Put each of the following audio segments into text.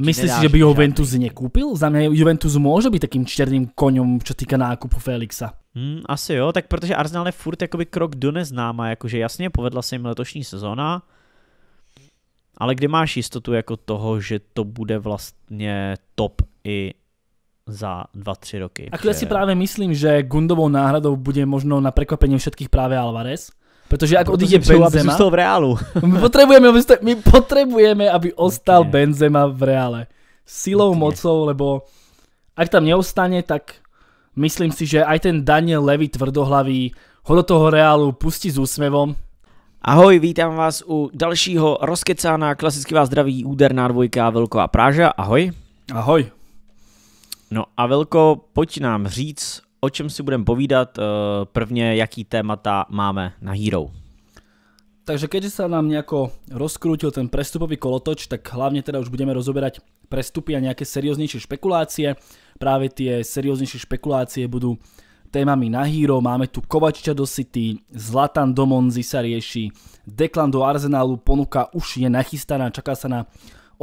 Myslíš si, že by Juventus nekúpil? Za mě Juventus může být takým černým koňom, co týká nákupu Felixa. Hmm, asi jo, tak protože Arsenal je furt jakoby krok do neznáma, jakože jasně povedla se jim letošní sezona, ale kdy máš jistotu jako toho, že to bude vlastně top i za 2-3 roky. A že... si právě myslím, že Gundovou náhradou bude možno na překvapení všetkých právě Alvarez, Protože jak odjde Benzema... zůstal v Reálu. my, potrebujeme, my potrebujeme, aby ostal Benzema v Reále. Silou, mocou, lebo ak tam neostane, tak myslím si, že aj ten Daniel Levy tvrdohlavý ho do toho Reálu pustí s úsmevom. Ahoj, vítám vás u dalšího rozkecána, klasicky vás zdraví úderná dvojka Velko a Práža, ahoj. Ahoj. No a Velko, pojď nám říct o čem si budeme povídat, eh, prvně jaký témata máme na Hero. Takže keďže sa nám nejako rozkrútil ten prestupový kolotoč, tak hlavne teda už budeme rozoberať prestupy a nejaké serióznejšie špekulácie. Práve tie serióznejšie špekulácie budú témami na Hero. Máme tu Kovačiča do City, Zlatan do Monzi sa rieši, Deklan do Arsenálu, ponuka už je nachystaná, čaká sa na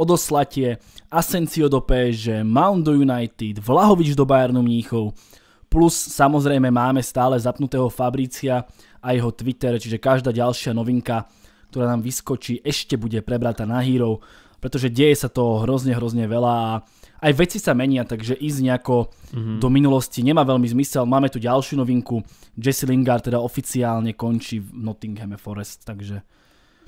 odoslatie, Asensio do PSG, Mount do United, Vlahovič do Bayernu Mníchov, Plus samozrejme máme stále zapnutého Fabricia a jeho Twitter, čiže každá ďalšia novinka, ktorá nám vyskočí, ešte bude prebrata na Hero, pretože deje sa to hrozne, hrozne veľa a aj veci sa menia, takže ísť nejako mm-hmm. do minulosti nemá veľmi zmysel. Máme tu ďalšiu novinku, Jesse Lingard teda oficiálne končí v Nottingham Forest, takže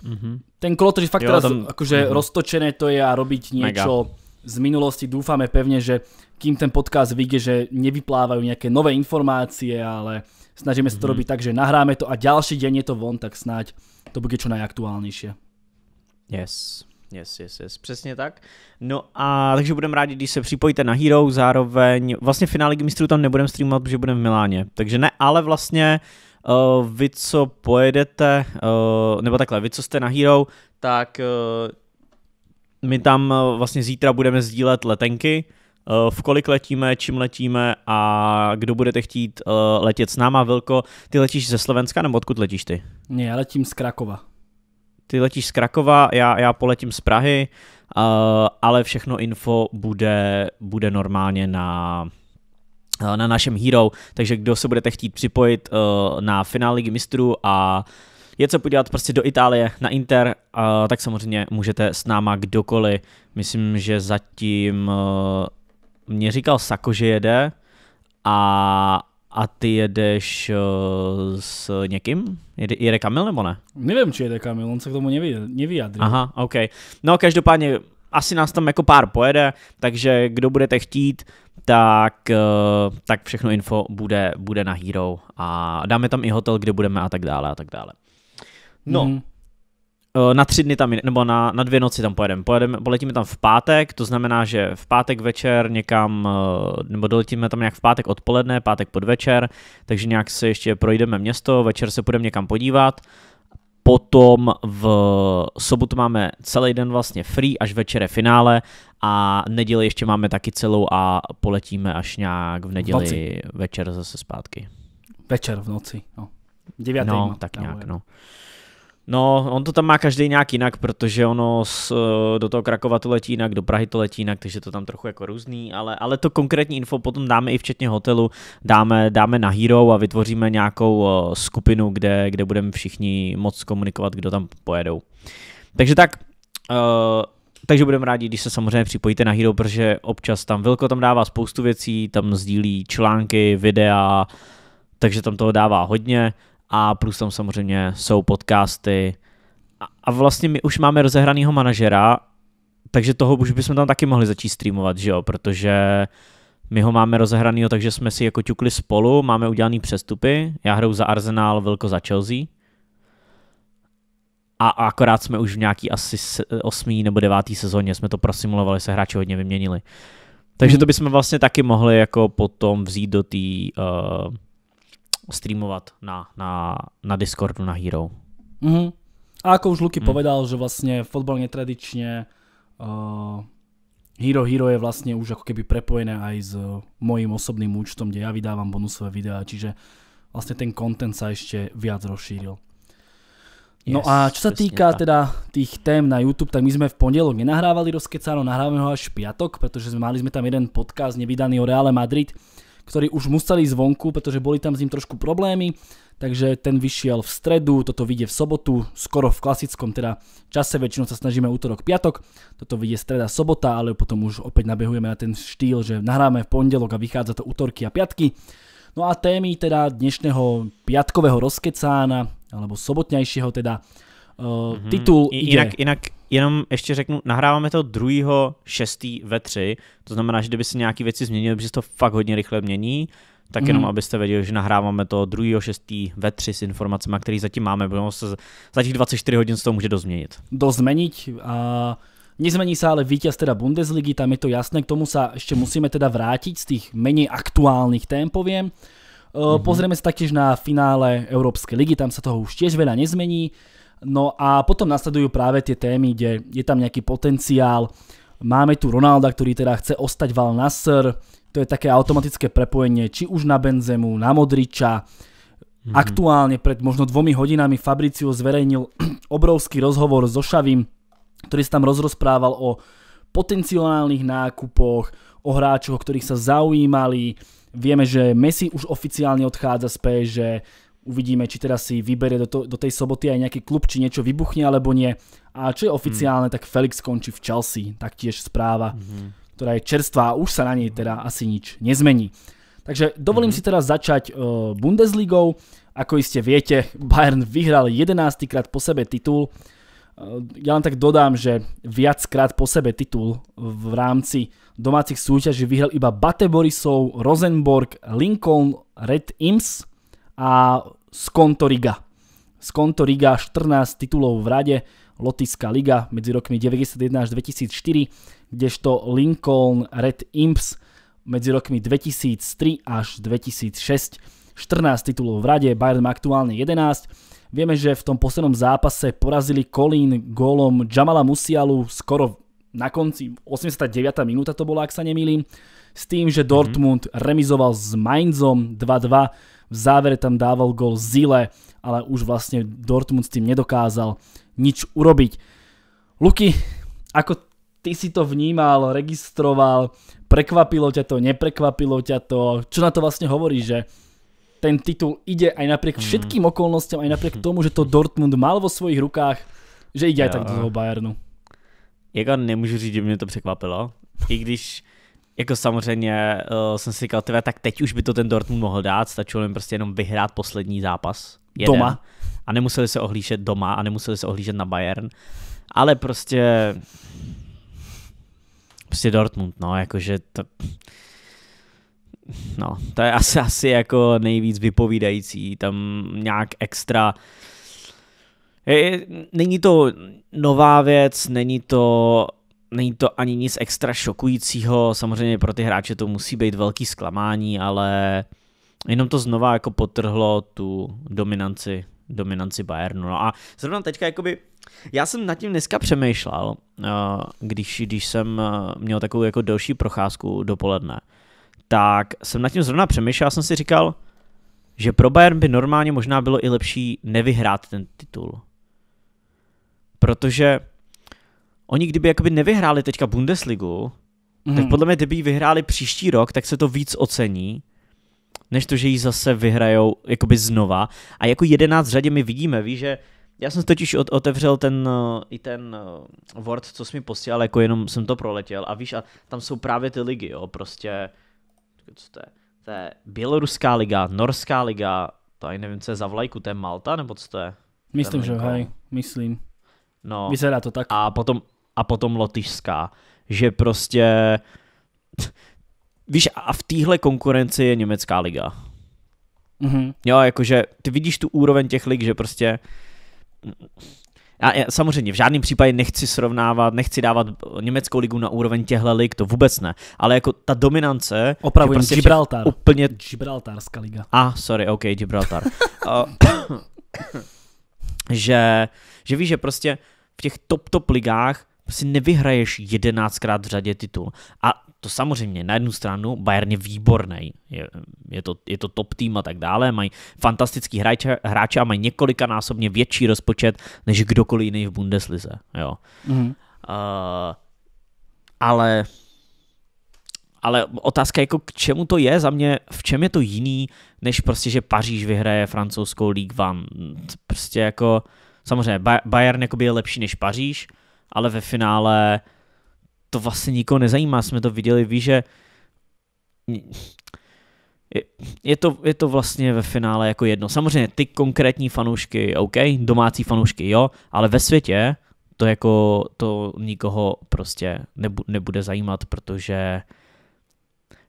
mm-hmm. ten kolotoč fakt jo, teraz tam... akože mm-hmm. roztočené to je a robiť niečo Mega z minulosti dúfame pevne, že kým ten podcast vyjde, že nevyplávajú nejaké nové informácie, ale snažíme sa to mhm. robiť tak, že nahráme to a ďalší deň je to von, tak snáď to bude čo najaktuálnejšie. Yes. Yes, yes, yes, přesně tak. No a takže budeme rádi, když se připojíte na Hero, zároveň vlastně finále mistrů tam nebudeme streamovat, protože budeme v Miláně. Takže ne, ale vlastně uh, vy, co pojedete, uh, nebo takhle, vy, co jste na Hero, tak uh, my tam eh, vlastně zítra budeme sdílet letenky, eh, v kolik letíme, čím letíme a kdo budete chtít eh, letět s náma. Vilko, ty letíš ze Slovenska nebo odkud letíš ty? Ne, já letím z Krakova. Ty letíš z Krakova, já, já poletím z Prahy, ale všechno info bude, bude normálně na, na našem Hero, takže kdo se budete chtít připojit na finále Ligy mistrů a je co podívat prostě do Itálie na Inter, tak samozřejmě můžete s náma kdokoliv. Myslím, že zatím e, mě říkal Sako, že jede a a ty jedeš e, s někým? Jede, jede Kamil nebo ne? Nevím, či jede Kamil, on se k tomu nevy, nevyjadřil. Aha, OK. No každopádně asi nás tam jako pár pojede, takže kdo budete chtít, tak, e, tak všechno info bude, bude na Hero a dáme tam i hotel, kde budeme a tak dále a tak dále. No. Mm. Na tři dny tam, nebo na, na dvě noci tam pojedeme. pojedeme. Poletíme tam v pátek, to znamená, že v pátek večer někam, eh, nebo doletíme tam nějak v pátek odpoledne, pátek podvečer, takže nějak se ještě projdeme město, večer se půjdeme někam podívat. Potom v sobotu máme celý den vlastně free, až večer je finále a neděli ještě máme taky celou a poletíme až nějak v neděli v večer zase zpátky. Večer v noci, no. 9. No, tak nějak, no. No, on to tam má každý nějak jinak, protože ono z, eh, do toho Krakova to letí jinak, do Prahy to letí jinak, takže to tam trochu jako různý, ale, ale to konkrétní info potom dáme i včetně hotelu, dáme, dáme na Hero a vytvoříme nějakou eh, skupinu, kde, kde budeme všichni moc komunikovat, kdo tam pojedou. Takže tak, uh, takže budeme rádi, když se samozřejmě připojíte na Hero, protože občas tam Vilko tam dává spoustu věcí, tam sdílí články, videa, takže tam toho dává hodně a plus tam samozřejmě jsou podcasty a, vlastně my už máme rozehraného manažera, takže toho už bychom tam taky mohli začít streamovat, že jo, protože my ho máme rozehranýho, takže jsme si jako ťukli spolu, máme udělaný přestupy, já hraju za Arsenal, Vilko za Chelsea a akorát jsme už v nějaký asi osmý nebo devátý sezóně, jsme to prosimulovali, se hráči hodně vyměnili. Takže to bychom vlastně taky mohli jako potom vzít do té streamovat na, na, na Discordu, na Hero. Mm -hmm. A jako už Luky mm. povedal, že vlastně fotbal netradične uh, eh, Hero Hero je vlastně už jako keby prepojené aj s uh, mojím osobným účtom, kde ja vydávám bonusové videa, čiže vlastně ten content sa ještě viac rozšíril. No yes, a čo sa týka tak. teda tých tém na YouTube, tak my sme v pondelok nenahrávali rozkecáno, nahrávame ho až v piatok, pretože sme, mali sme tam jeden podcast nevydaný o Reále Madrid, ktorí už museli ísť vonku, pretože boli tam s ním trošku problémy, takže ten vyšiel v stredu, toto vyjde v sobotu, skoro v klasickom teda čase, väčšinou sa snažíme útorok, piatok, toto vyjde streda, sobota, ale potom už opäť nabehujeme na ten štýl, že nahráme v pondelok a vychádza to útorky a piatky. No a témy teda dnešného piatkového rozkecána, alebo sobotnejšieho teda, uh, titul ide... Inak, inak jenom ještě řeknu, nahráváme to 2. 6. ve 3, to znamená, že kdyby se nějaké věci změnily, protože se to fakt hodně rychle mění, tak mhm. jenom mm. abyste věděli, že nahráváme to 2. 6. ve 3 s informacemi, které zatím máme, budeme se za těch 24 hodin se to může dozměnit. Dozmenit a Nezmení sa ale víťaz teda Bundesligy, tam je to jasné, k tomu sa ešte musíme teda vrátiť z tých menej aktuálnych tém, poviem. Mm -hmm. Pozrieme sa taktiež na finále Európskej ligy, tam sa toho už tiež veľa nezmení. No a potom nasledujú práve tie témy, kde je tam nejaký potenciál. Máme tu Ronalda, ktorý teda chce ostať Val Nasser. To je také automatické prepojenie či už na Benzemu, na Modriča. Mm -hmm. Aktuálne pred možno dvomi hodinami Fabricio zverejnil obrovský rozhovor so Šavim, ktorý sa tam rozrozprával o potenciálnych nákupoch, o hráčoch, o ktorých sa zaujímali. Vieme, že Messi už oficiálne odchádza z PSG, Uvidíme, či teda si vyberie do, to, do tej soboty aj nejaký klub, či niečo vybuchne alebo nie. A čo je oficiálne, mm. tak Felix končí v Chelsea, taktiež správa, hmm. ktorá je čerstvá a už sa na nej teda asi nič nezmení. Takže dovolím hmm. si teraz začať uh, Bundesligou. Ako iste viete, Bayern vyhral 11. krát po sebe titul. Uh, ja len tak dodám, že viackrát po sebe titul v rámci domácich súťaží vyhral iba Bate Borisov, Rosenborg, Lincoln, Red Imps, a Skonto Riga, 14 titulov v rade, Lotiska liga medzi rokmi 91 až 2004, kdežto Lincoln Red Imps medzi rokmi 2003 až 2006. 14 titulov v rade, Bayern má aktuálne 11. Vieme, že v tom poslednom zápase porazili Colin gólom Jamala Musialu skoro na konci, 89. minúta to bola, ak sa nemýlim s tým, že Dortmund mm-hmm. remizoval s Mainzom 2-2, v závere tam dával gol Zile, ale už vlastne Dortmund s tým nedokázal nič urobiť. Luky, ako ty si to vnímal, registroval, prekvapilo ťa to, neprekvapilo ťa to, čo na to vlastne hovorí, že ten titul ide aj napriek mm. všetkým okolnostiam, aj napriek tomu, že to Dortmund mal vo svojich rukách, že ja. aj tak do toho Bayernu. Jako nemůžu říct, že mě to překvapilo, i když jako samozřejmě uh, jsem si říkal, tyve, tak teď už by to ten Dortmund mohl dát, stačilo jim prostě jenom vyhrát poslední zápas. Jeden. Doma. A nemuseli se ohlížet doma a nemuseli se ohlížet na Bayern. Ale prostě... Prostě Dortmund, no, jakože to... No, to je asi, asi jako nejvíc vypovídající. Tam nějak extra... není to nová věc, není to není to ani nic extra šokujícího, samozřejmě pro ty hráče to musí být velký zklamání, ale jenom to znova jako potrhlo tu dominanci, dominanci Bayernu. No a zrovna teďka jakoby já jsem nad tím dneska přemýšlel, eh, když, když jsem eh, měl takovou jako delší procházku dopoledne, tak jsem nad tím zrovna přemýšlel, jsem si říkal, že pro Bayern by normálně možná bylo i lepší nevyhrát ten titul. Protože oni kdyby jakoby nevyhráli teďka Bundesligu, mm. tak mhm. podle mě, kdyby ji vyhráli příští rok, tak se to víc ocení, než to, že ji zase vyhrajou jakoby znova. A jako jedenáct řadě my vidíme, víš, že já jsem totiž otevřel ten, eh, i ten eh, Word, co jsi mi posílal, jako jenom jsem to proletěl a víš, a tam jsou právě ty ligy, jo, prostě, co to je, to je Běloruská liga, Norská liga, to ani nevím, co je za vlajku, to je Malta, nebo co to je? Myslím, že hej, myslím. No. Vyzerá to tak. A potom, a potom lotyšská. Že prostě... Víš, a v téhle konkurenci je německá liga. Mm-hmm. Jo, jakože ty vidíš tu úroveň těch lig, že prostě... Já, já, samozřejmě v žádném případě nechci srovnávat, nechci dávat německou ligu na úroveň těchto lig, to vůbec ne. Ale jako ta dominance... Opravdu, prostě Gibraltar. Úplně... Gibraltarská liga. A, ah, sorry, ok, Gibraltar. že, že víš, že prostě v těch top top ligách si nevyhraješ jedenáctkrát v řadě titul. A to samozřejmě, na jednu stranu Bayern je výborný, je, je, to, je to top tým a tak dále, mají fantastický hráče, hráče a mají několikanásobně větší rozpočet než kdokoliv jiný v Bundeslize. Jo. Mm. Uh, ale ale otázka jako k čemu to je za mě, v čem je to jiný, než prostě, že Paříž vyhraje francouzskou Ligue 1. Prostě jako, samozřejmě Bayern jakoby je lepší než Paříž, ale ve finále to vlastně nikoho nezajímá. Jsme to viděli, víš, že je to, je to vlastně ve finále jako jedno. Samozřejmě ty konkrétní fanoušky, OK, domácí fanoušky, jo, ale ve světě to jako to nikoho prostě nebu, nebude zajímat, protože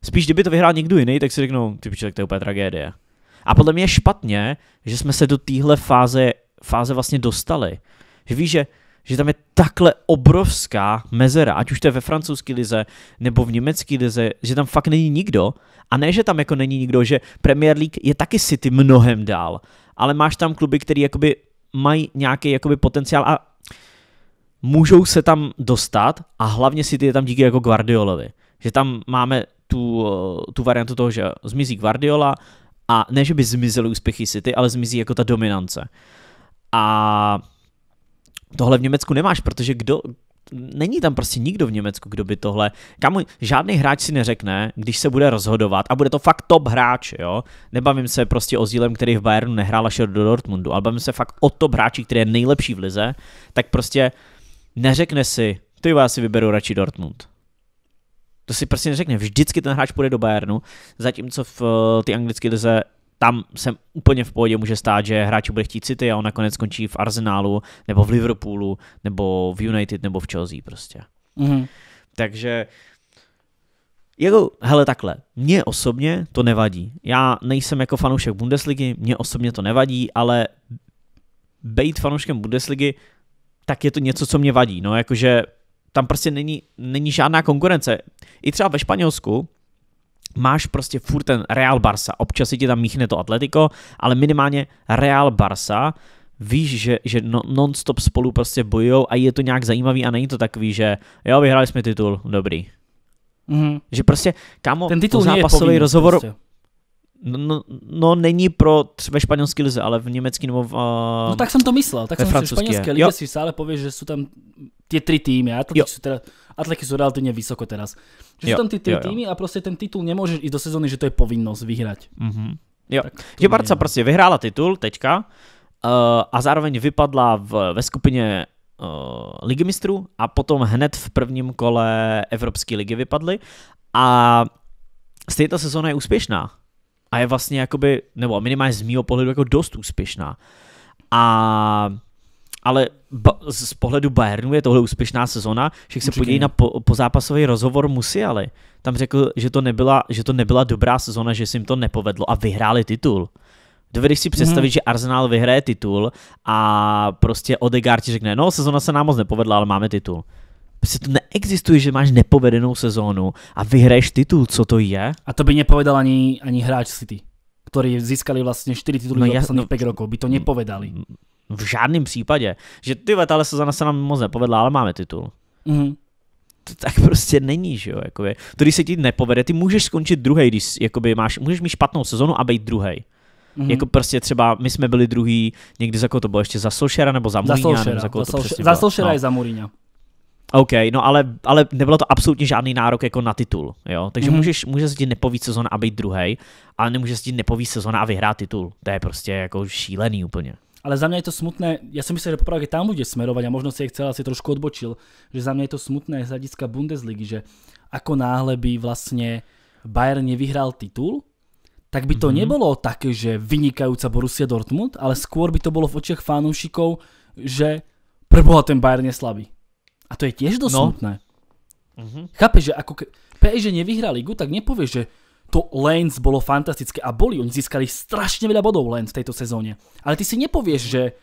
spíš kdyby to vyhrál někdo jiný, tak si řeknou, ty piče, to je úplně tragédie. A podle mě je špatně, že jsme se do téhle fáze, fáze vlastně dostali. Že víš, že že tam je takhle obrovská mezera, ať už to je ve francouzské lize nebo v německé lize, že tam fakt není nikdo. A ne, že tam jako není nikdo, že Premier League je taky City mnohem dál, ale máš tam kluby, které jakoby mají nějaký jakoby potenciál a můžou se tam dostat a hlavně City je tam díky jako Guardiolovi. Že tam máme tu, tu variantu toho, že zmizí Guardiola a ne, že by zmizely úspěchy City, ale zmizí jako ta dominance. A tohle v Německu nemáš, protože kdo, není tam prostě nikdo v Německu, kdo by tohle, kamu, žádný hráč si neřekne, když se bude rozhodovat a bude to fakt top hráč, jo. Nebavím se prostě o Zílem, který v Bayernu nehrál a šel do Dortmundu, ale bavím se fakt o top hráči, který je nejlepší v lize, tak prostě neřekne si, ty já si vyberu radši Dortmund. To si prostě neřekne. Vždycky ten hráč půjde do Bayernu, zatímco v eh, ty anglické lize tam se úplně v pohodě může stát, že hráč bude chtít City a on nakonec skončí v Arsenálu, nebo v Liverpoolu, nebo v United, nebo v Chelsea prostě. Mm-hmm. Takže jako, hele takhle, mně osobně to nevadí. Já nejsem jako fanoušek Bundesligy, mně osobně to nevadí, ale být fanouškem Bundesligy, tak je to něco, co mě vadí. No, jakože tam prostě není, není žádná konkurence. I třeba ve Španělsku, máš prostě furt ten Real Barca, občas si ti tam míchne to Atletico, ale minimálně Real Barca, víš, že, že no, non-stop spolu prostě bojujou a je to nějak zajímavý a není to takový, že jo, vyhráli jsme titul, dobrý. Mm-hmm. Že prostě, kámo, ten titul zápasový rozhovor... Prostě. No, no, no není pro třeba španělský lize, ale v německý nebo v... Uh, no eh, tak jsem to myslel, tak jsem v španělské lize jo. si stále pověš, že jsou tam tie tri týmy. Atletiky sú, relatívne vysoko teraz. Že jo. sú tam tie tri jo, jo. týmy a proste ten titul nemôžeš ísť do sezóny, že to je povinnosť vyhrať. Mm-hmm. Jo. Že Barca no. prostě vyhrála titul teďka uh, eh, a zároveň vypadla v, ve skupine uh, Ligy mistrů a potom hned v prvním kole Evropské ligy vypadly a stejně ta sezóny je úspěšná a je vlastně jakoby, nebo minimálně z mýho pohledu jako dost úspěšná. A ale ba- z pohledu Bayernu je tohle úspěšná sezona, že se podívej na po- zápasový rozhovor ale Tam řekl, že to, nebyla, že to nebyla dobrá sezona, že se jim to nepovedlo a vyhráli titul. Dovedeš si představit, mm. že Arsenal vyhraje titul a prostě Odegaard ti řekne, no sezona se nám moc nepovedla, ale máme titul. Prostě to neexistuje, že máš nepovedenou sezónu a vyhraješ titul, co to je? A to by nepovedal ani, ani hráč City, který získali vlastně 4 tituly no, za posledných no, 5 rokov, by to nepovedali. V žádném případě. Že ty ale Sazana se nám moc nepovedla, ale máme titul. Mm-hmm. To tak prostě není, že jo. Jakoby. To, když se ti nepovede, ty můžeš skončit druhý, když jakoby, máš, můžeš mít špatnou sezonu a být druhý. Mm-hmm. Jako prostě třeba my jsme byli druhý, někdy za to bylo, ještě za Solšera nebo za Mourinho. za za Za Solšera no. i za Mourinho. OK, no ale, ale nebylo to absolutně žádný nárok jako na titul, jo. Takže mm-hmm. můžeš, můžeš se ti nepovít sezona a být druhý, ale nemůžeš se ti nepovít sezona a vyhrát titul. To je prostě jako šílený úplně. Ale za mňa je to smutné, ja som myslel, že Poprávek tam bude smerovať a možno si ich chcel asi trošku odbočil, že za mňa je to smutné z hľadiska Bundesligy, že ako náhle by vlastne Bayern nevyhral titul, tak by to mm-hmm. nebolo také, že vynikajúca Borussia Dortmund, ale skôr by to bolo v očiach fanúšikov, že preboha ten Bayern je slabý. A to je tiež dosť no. smutné. Mm-hmm. Chápeš, že ako PSG nevyhrá ligu, tak nepovieš, že to Lens bolo fantastické a boli, oni získali strašne veľa bodov Lens v tejto sezóne. Ale ty si nepovieš, že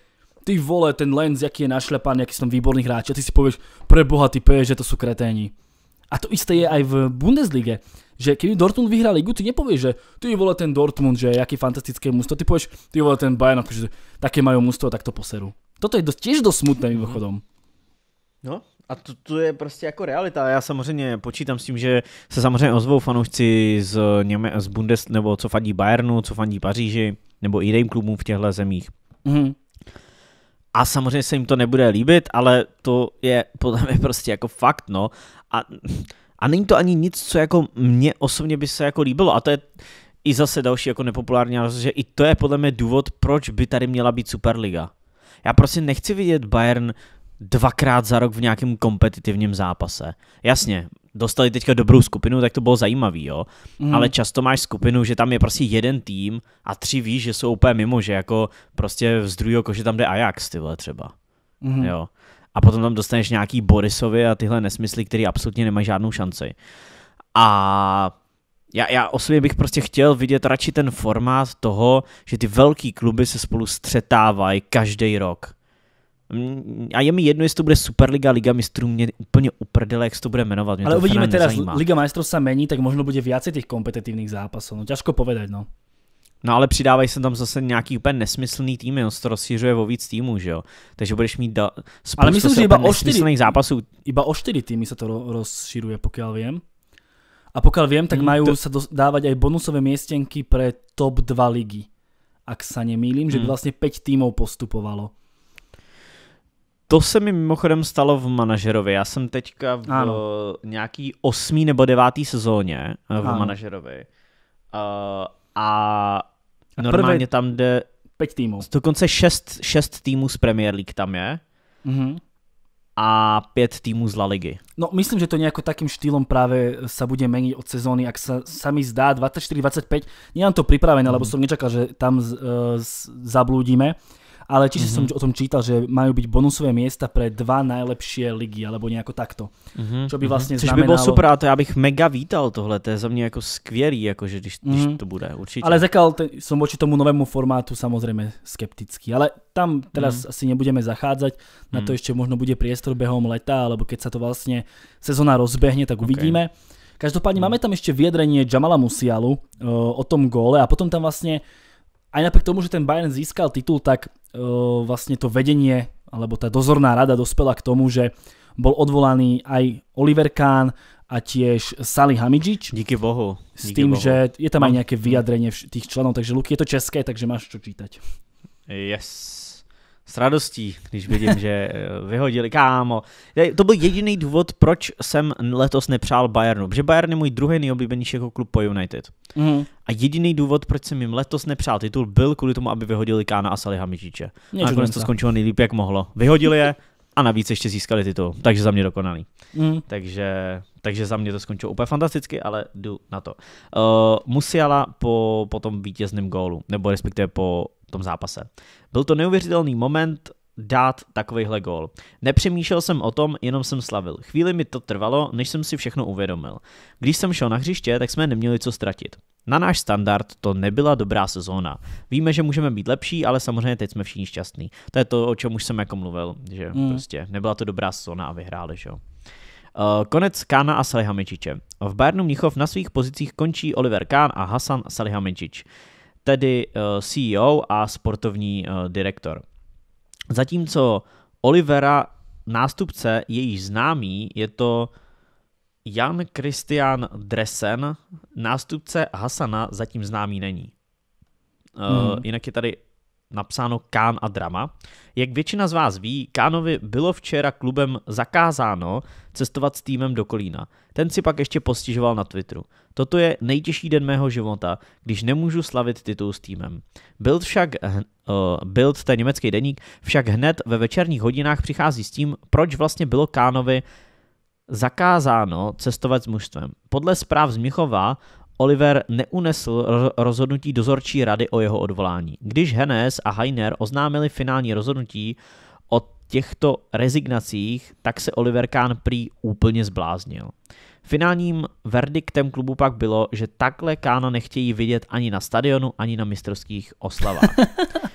ty vole, ten Lens, jaký je našlepan, jaký som tam hráč. a ty si povieš, pre boha ty že to sú kreténi. A to isté je aj v Bundeslige, že keby Dortmund vyhral ligu, ty nepovieš, že ty vole ten Dortmund, že jaký fantastické musto, ty povieš, ty vole ten Bayern, že také majú musto a tak to poserú. Toto je tiež dosť smutné mimochodom. No, a to, to je prostě jako realita. Já samozřejmě počítám s tím, že se samozřejmě ozvou fanoušci z, Něme- z Bundes, nebo co fandí Bayernu, co fandí Paříži, nebo i jiným klubům v těchto zemích. Mm-hmm. A samozřejmě se jim to nebude líbit, ale to je podle mě prostě jako fakt, no. A, a není to ani nic, co jako mně osobně by se jako líbilo. A to je i zase další jako nepopulární, že i to je podle mě důvod, proč by tady měla být Superliga. Já prostě nechci vidět Bayern dvakrát za rok v nějakém kompetitivním zápase. Jasně, dostali teďka dobrou skupinu, tak to bylo zajímavý, jo. Mm. Ale často máš skupinu, že tam je prostě jeden tým a tři víš, že jsou úplně mimo, že jako prostě z druhého kože tam jde Ajax, ty vole třeba. Mm. Jo. A potom tam dostaneš nějaký Borisovi a tyhle nesmysly, které absolutně nemají žádnou šanci. A já, já osobně bych prostě chtěl vidět radši ten formát toho, že ty velký kluby se spolu střetávají každý rok a je mi jedno, jestli to bude Superliga, Liga mistrů, mě úplně uprdele, jak se to bude jmenovat. Mě Ale uvidíme teda, Liga mistrů se mení, tak možno bude více těch kompetitivních zápasů. No těžko povedat, no. No ale přidávají se tam zase nějaký úplně nesmyslný tým, on no, se to rozšiřuje o víc týmů, že jo? Takže budeš mít da- Ale myslím, že iba o čtyři, zápasů. Iba o čtyři týmy se to ro- pokud vím. A pokud vím, tak mm, mají to... se dávat i bonusové městěnky pro top 2 ligy. Ak se nemýlím, hmm. že by mm. vlastně 5 týmů postupovalo. To se mi mimochodem stalo v manažerovi. Já jsem teďka v ano. Eh, nějaký osmý nebo devátý sezóně eh, v ano. manažerovi. Uh, a normálně tam jde... Pět týmů. Dokonce šest, šest týmů z Premier League tam je. Mhm a pět týmů z La Ligy. No myslím, že to nějakým takým štýlom právě sa bude měnit od sezóny, jak se sa mi zdá 24-25, nemám to připravené, mm. lebo jsem nečekal, že tam z, z, ale tiež mm-hmm. som o tom čítal, že majú byť bonusové miesta pre dva najlepšie ligy, alebo nejako takto. Mm-hmm. Čo by mhm. vlastne mm-hmm. znamenalo... by bol super, a to já bych mega vítal tohle, to je za mě jako skvělý, jakože když, mm-hmm. když mhm. to bude, určitě. Ale zakal som voči tomu novému formátu samozrejme skeptický, ale tam teraz mm-hmm. asi nebudeme zachádzať, na to mhm. ešte možno bude priestor behom leta, alebo keď sa to vlastne sezóna rozbehne, tak uvidíme. Okay. Každopádne máme tam ešte vyjadrenie Jamala Musialu uh, o tom góle a potom tam vlastne aj napriek tomu, že ten Bayern získal titul, tak vlastne to vedenie alebo tá dozorná rada dospela k tomu, že bol odvolaný aj Oliver Kahn a tiež Sally Hamidžič. Díky bohu. S tým, bohu. že je tam aj nejaké vyjadrenie tých členov, takže Luky, je to české, takže máš čo čítať. Yes s radostí, když vidím, že eh, vyhodili kámo. To byl jediný důvod, proč jsem letos nepřál Bayernu, protože Bayern je můj druhý nejoblíbenější jako klub po United. Mm. A jediný důvod, proč jsem jim letos nepřál titul, byl kvůli tomu, aby vyhodili Kána a Saliha Mižíče. A nakonec to skončilo nejlíp, jak mohlo. Vyhodili je a navíc ještě získali titul, takže za mě dokonalý. Mm. Takže, takže za mě to skončilo úplně fantasticky, ale jdu na to. Uh, Musiala po, po tom vítězném gólu, nebo respektive po v tom zápase. Byl to neuvěřitelný moment, dát takovýhle gól. Nepřemýšlel jsem o tom, jenom jsem slavil. Chvíli mi to trvalo, než jsem si všechno uvědomil. Když jsem šel na hřiště, tak jsme neměli co ztratit. Na náš standard to nebyla dobrá sezóna. Víme, že můžeme být lepší, ale samozřejmě teď jsme všichni šťastní. To je to, o čem už jsem jako mluvil, že mm. prostě nebyla to dobrá sezóna a vyhráli, že jo. Eh, konec Kána a Salihamidžiče. V Bayernu Mnichov na svých pozicích končí Oliver Kán a Hasan Salihamidžič tedy eh, CEO a sportovní eh, direktor. Zatímco Olivera nástupce je již známý, je to Jan Christian Dresen, nástupce Hasana zatím známý není. Eh, hmm. Uh, jinak je tady napsáno Kán a drama. Jak většina z vás ví, Kánovi bylo včera klubem zakázáno cestovat s týmem do Kolína. Ten si pak ještě postižoval na Twitteru. Toto je nejtěžší den mého života, když nemůžu slavit titul s týmem. Bild však, uh, Bild, ten německý deník, však hned ve večerních hodinách přichází s tím, proč vlastně bylo Kánovi zakázáno cestovat s mužstvem. Podle zpráv z Michova Oliver neunesl rozhodnutí dozorčí rady o jeho odvolání. Když Hennes a Heiner oznámili finální rozhodnutí o těchto rezignacích, tak se Oliver Kahn prý úplně zbláznil. Finálním verdiktem klubu pak bylo, že takhle Kána nechtějí vidět ani na stadionu, ani na mistrovských oslavách. uh,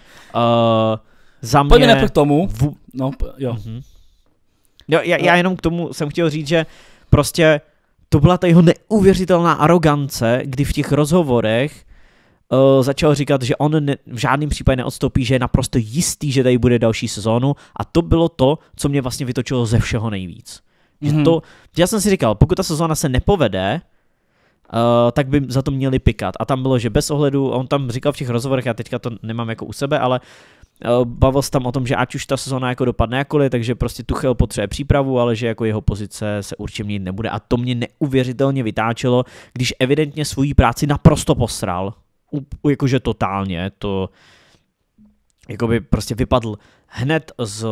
za mě... Pojďme k tomu. V... No, jo. Mm-hmm. jo já, já no. jenom k tomu jsem chtěl říct, že prostě to byla ta jeho neuvěřitelná arogance, kdy v těch rozhovorech uh, začal říkat, že on ne, v žádném případě neodstoupí, že je naprosto jistý, že tady bude další sezónu a to bylo to, co mě vlastně vytočilo ze všeho nejvíc. Mm-hmm. Že mhm. to, já jsem si říkal, pokud ta sezóna se nepovede, Uh, tak by za to měli pikat. A tam bylo, že bez ohledu, on tam říkal v těch rozhovorech, já teďka to nemám jako u sebe, ale Eh, bavil se tam o tom, že ať už ta sezóna jako dopadne jakkoliv, takže prostě Tuchel potřebuje přípravu, ale že jako jeho pozice se určitě měnit nebude. A to mě neuvěřitelně vytáčelo, když evidentně svoji práci naprosto posral. U, jakože totálně. To jako by prostě vypadl hned z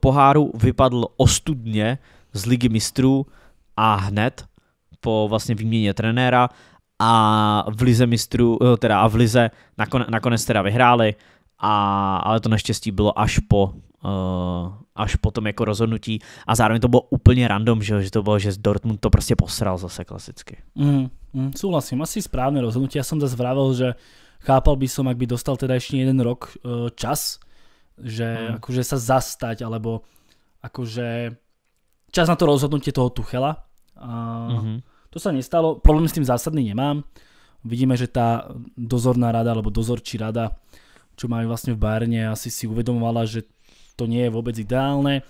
poháru, vypadl ostudně z ligy mistrů a hned po vlastně výměně trenéra a v lize mistrů, eh, teda a v lize nakonec, nakonec teda vyhráli a, ale to naštěstí bylo až po, uh, až po tom jako rozhodnutí a zároveň to bylo úplně random, že, že to bylo, že Dortmund to prostě posral zase klasicky. Mm, mm, souhlasím, asi správné rozhodnutí, já jsem zase vravil, že chápal by som, jak by dostal teda ještě jeden rok uh, čas, že mm. akože sa zastať, alebo akože čas na to rozhodnutie toho Tuchela. A mm-hmm. To sa nestalo, problém s tým zásadný nemám. Vidíme, že tá dozorná rada, alebo dozorčí rada čo majú vlastne v Bárne, asi si uvedomovala, že to nie je vôbec ideálne.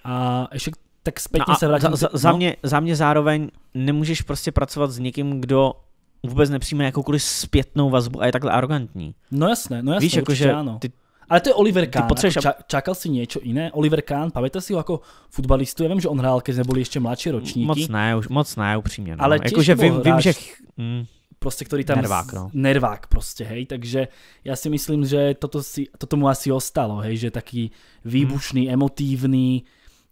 A ještě tak zpětně no se vrátím. Za, za, no? mě, za mě zároveň nemůžeš prostě pracovat s někým, kdo vůbec nepřijme jakoukoliv zpětnou vazbu a je takhle arrogantní. No jasné, no jasné, Víš, jako, že ano. Ty, ale to je Oliver Kahn. ty Jako ča čakal si něco jiné? Oliver Kahn, pamatujete si ho jako futbalistu? Já vím, že on hrál, když nebyli ještě mladší ročníky. Moc ne, už, moc ne, upřímně. No. Ale jako, že vím, hráč... vím, že... Mm prostě, ktorý tam... Nervák, no. Nervák prostě, hej, takže já si myslím, že toto, si, toto mu asi ostalo, hej, že taký hmm. výbušný, hmm. emotívny,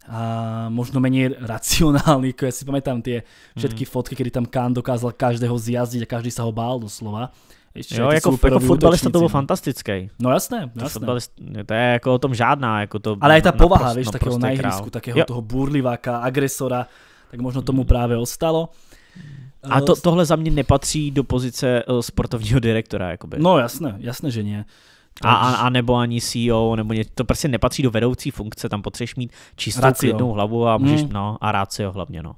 a možno menej racionálny, ako ja si pamätám tie všetky mm. fotky, kedy tam Kán dokázal každého zjazdiť a každý sa ho bál doslova. Ešte, jo, jako, jako fotbalista to bylo no. fantastický. No jasné, jasné. Fotbalist, to je jako o tom žádná. Jako to, Ale aj ta povaha, naprost, víš, takého prostě na ihrisku, takého jo. toho burliváka, agresora, tak možno tomu hmm. právě ostalo. A to, eh, tohle za mě nepatří do pozice eh, sportovního direktora. Jakoby. No jasné, jasné, že ne. A, a, a nebo ani CEO, nebo ně, to prostě nepatří do vedoucí funkce, tam potřebuješ mít čistou racio. klidnou hlavu a můžeš, hmm. no, a ho hlavně, no.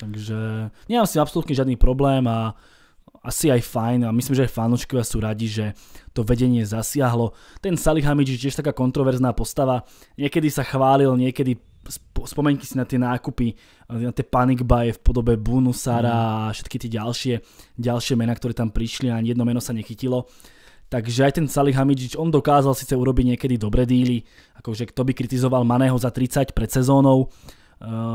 Takže nemám si absolutně žádný problém a asi aj fajn a myslím, že aj fanouškovia sú radi, že to vedenie zasiahlo. Ten Salihamidzic je tiež taká kontroverzná postava. Niekedy sa chválil, niekedy spomeňte si na tie nákupy, na tie panic buy v podobe Bunusara mhm. a všetky tie ďalšie, ďalšie mena, ktoré tam prišli a ani jedno meno sa nechytilo. Takže aj ten Hamidžič, on dokázal sice urobiť niekedy dobré díly, akože kto by kritizoval Maného za 30 pred sezónou eh,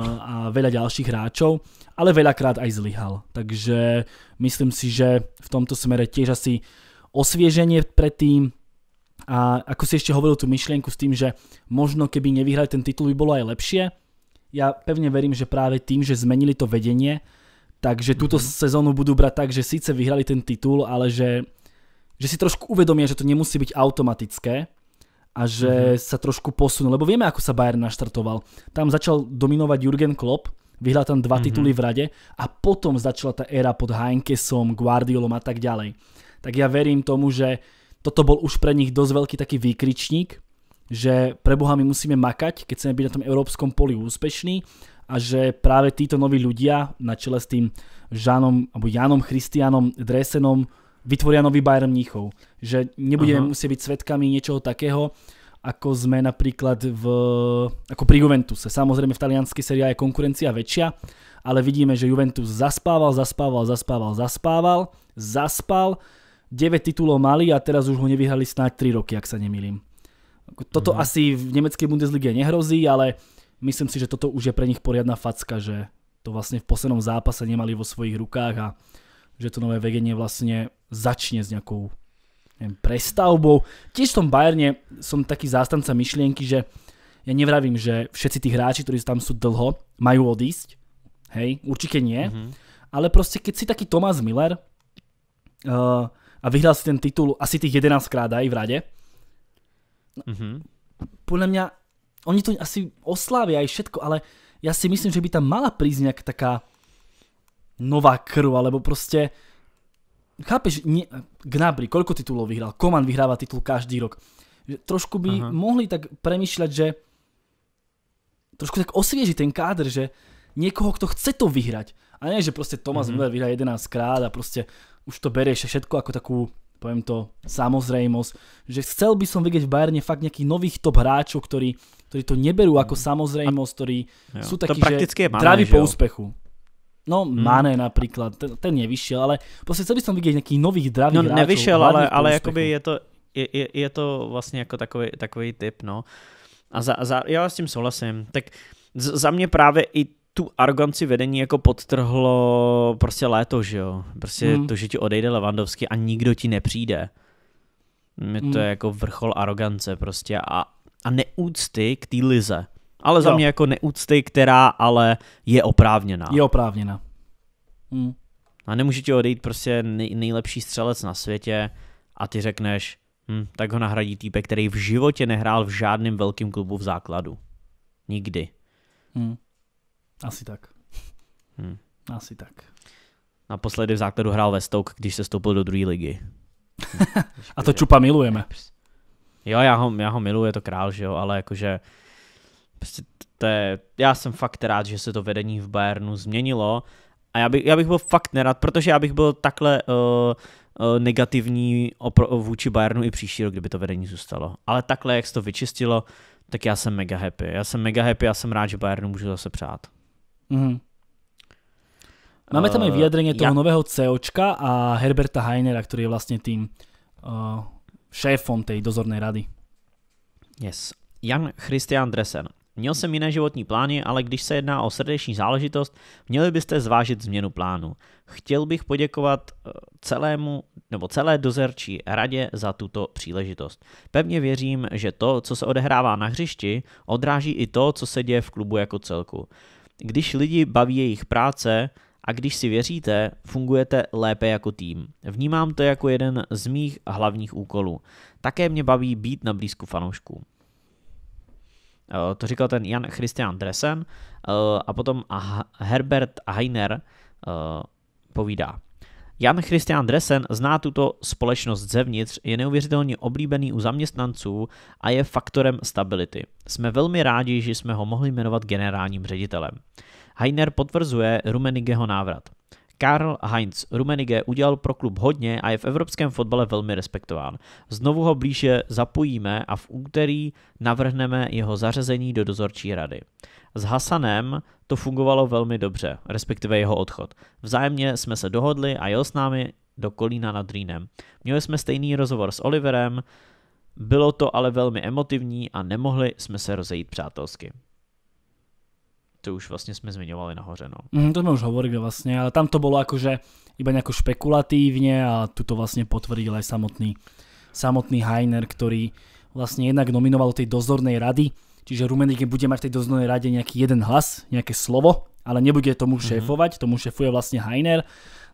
a veľa ďalších hráčov, ale veľakrát aj zlyhal. Takže myslím si, že v tomto smere tiež asi osvieženie pre tým, a ako si ešte hovoril tú myšlienku s tým, že možno keby nevyhrali ten titul by bolo aj lepšie, ja pevne verím, že práve tým, že zmenili to vedenie, takže túto mm -hmm. sezónu budú brať tak, že síce vyhrali ten titul, ale že, že si trošku uvedomia, že to nemusí byť automatické a že mm -hmm. sa trošku posunú, lebo vieme, ako sa Bayern naštartoval. Tam začal dominovať Jurgen Klopp, vyhrál tam dva mm -hmm. tituly v rade a potom začala ta éra pod Heinkesom, Guardiolom a tak ďalej. Tak ja verím tomu, že toto bol už pre nich dosť veľký taký výkričník, že pre Boha my musíme makať, keď chceme byť na tom európskom poli úspešní a že práve títo noví ľudia na čele s tým Žánom, alebo Janom Christianom Dresenom vytvoria nový Bayern Mníchov. Že nebudeme -huh. musieť byť svetkami niečoho takého, ako sme napríklad v, ako pri Juventuse. Samozrejme v talianskej sérii je konkurencia väčšia, ale vidíme, že Juventus zaspával, zaspával, zaspával, zaspával, zaspal, 9 titulov mali a teraz už ho nevyhrali snáď 3 roky, ak sa nemýlim. Toto mm asi v nemeckej Bundeslige nehrozí, ale myslím si, že toto už je pre nich poriadna facka, že to vlastne v poslednom zápase nemali vo svojich rukách a že to nové vedenie vlastne začne s nejakou neviem, prestavbou. Tiež v tom Bayerne som taký zástanca myšlienky, že ja nevravím, že všetci tí hráči, ktorí tam sú dlho, majú odísť. Hej, určite nie. Mm-hmm. Ale proste keď si taký Tomás Miller, uh, eh, a vyhrál si ten titul asi tých 11 krát aj v rade. No, mm-hmm. Podľa mňa, oni to asi oslávia aj všetko, ale ja si myslím, že by tam mala prísť nejaká taká nová krv, alebo proste chápeš, nie, Gnabry, koľko titulov vyhral? Koman vyhráva titul každý rok. Trošku by Aha. mohli tak premýšľať, že trošku tak osvieži ten káder, že niekoho, kto chce to vyhrať. A ne, že proste Thomas mm-hmm. Müller vyhrá 11 krát a proste už to berieš všetko ako takú, poviem to, samozrejmosť, že chcel by som vidieť v Bayerne fakt nejakých nových top hráčov, ktorí, ktorí to neberú ako mm. samozrejmosť, ktorí jo, sú takí, že draví po úspechu. No, hmm. Mane například, ten, ten nevyšel, ale prostě chcel by som vidět nějakých nových dravých No, hráčů, nevyšel, ale, ale jakoby je to, je, je, je to vlastně jako takový, takový typ, no. A za, za, já s tím souhlasím. Tak za mě právě i tu arganci vedení jako podtrhlo prostě léto, že jo? Prostě hmm. to, že ti odejde Levandovský a nikdo ti nepřijde. Mě to hmm. jako vrchol arogance prostě a, a neúcty k té lize. Ale za mě jako neúcty, která ale je oprávněná. Je oprávněná. Hmm. A nemůže ti odejít prostě nej, nejlepší střelec na světě a ty řekneš, hm, tak ho nahradí týpek, který v životě nehrál v žádném velkém klubu v základu. Nikdy. Hmm. Asi tak. Hmm. Asi tak. Naposledy v základu hrál ve Stoke, když se stoupil do druhé ligy. a to Čupa milujeme. Jo, já ho, já ho miluji, je to král, že jo, ale jakože prostě to je, já jsem fakt rád, že se to vedení v Bayernu změnilo a já, by, já bych byl fakt nerad, protože já bych byl takhle uh, uh, negativní opro, vůči Bayernu i příští rok, kdyby to vedení zůstalo. Ale takhle, jak se to vyčistilo, tak já jsem mega happy. Já jsem mega happy, já jsem rád, že Bayernu můžu zase přát. Mm-hmm. Máme tam aj eh, vyjadrenie toho ja. nového COčka a Herberta Heinera, ktorý je vlastne tým uh, šéfom tej dozornej rady. Yes. Jan Christian Dresen. Měl jsem jiné životní plány, ale když se jedná o srdeční záležitost, měli byste zvážit změnu plánu. Chtěl bych poděkovat eh, celému nebo celé dozerčí radě za tuto příležitost. Pevně věřím, že to, co se odehrává na hřišti, odráží i to, co se děje v klubu jako celku. Když lidi baví jejich práce a když si věříte, fungujete lépe jako tým. Vnímám to jako jeden z mých hlavních úkolů. Také mě baví být na blízku fanoušků. Eh, to říkal ten Jan Christian Dresen eh, a potom Herbert Heiner eh, povídá. Jan Christian Dresen zná tuto společnost zevnitř, je neuvěřitelně oblíbený u zaměstnanců a je faktorem stability. Jsme velmi rádi, že jsme ho mohli jmenovat generálním ředitelem. Heiner potvrzuje Rumenigeho návrat. Karl Heinz Rummenigge udělal pro klub hodně a je v evropském fotbale velmi respektován. Znovu ho blíže zapojíme a v úterý navrhneme jeho zařazení do dozorčí rady. S Hasanem to fungovalo velmi dobře, respektive jeho odchod. Vzájemně jsme se dohodli a jel s námi do Kolína nad Rýnem. Měli jsme stejný rozhovor s Oliverem, bylo to ale velmi emotivní a nemohli jsme se rozejít přátelsky to už vlastne sme zmiňovali nahoře. No. Mm, to sme už hovorili vlastne, ale tam to bolo akože iba nejako špekulatívne a tu to vlastne potvrdil aj samotný, samotný Heiner, ktorý vlastne jednak nominoval do tej dozornej rady, čiže Rumenike bude mať v tej dozornej rade nejaký jeden hlas, nejaké slovo, ale nebude tomu mhm. šéfovať, mm -hmm. tomu šéfuje vlastne Heiner,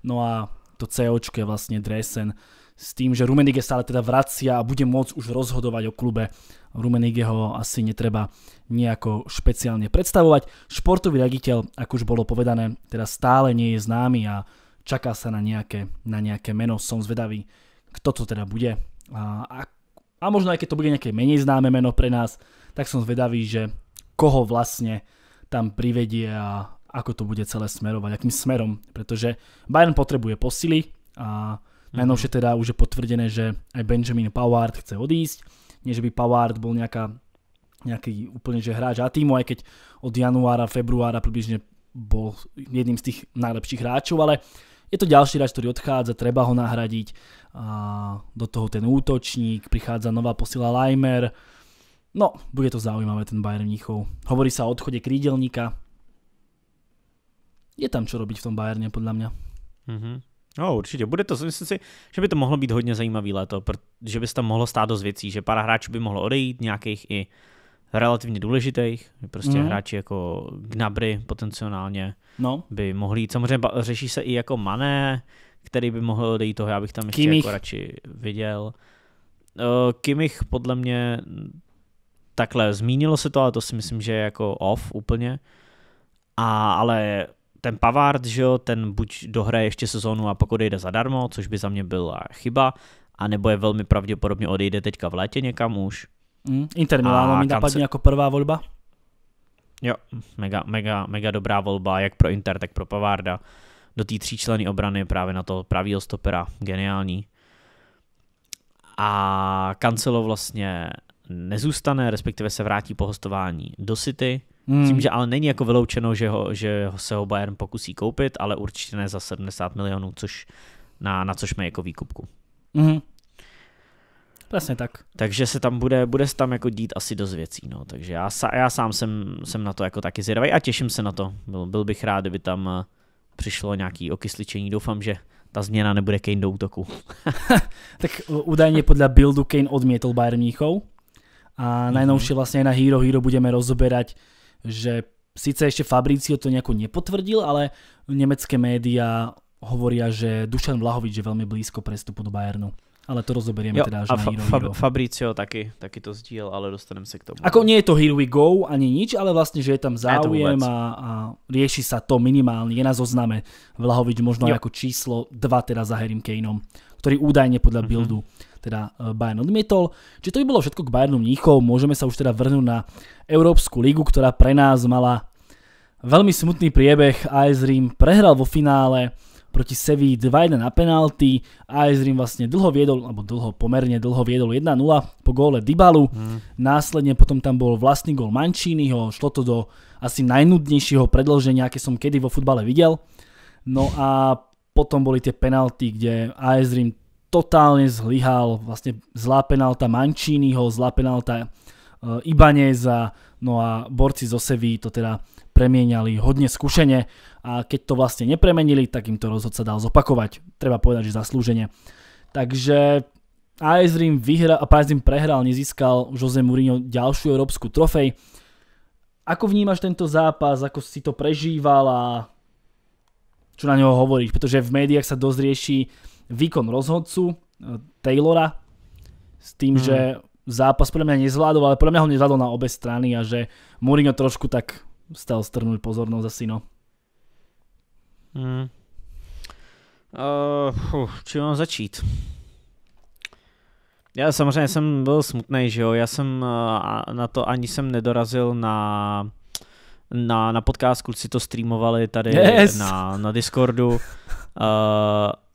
no a to COčko je vlastne Dresen, s tým, že Rumenige je stále teda vracia a bude môcť už rozhodovať o klube. ho asi netreba nejako špeciálne predstavovať. Športový raditeľ, ako už bolo povedané, teda stále nie je známy a čaká sa na nejaké, na nejaké meno. Som zvedavý, kto to teda bude. A, a, a možno aj keď to bude nejaké menej známe meno pre nás, tak som zvedavý, že koho vlastne tam privedie a ako to bude celé smerovať, akým smerom, pretože Bayern potrebuje posily a Najnovšie mhm. teda už je potvrdené, že aj Benjamin Poward chce odísť. Nie, že by Poward bol nejaká, nejaký úplne že hráč a týmu, aj keď od januára, februára približne bol jedným z tých najlepších hráčov, ale je to ďalší hráč, ktorý odchádza, treba ho nahradiť. A do toho ten útočník, prichádza nová posila Leimer. No, bude to zaujímavé ten Bayern Mníchov. Hovorí sa o odchode krídelníka. Je tam čo robiť v tom Bayerne, podľa mňa. Mm-hmm. No, určitě. Bude to, myslím si, že by to mohlo být hodně zajímavý léto, protože by se tam mohlo stát dost věcí, že pár hráčů by mohlo odejít, nějakých i relativně důležitých, prostě mm. hráči jako Gnabry potenciálně no. by mohli jít. Samozřejmě řeší se i jako Mané, který by mohl odejít toho, já bych tam ještě Kimich. jako radši viděl. Eh, Kimich podle mě takhle zmínilo se to, ale to si myslím, že je jako off úplně. A, ale ten Pavard, že jo, ten buď dohraje ještě sezónu a pak jde zadarmo, což by za mě byla chyba, a nebo je velmi pravděpodobně odejde teďka v létě někam už. Mm, Inter Milano mi napadne se... jako prvá volba. Jo, mega, mega, mega dobrá volba, jak pro Inter, tak pro Pavarda. Do té tříčlenné obrany právě na to pravýho stopera, geniální. A Cancelo vlastně nezůstane, respektive se vrátí po hostování do City – Hmm. Tím, že ale není jako vyloučeno, že, ho, že se ho Bayern pokusí koupit, ale určitě ne za 70 milionů, což na, na což mají jako výkupku. Hmm. Vlastně tak. Takže se tam bude, bude se tam jako dít asi dost věcí, no. Takže já, já sám jsem, jsem na to jako taky zvědavý a těším se na to. Byl, byl bych rád, kdyby tam eh, přišlo nějaký okysličení. Doufám, že ta změna nebude Kane do útoku. tak údajně podle buildu Kane odmětl Bayern Mníchov. A najnovšie mhm. vlastne na Hero Hero budeme rozoberať že síce ešte Fabricio to nejako nepotvrdil, ale nemecké médiá hovoria, že Dušan Vlahovič je veľmi blízko prestupu do Bayernu. Ale to rozoberieme jo, teda až a na Hero fa- Hero. Fabricio taky, taky to sdíl, ale dostaneme se k tomu. Ako nie je to Here We Go ani nič, ale vlastne, že je tam záujem a, a rieši sa to minimálne. Je na zozname Vlahovič možno jo. ako číslo 2 teda za Harrym Kaneom, ktorý údajne podľa mm-hmm. buildu teda eh, Bayern odmietol. Čiže to by bolo všetko k Bayernu Mníchov, môžeme sa už teda vrhnúť na Európsku ligu, ktorá pre nás mala veľmi smutný priebeh. AS Rím prehral vo finále proti Sevi 2-1 na penalty. AS Rím vlastne dlho viedol, alebo dlho, pomerne dlho viedol 1-0 po góle Dybalu. Mm. Následne potom tam bol vlastný gól Mančínyho, šlo to do asi najnudnejšieho predlženia, aké som kedy vo futbale videl. No a potom boli tie penalty, kde AS Rím totálne zlyhal, vlastne zlá penálta Mančínyho, zlá penálta eh, Ibaneza, no a borci zo Seví to teda premieniali hodne skúšene a keď to vlastne nepremenili, tak im to rozhodca dal zopakovať. Treba povedať, že zaslúženie. Takže Aizrim prehral, nezískal Jose Mourinho ďalšiu európsku trofej. Ako vnímaš tento zápas, ako si to prežíval a čo na neho hovoríš? Pretože v médiách sa dosť rieši výkon rozhodcu eh, Taylora s tým, mm. že zápas podľa mňa nezvládol, ale podľa mňa ho nezvládol na obe strany a že Mourinho trošku tak stal strnúť pozornosť asi no. Mm. Uh, či mám začít? Já samozřejmě jsem byl smutný, že jo, já jsem eh, na to ani jsem nedorazil na na, na podcast, kluci to streamovali tady yes. na, na Discordu. Uh,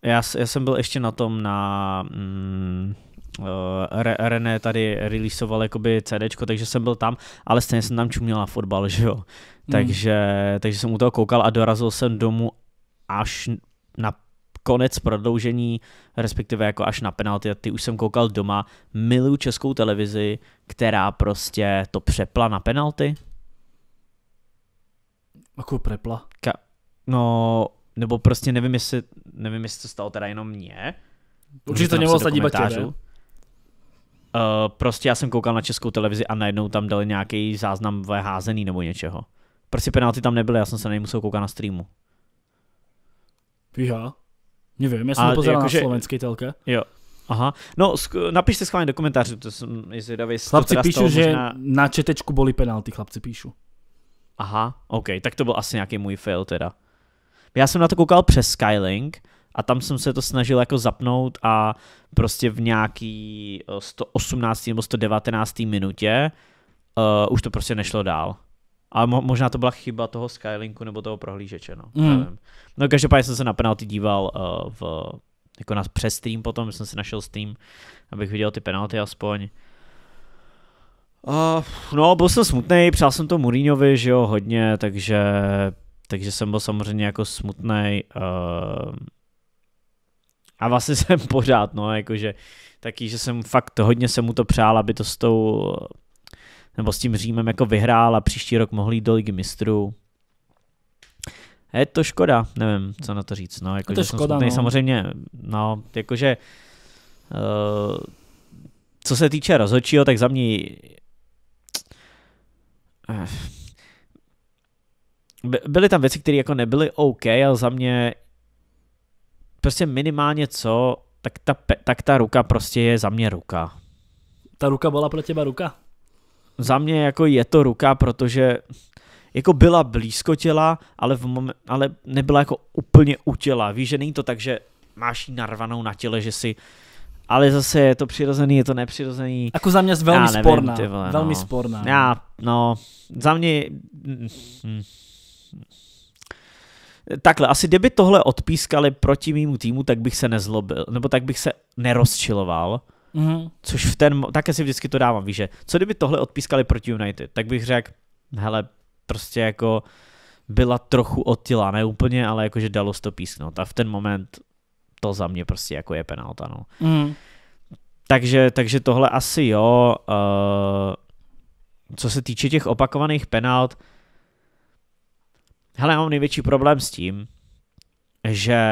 já, já jsem byl ještě na tom na... Mm, Uh, René tady releaseoval jakoby CDčko, takže jsem byl tam, ale stejně jsem tam čuměl na fotbal, že jo. Mm. Takže, takže jsem u toho koukal a dorazil jsem domů až na konec prodloužení, respektive jako až na penalty a ty už jsem koukal doma. Miluju českou televizi, která prostě to přepla na penalty. Jako prepla? Ka- no, nebo prostě nevím, jestli nevím, jestli to stalo teda jenom mě. Určitě to mělo sadí komentářů. Uh, prostě já jsem koukal na českou televizi a najednou tam dali nějaký záznam házený nebo něčeho. Prostě penalty tam nebyly, já jsem se musel koukat na streamu. Píha. Nevím, já jsem to pozeral jako, na že... slovenský telke. Jo. Aha, no sk- napište schválně do komentářů, to jsem zvědavý. Chlapci píšu, možná... že na četečku byly penalty, chlapci píšu. Aha, ok, tak to byl asi nějaký můj fail teda. Já jsem na to koukal přes Skylink a tam jsem se to snažil jako zapnout a prostě v nějaký 118. Eh, nebo 119. minutě uh, už to prostě nešlo dál. A mo- možná to byla chyba toho Skylinku nebo toho prohlížeče, no. Mm. No každopádně jsem se na penalty díval uh, v, jako na přes stream potom, jsem si našel stream, abych viděl ty penalty aspoň. Uh, no, byl jsem smutný, přál jsem to Mourinhovi, že jo, hodně, takže takže jsem byl samozřejmě jako smutný. Uh, eh, a vlastně jsem pořád, no, jakože taky, že jsem fakt hodně se mu to přál, aby to s tou, nebo s tím Římem jako vyhrál a příští rok mohli jít do ligy mistrů. Je to škoda, nevím, co na to říct, no, jakože to škoda, smutný, no. samozřejmě, no, jakože uh, co se týče rozhodčího, tak za mě uh, byly tam věci, které jako nebyly OK, ale za mě prostě minimálně co, tak ta, tak ta ruka prostě je za mě ruka. Ta ruka byla pro těba ruka? Za mě jako je to ruka, protože jako byla blízko těla, ale, v momen, ale nebyla jako úplně u těla. Víš, že není to tak, že máš ji narvanou na těle, že si ale zase je to přirozený, je to nepřirozený. Jako za mě velmi nevím, sporná. vole, velmi no. sporná. Já, no, za mě... Mm, Takhle, asi kdyby tohle odpískali proti mýmu týmu, tak bych se nezlobil, nebo tak bych se nerozčiloval. Mm-hmm. Což v ten, také si vždycky to dávám, víš, že co kdyby tohle odpískali proti United, tak bych řekl, hele, prostě jako byla trochu odtila, ne úplně, ale jakože dalo se to písknout a v ten moment to za mě prostě jako je penalta, no. Mm. Takže, takže tohle asi jo. Uh, co se týče těch opakovaných penalt, Hele, já mám největší problém s tím, že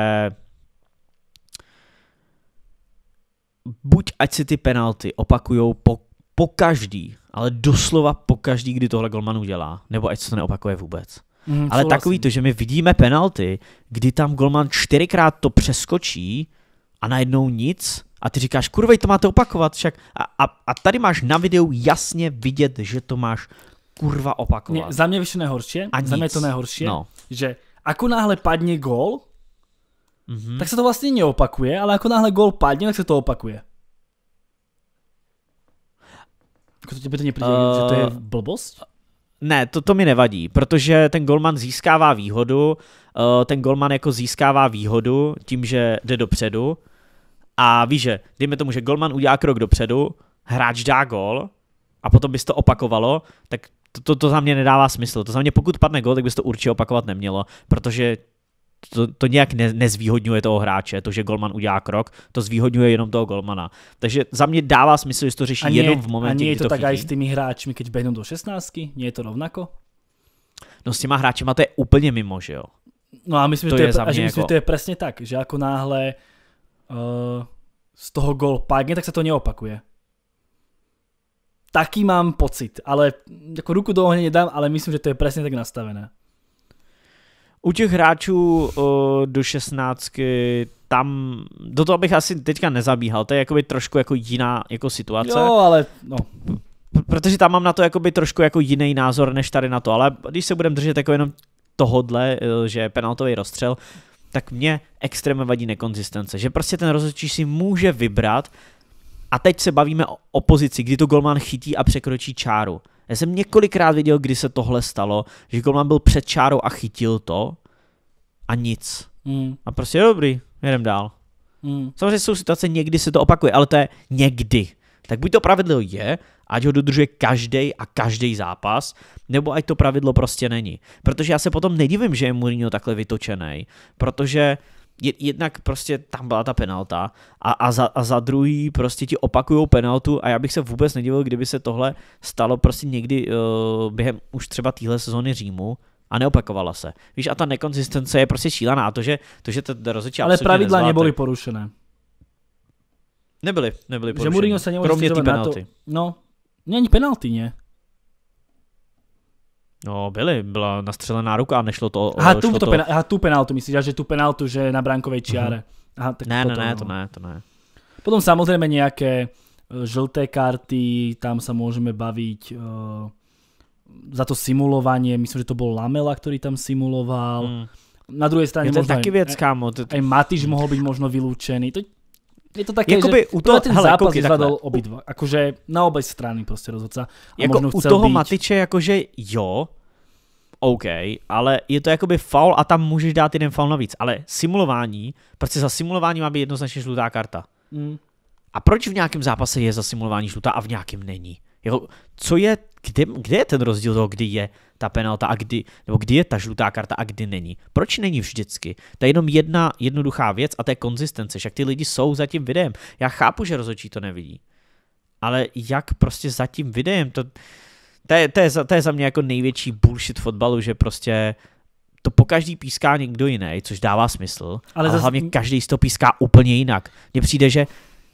buď ať si ty penalty opakujou po, po každý, ale doslova po každý, kdy tohle Golman udělá, nebo ať se to neopakuje vůbec. Mm, ale takový takový to, že my vidíme penalty, kdy tam Golman čtyřikrát to přeskočí a najednou nic a ty říkáš, kurvej, to máte opakovat však a, a, a tady máš na videu jasně vidět, že to máš kurva opakovat. Ne, za mě vyšlo nejhorší, a za mě to nejhorší, no. že ako náhle padne gol, mm-hmm. tak se to vlastně neopakuje, ale ako náhle gol padne, tak se to opakuje. Jako to by to nepřijde, uh, že to je blbost? Ne, to, to mi nevadí, protože ten golman získává výhodu, uh, ten golman jako získává výhodu tím, že jde dopředu a víš, že dejme tomu, že golman udělá krok dopředu, hráč dá gol a potom bys to opakovalo, tak to, to, to za mě nedává smysl. To za mě, pokud padne gol, tak by to určitě opakovat nemělo, protože to, to nějak ne, nezvýhodňuje toho hráče, to, že golman udělá krok, to zvýhodňuje jenom toho golmana. Takže za mě dává smysl, že to řeší nie, jenom v momentě, kdy to je to, to tak i s těmi hráči, když běhnou do 16 nie je to rovnako? No s těma hráči to je úplně mimo, že jo? No a myslím, to že, to je, je a že, myslím jako... že to je přesně tak, že jako náhle uh, z toho gol padne, tak se to neopakuje. Taký mám pocit, ale jako ruku do ohně nedám, ale myslím, že to je přesně tak nastavené. U těch hráčů o, do 16 tam, do toho bych asi teďka nezabíhal, to je jakoby trošku jako jiná jako situace. Jo, ale no. Protože tam mám na to jakoby trošku jako jiný názor než tady na to, ale když se budeme držet jako jenom tohodle, e, že penaltový rozstřel, tak mě extrémně vadí nekonzistence, že prostě ten rozhodčí si může vybrat, a teď se bavíme o opozici, kdy to golman chytí a překročí čáru. Já jsem několikrát viděl, kdy se tohle stalo, že golman byl před čárou a chytil to a nic. Mm. A prostě dobrý, jdem dál. Mm. Samozřejmě jsou situace, někdy se to opakuje, ale to je někdy. Tak buď to pravidlo je, ať ho dodržuje každý a každý zápas, nebo ať to pravidlo prostě není. Protože já se potom nedivím, že je Mourinho takhle vytočený, protože jednak prostě tam byla ta penalta a, a, za, a za druhý prostě ti opakujou penaltu a já bych se vůbec nedivil, kdyby se tohle stalo prostě někdy uh, během už třeba téhle sezóny Římu, a neopakovala se. Víš, a ta nekonzistence je prostě šílená, to, že, to, že to rozhodčí Ale pravidla nezvláte. nebyly porušené. Nebyly, nebyly porušené. Že Mourinho se Kromě té penalty. To, no, není penalty, ne? No byly, byla nastřelená ruka a nešlo to. Aha, tu, to, to. Pena, aha, tu penaltu myslíš, že tu penaltu, že na brankové mhm. čiare. Uh-huh. Aha, tak ne, potom, ne, ne, no. to ne, to ne. Potom samozřejmě nějaké eh, žlté karty, tam se můžeme bavit uh, za to simulování, myslím, že to byl Lamela, který tam simuloval. Mm. Na druhé straně je to taky věc, kámo. Aj Matiš mohl být možno vyloučený. To, je to také, Jakoby že u toho, ten hele, zápas koukej, zvládal obidva. Akože na obě strany prostě rozhodca. A jako možno u toho být. Matiče jakože jo, OK, ale je to jakoby faul a tam můžeš dát jeden faul navíc. Ale simulování, prostě za simulování má být jednoznačně žlutá karta. Mm. A proč v nějakém zápase je za simulování žlutá a v nějakém není? Jeho, jako, co je kde, kde je ten rozdíl toho, kdy je ta penalta a kdy, nebo kdy je ta žlutá karta a kdy není. Proč není vždycky? To je jenom jedna jednoduchá věc a to je konzistence. Však ty lidi jsou za tím videem. Já chápu, že rozhodčí to nevidí. Ale jak prostě za tím videem, to, to, je, to, je, za, to je za mě jako největší bullshit fotbalu, že prostě to po každý píská někdo jiný, což dává smysl, ale, ale zase... hlavně každý z toho píská úplně jinak. Mně přijde, že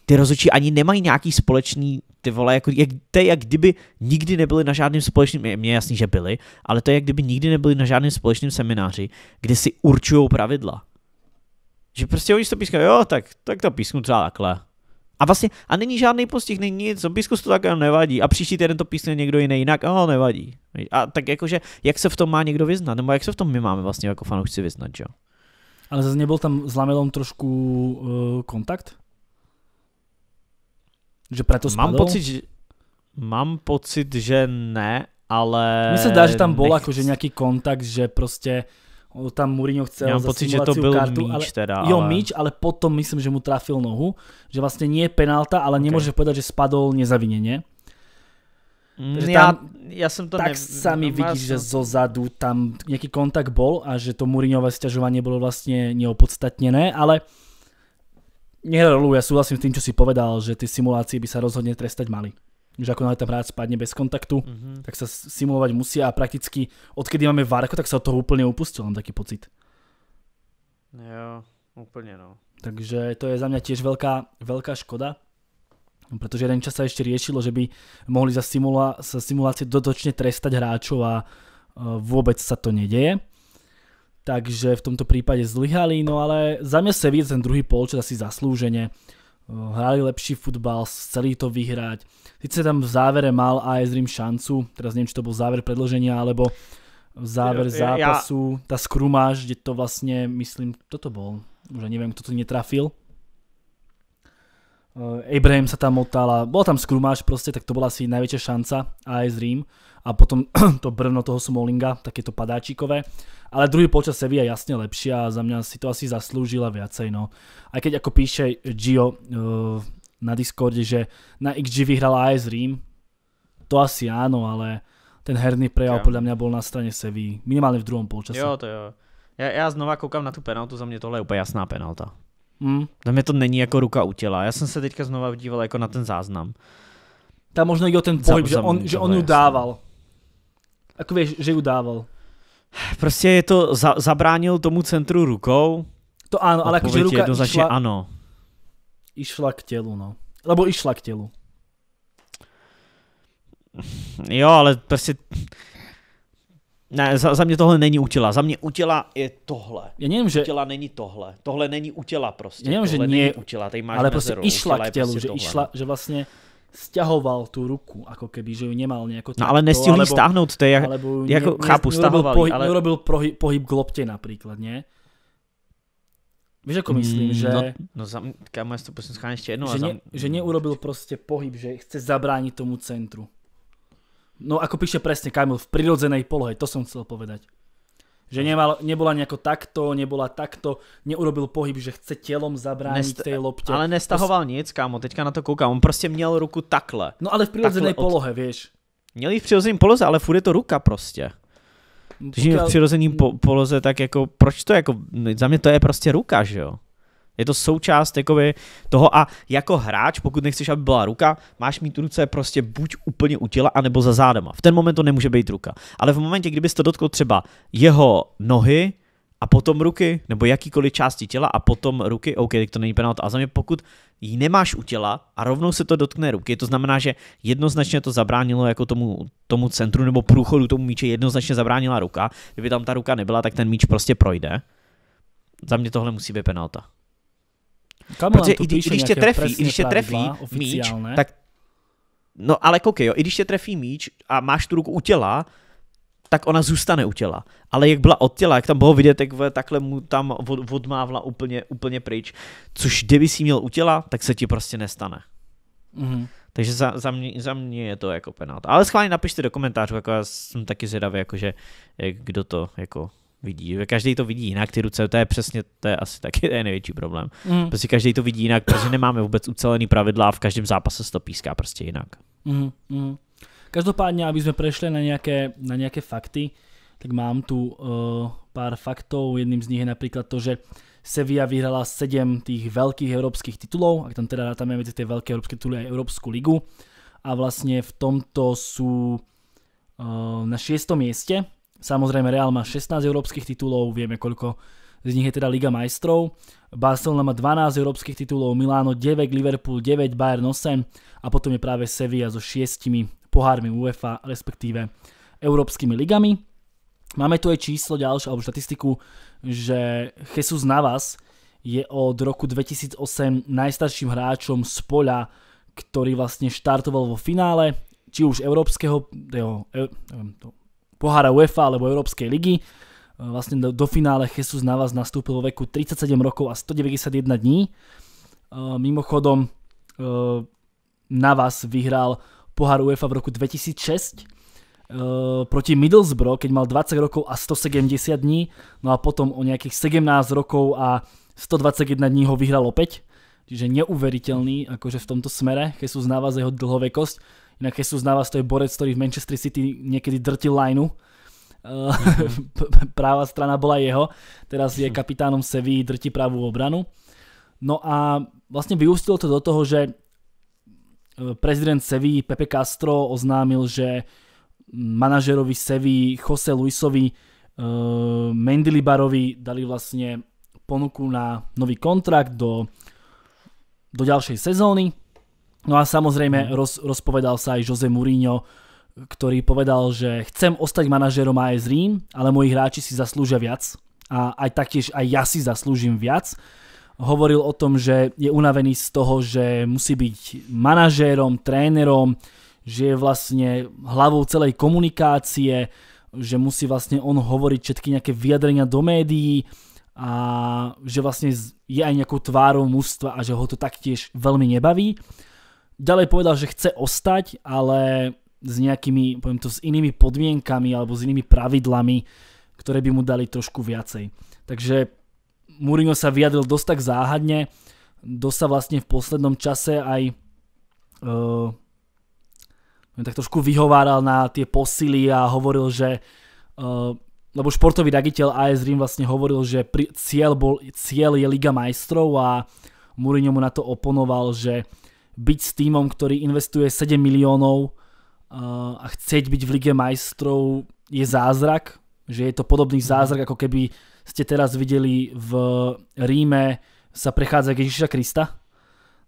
ty rozhodčí ani nemají nějaký společný ty vole, jako, jak, to je jak kdyby nikdy nebyli na žádném společném, mě jasný, že byli, ale to je jak kdyby nikdy nebyli na žádném společném semináři, kde si určují pravidla. Že prostě oni si to pískají, jo, tak, tak to písknu třeba takhle. A vlastně, a není žádný postih, není nic, no písku to takhle nevadí. A příští týden to písne někdo jiný jinak, a nevadí. A tak jakože, jak se v tom má někdo vyznat, nebo jak se v tom my máme vlastně jako fanoušci vyznat, jo? Ale zase nebyl tam Lamelom trošku uh, kontakt? Že preto spadol? Mám pocit, že, mám pocit, že ne, ale... mi se dá, že tam bol akože nejaký kontakt, že prostě tam Mourinho chcel mám pocit, že to byl kartu, míč ale, teda. Jo, ale... míč, ale potom myslím, že mu trafil nohu, že vlastně nie je penalta, ale okay. nemůže povedať, že spadol nezavinenie. Takže mm, ja, tam, ja som to tak ne... sami no, vidíš, som... že zo zadu tam nejaký kontakt bol a že to Mourinhové sťažovanie bolo vlastne neopodstatnené, ale rolu, ja súhlasím s tým, čo si povedal, že tie simulácie by sa rozhodne trestať mali. Že ako náhle tam hráč spadne bez kontaktu, mm-hmm. tak sa simulovať musia a prakticky odkedy máme Varko, tak sa od toho úplne upustil, mám taký pocit. Jo, úplne no. Takže to je za mňa tiež veľká, veľká škoda, pretože jeden čas sa ešte riešilo, že by mohli za, simula- za simulácie dotočne trestať hráčov a e, vôbec sa to nedieje takže v tomto prípade zlyhali, no ale za mňa se vidieť ten druhý polčas asi zaslúžene. Eh, Hrali lepší futbal, chceli to vyhrať. Sice tam v závere mal AS Rim šancu, teraz neviem, či to bol záver predloženia, alebo záver zápasu, Ta tá skrumáž, kde to vlastne, myslím, toto bol, už neviem, kto to netrafil. Eh, Abraham sa tam motal a bol tam skrumáš proste, tak to bola asi najväčšia šanca z Rím a potom to brno toho Smolinga, takéto padáčikové. Ale druhý polčas Sevilla jasne lepšia a za mňa si to asi zaslúžila viacej. No. Aj keď ako píše Gio uh, na Discorde, že na XG vyhral AS Rím, to asi áno, ale ten herný prejav jo. podľa mňa bol na strane Sevilla, minimálne v druhom polčase. Jo, to jo. Já, já znova koukám na tu penaltu, za mňa tohle je úplne jasná penalta. Hmm. za mě to není jako ruka u těla. Já jsem se teďka znova díval jako na ten záznam. Tam možná jde o ten pohyb, za, že on, že on ju dával. Jako víš, že ju dával. Prostě je to, za, zabránil tomu centru rukou. To ano, ale akože ruka jednoznačně išla, ano. Išla k tělu, no. Lebo išla k tělu. Jo, ale prostě ne, za, za mě tohle není utěla. Za mě utěla je tohle. Já nevím, že... Utěla není tohle. Tohle není utěla prostě. Já nevím, tohle že není utěla, tady máš Ale prostě mezeru. prostě išla k tělu, prostě že, tohle. išla, no. že vlastně stěhoval tu ruku, jako keby, že ju nemal nějak. No ale nestihl ji stáhnout, to je, jak, jako ne, chápu, stahovali. Pohyb, ale... Neurobil pohyb, pohyb k lopte napríklad, Víš, jako myslím, mm, že... No, no za, kámo, ja to prosím ještě jednou. Že, ne, za... že neurobil prostě pohyb, že chce zabránit tomu centru. No ako píše presne Kamil, v prirodzenej polohe, to som chcel povedať. Že nemal, nebola nejako takto, nebola takto, neurobil pohyb, že chce telom zabránit Nest, tej lopte. Ale nestahoval to... nic, kámo, teďka na to koukám, on prostě měl ruku takhle. No ale v přirozené od... polohe, vieš. Měl ji v přirozeném poloze, ale furt je to ruka prostě. Když je v přirozeném po- poloze, tak jako proč to jako, za mě to je prostě ruka, že jo? Je to součást jakoby, toho a jako hráč, pokud nechceš, aby byla ruka, máš mít ruce prostě buď úplně u těla, anebo za zádama. V ten moment to nemůže být ruka. Ale v momentě, kdyby to dotkl třeba jeho nohy, a potom ruky, nebo jakýkoliv části těla a potom ruky, OK, tak to není penalt. A za mě, pokud ji nemáš u těla a rovnou se to dotkne ruky, to znamená, že jednoznačně to zabránilo jako tomu, tomu centru nebo průchodu tomu míče jednoznačně zabránila ruka. Kdyby tam ta ruka nebyla, tak ten míč prostě projde. Za mě tohle musí být penalta. Kamilán Protože i, když tě trefí, i když tě trefí míč, tak No ale koukej, jo, i když tě trefí míč a máš tu ruku u těla, tak ona zůstane u těla. Ale jak byla od těla, jak tam bylo vidět, jak takhle mu tam od, odmávla úplně, úplně pryč. Což kdyby si měl u těla, tak se ti prostě nestane. Mm-hmm. Takže za, za, mě, za mě je to jako penát. Ale schválně napište do komentářů, jako já jsem taky zvědavý, jakože jak kdo to jako vidí. Každý to vidí jinak, ty ruce, to je přesně, to je asi taky je největší problém. Mm. Prostě každý to vidí jinak, protože nemáme vůbec ucelený pravidla a v každém zápase se to píská prostě jinak. Mm, mm. Každopádně, aby jsme prešli na nějaké, na nějaké fakty, tak mám tu uh, pár faktů. Jedním z nich je například to, že Sevilla vyhrala sedm těch velkých evropských titulů, a tam teda dáme mezi ty velké evropské tituly a Evropskou ligu. A vlastně v tomto jsou uh, eh, na šestom místě, Samozrejme Real má 16 európskych titulov, vieme koľko z nich je teda Liga majstrov. Barcelona má 12 európskych titulov, Milano 9, Liverpool 9, Bayern 8 a potom je práve Sevilla so 6 pohármi UEFA, respektíve európskymi ligami. Máme tu aj číslo ďalšie, alebo štatistiku, že Jesus Navas je od roku 2008 najstarším hráčom z poľa, ktorý vlastne štartoval vo finále, či už európskeho, jeho, e, pohára UEFA alebo Európskej ligy. E, vlastne do, do finále Jesus na vás nastúpil vo veku 37 rokov a 191 dní. E, mimochodom, e, na vás vyhral pohár UEFA v roku 2006 proti Middlesbrough, keď mal 20 rokov a 170 dní, no a potom o nejakých 17 rokov a 121 dní ho vyhral opäť. Čiže neuveriteľný akože v tomto smere. keď sú znáva jeho dlhovekosť Inak Jesus Navas to je borec, ktorý v Manchester City niekedy drtil lineu. mm-hmm. Práva strana bola jeho, teraz je kapitánom Sevy, drti pravú obranu. No a vlastne vyústilo to do toho, že e, prezident Sevy Pepe Castro oznámil, že manažerovi Sevy Jose Luisovi uh, Mendilibarovi dali vlastne ponuku na nový kontrakt do, do ďalšej sezóny No a samozrejme mhm. roz, rozpovedal sa aj Jose Mourinho, ktorý povedal, že chcem ostať manažerom AS Rím, ale moji hráči si zaslúžia viac a aj taktiež aj ja si zaslúžim viac. Hovoril o tom, že je unavený z toho, že musí byť manažérom, trénerom, že je vlastne hlavou celej komunikácie, že musí vlastne on hovoriť všetky nejaké vyjadrenia do médií a že vlastne je aj nejakou tvárou mužstva a že ho to taktiež veľmi nebaví ďalej povedal, že chce ostať, ale s nejakými, poviem to, s inými podmienkami alebo s inými pravidlami, ktoré by mu dali trošku viacej. Takže Mourinho sa vyjadril dosť tak záhadne, dosť sa vlastne v poslednom čase aj uh, tak trošku vyhováral na tie posily a hovoril, že uh, lebo športový raditeľ AS Rim vlastne hovoril, že pri, cieľ, bol, cieľ je Liga majstrov a Mourinho mu na to oponoval, že byť s týmom, ktorý investuje 7 miliónov eh, a chceť byť v Lige majstrov je zázrak, že je to podobný mhm. zázrak, ako keby ste teraz videli v Ríme sa prechádza Ježiša Krista.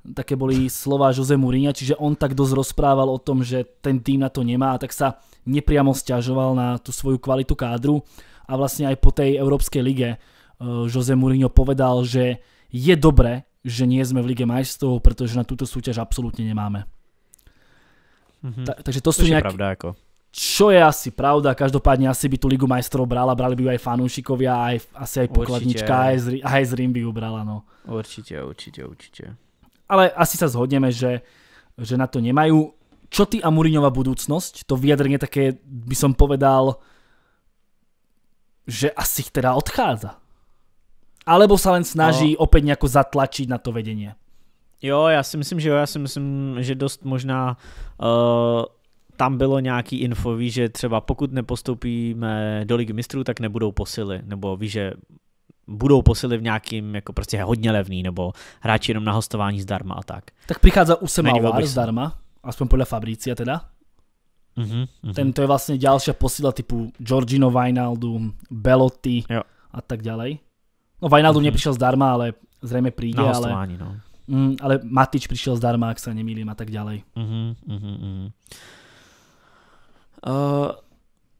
Také boli slova Jose Mourinho, čiže on tak dosť rozprával o tom, že ten tým na to nemá, tak sa nepriamo stiažoval na tú svoju kvalitu kádru a vlastne aj po tej Európskej lige eh, Jose Mourinho povedal, že je dobré, že nie sme v Lige majstrov, pretože na túto súťaž absolútne nemáme. Mhm. Ta, takže to, to sú nejaké... Pravda, ako. Čo je asi pravda, každopádne asi by tú Ligu majstrov brala, brali by ju aj fanúšikovia, aj, asi aj pokladnička, určite. aj z, aj z by ju brala. No. Určite, určite, určite. Ale asi sa zhodneme, že, že na to nemajú. Čo ty a Muriňová budúcnosť? To vyjadrenie také, by som povedal, že asi teda odchádza. Alebo sa len snaží no. opäť nejako zatlačiť na to vedenie. Jo, já si myslím, že jo, já si myslím, že dost možná uh, tam bylo nějaký info, ví, že třeba pokud nepostoupíme do ligy mistrů, tak nebudou posily, nebo ví, že budou posily v nějakým jako prostě hodně levný, nebo hráči jenom na hostování zdarma a tak. Tak přichází u Usemawar zdarma, aspoň podle Fabricia teda. Uh-huh, uh-huh. Ten to je vlastně další posila typu Giorgino Vinaldu, Belotti jo. a tak dále. No Vajnaldum mm-hmm. neprišiel zdarma, ale zrejme príde. Na ale, no. Mm, ale Matič prišiel zdarma, ak sa nemýlim a tak ďalej. Mm-hmm, mm-hmm. Uh,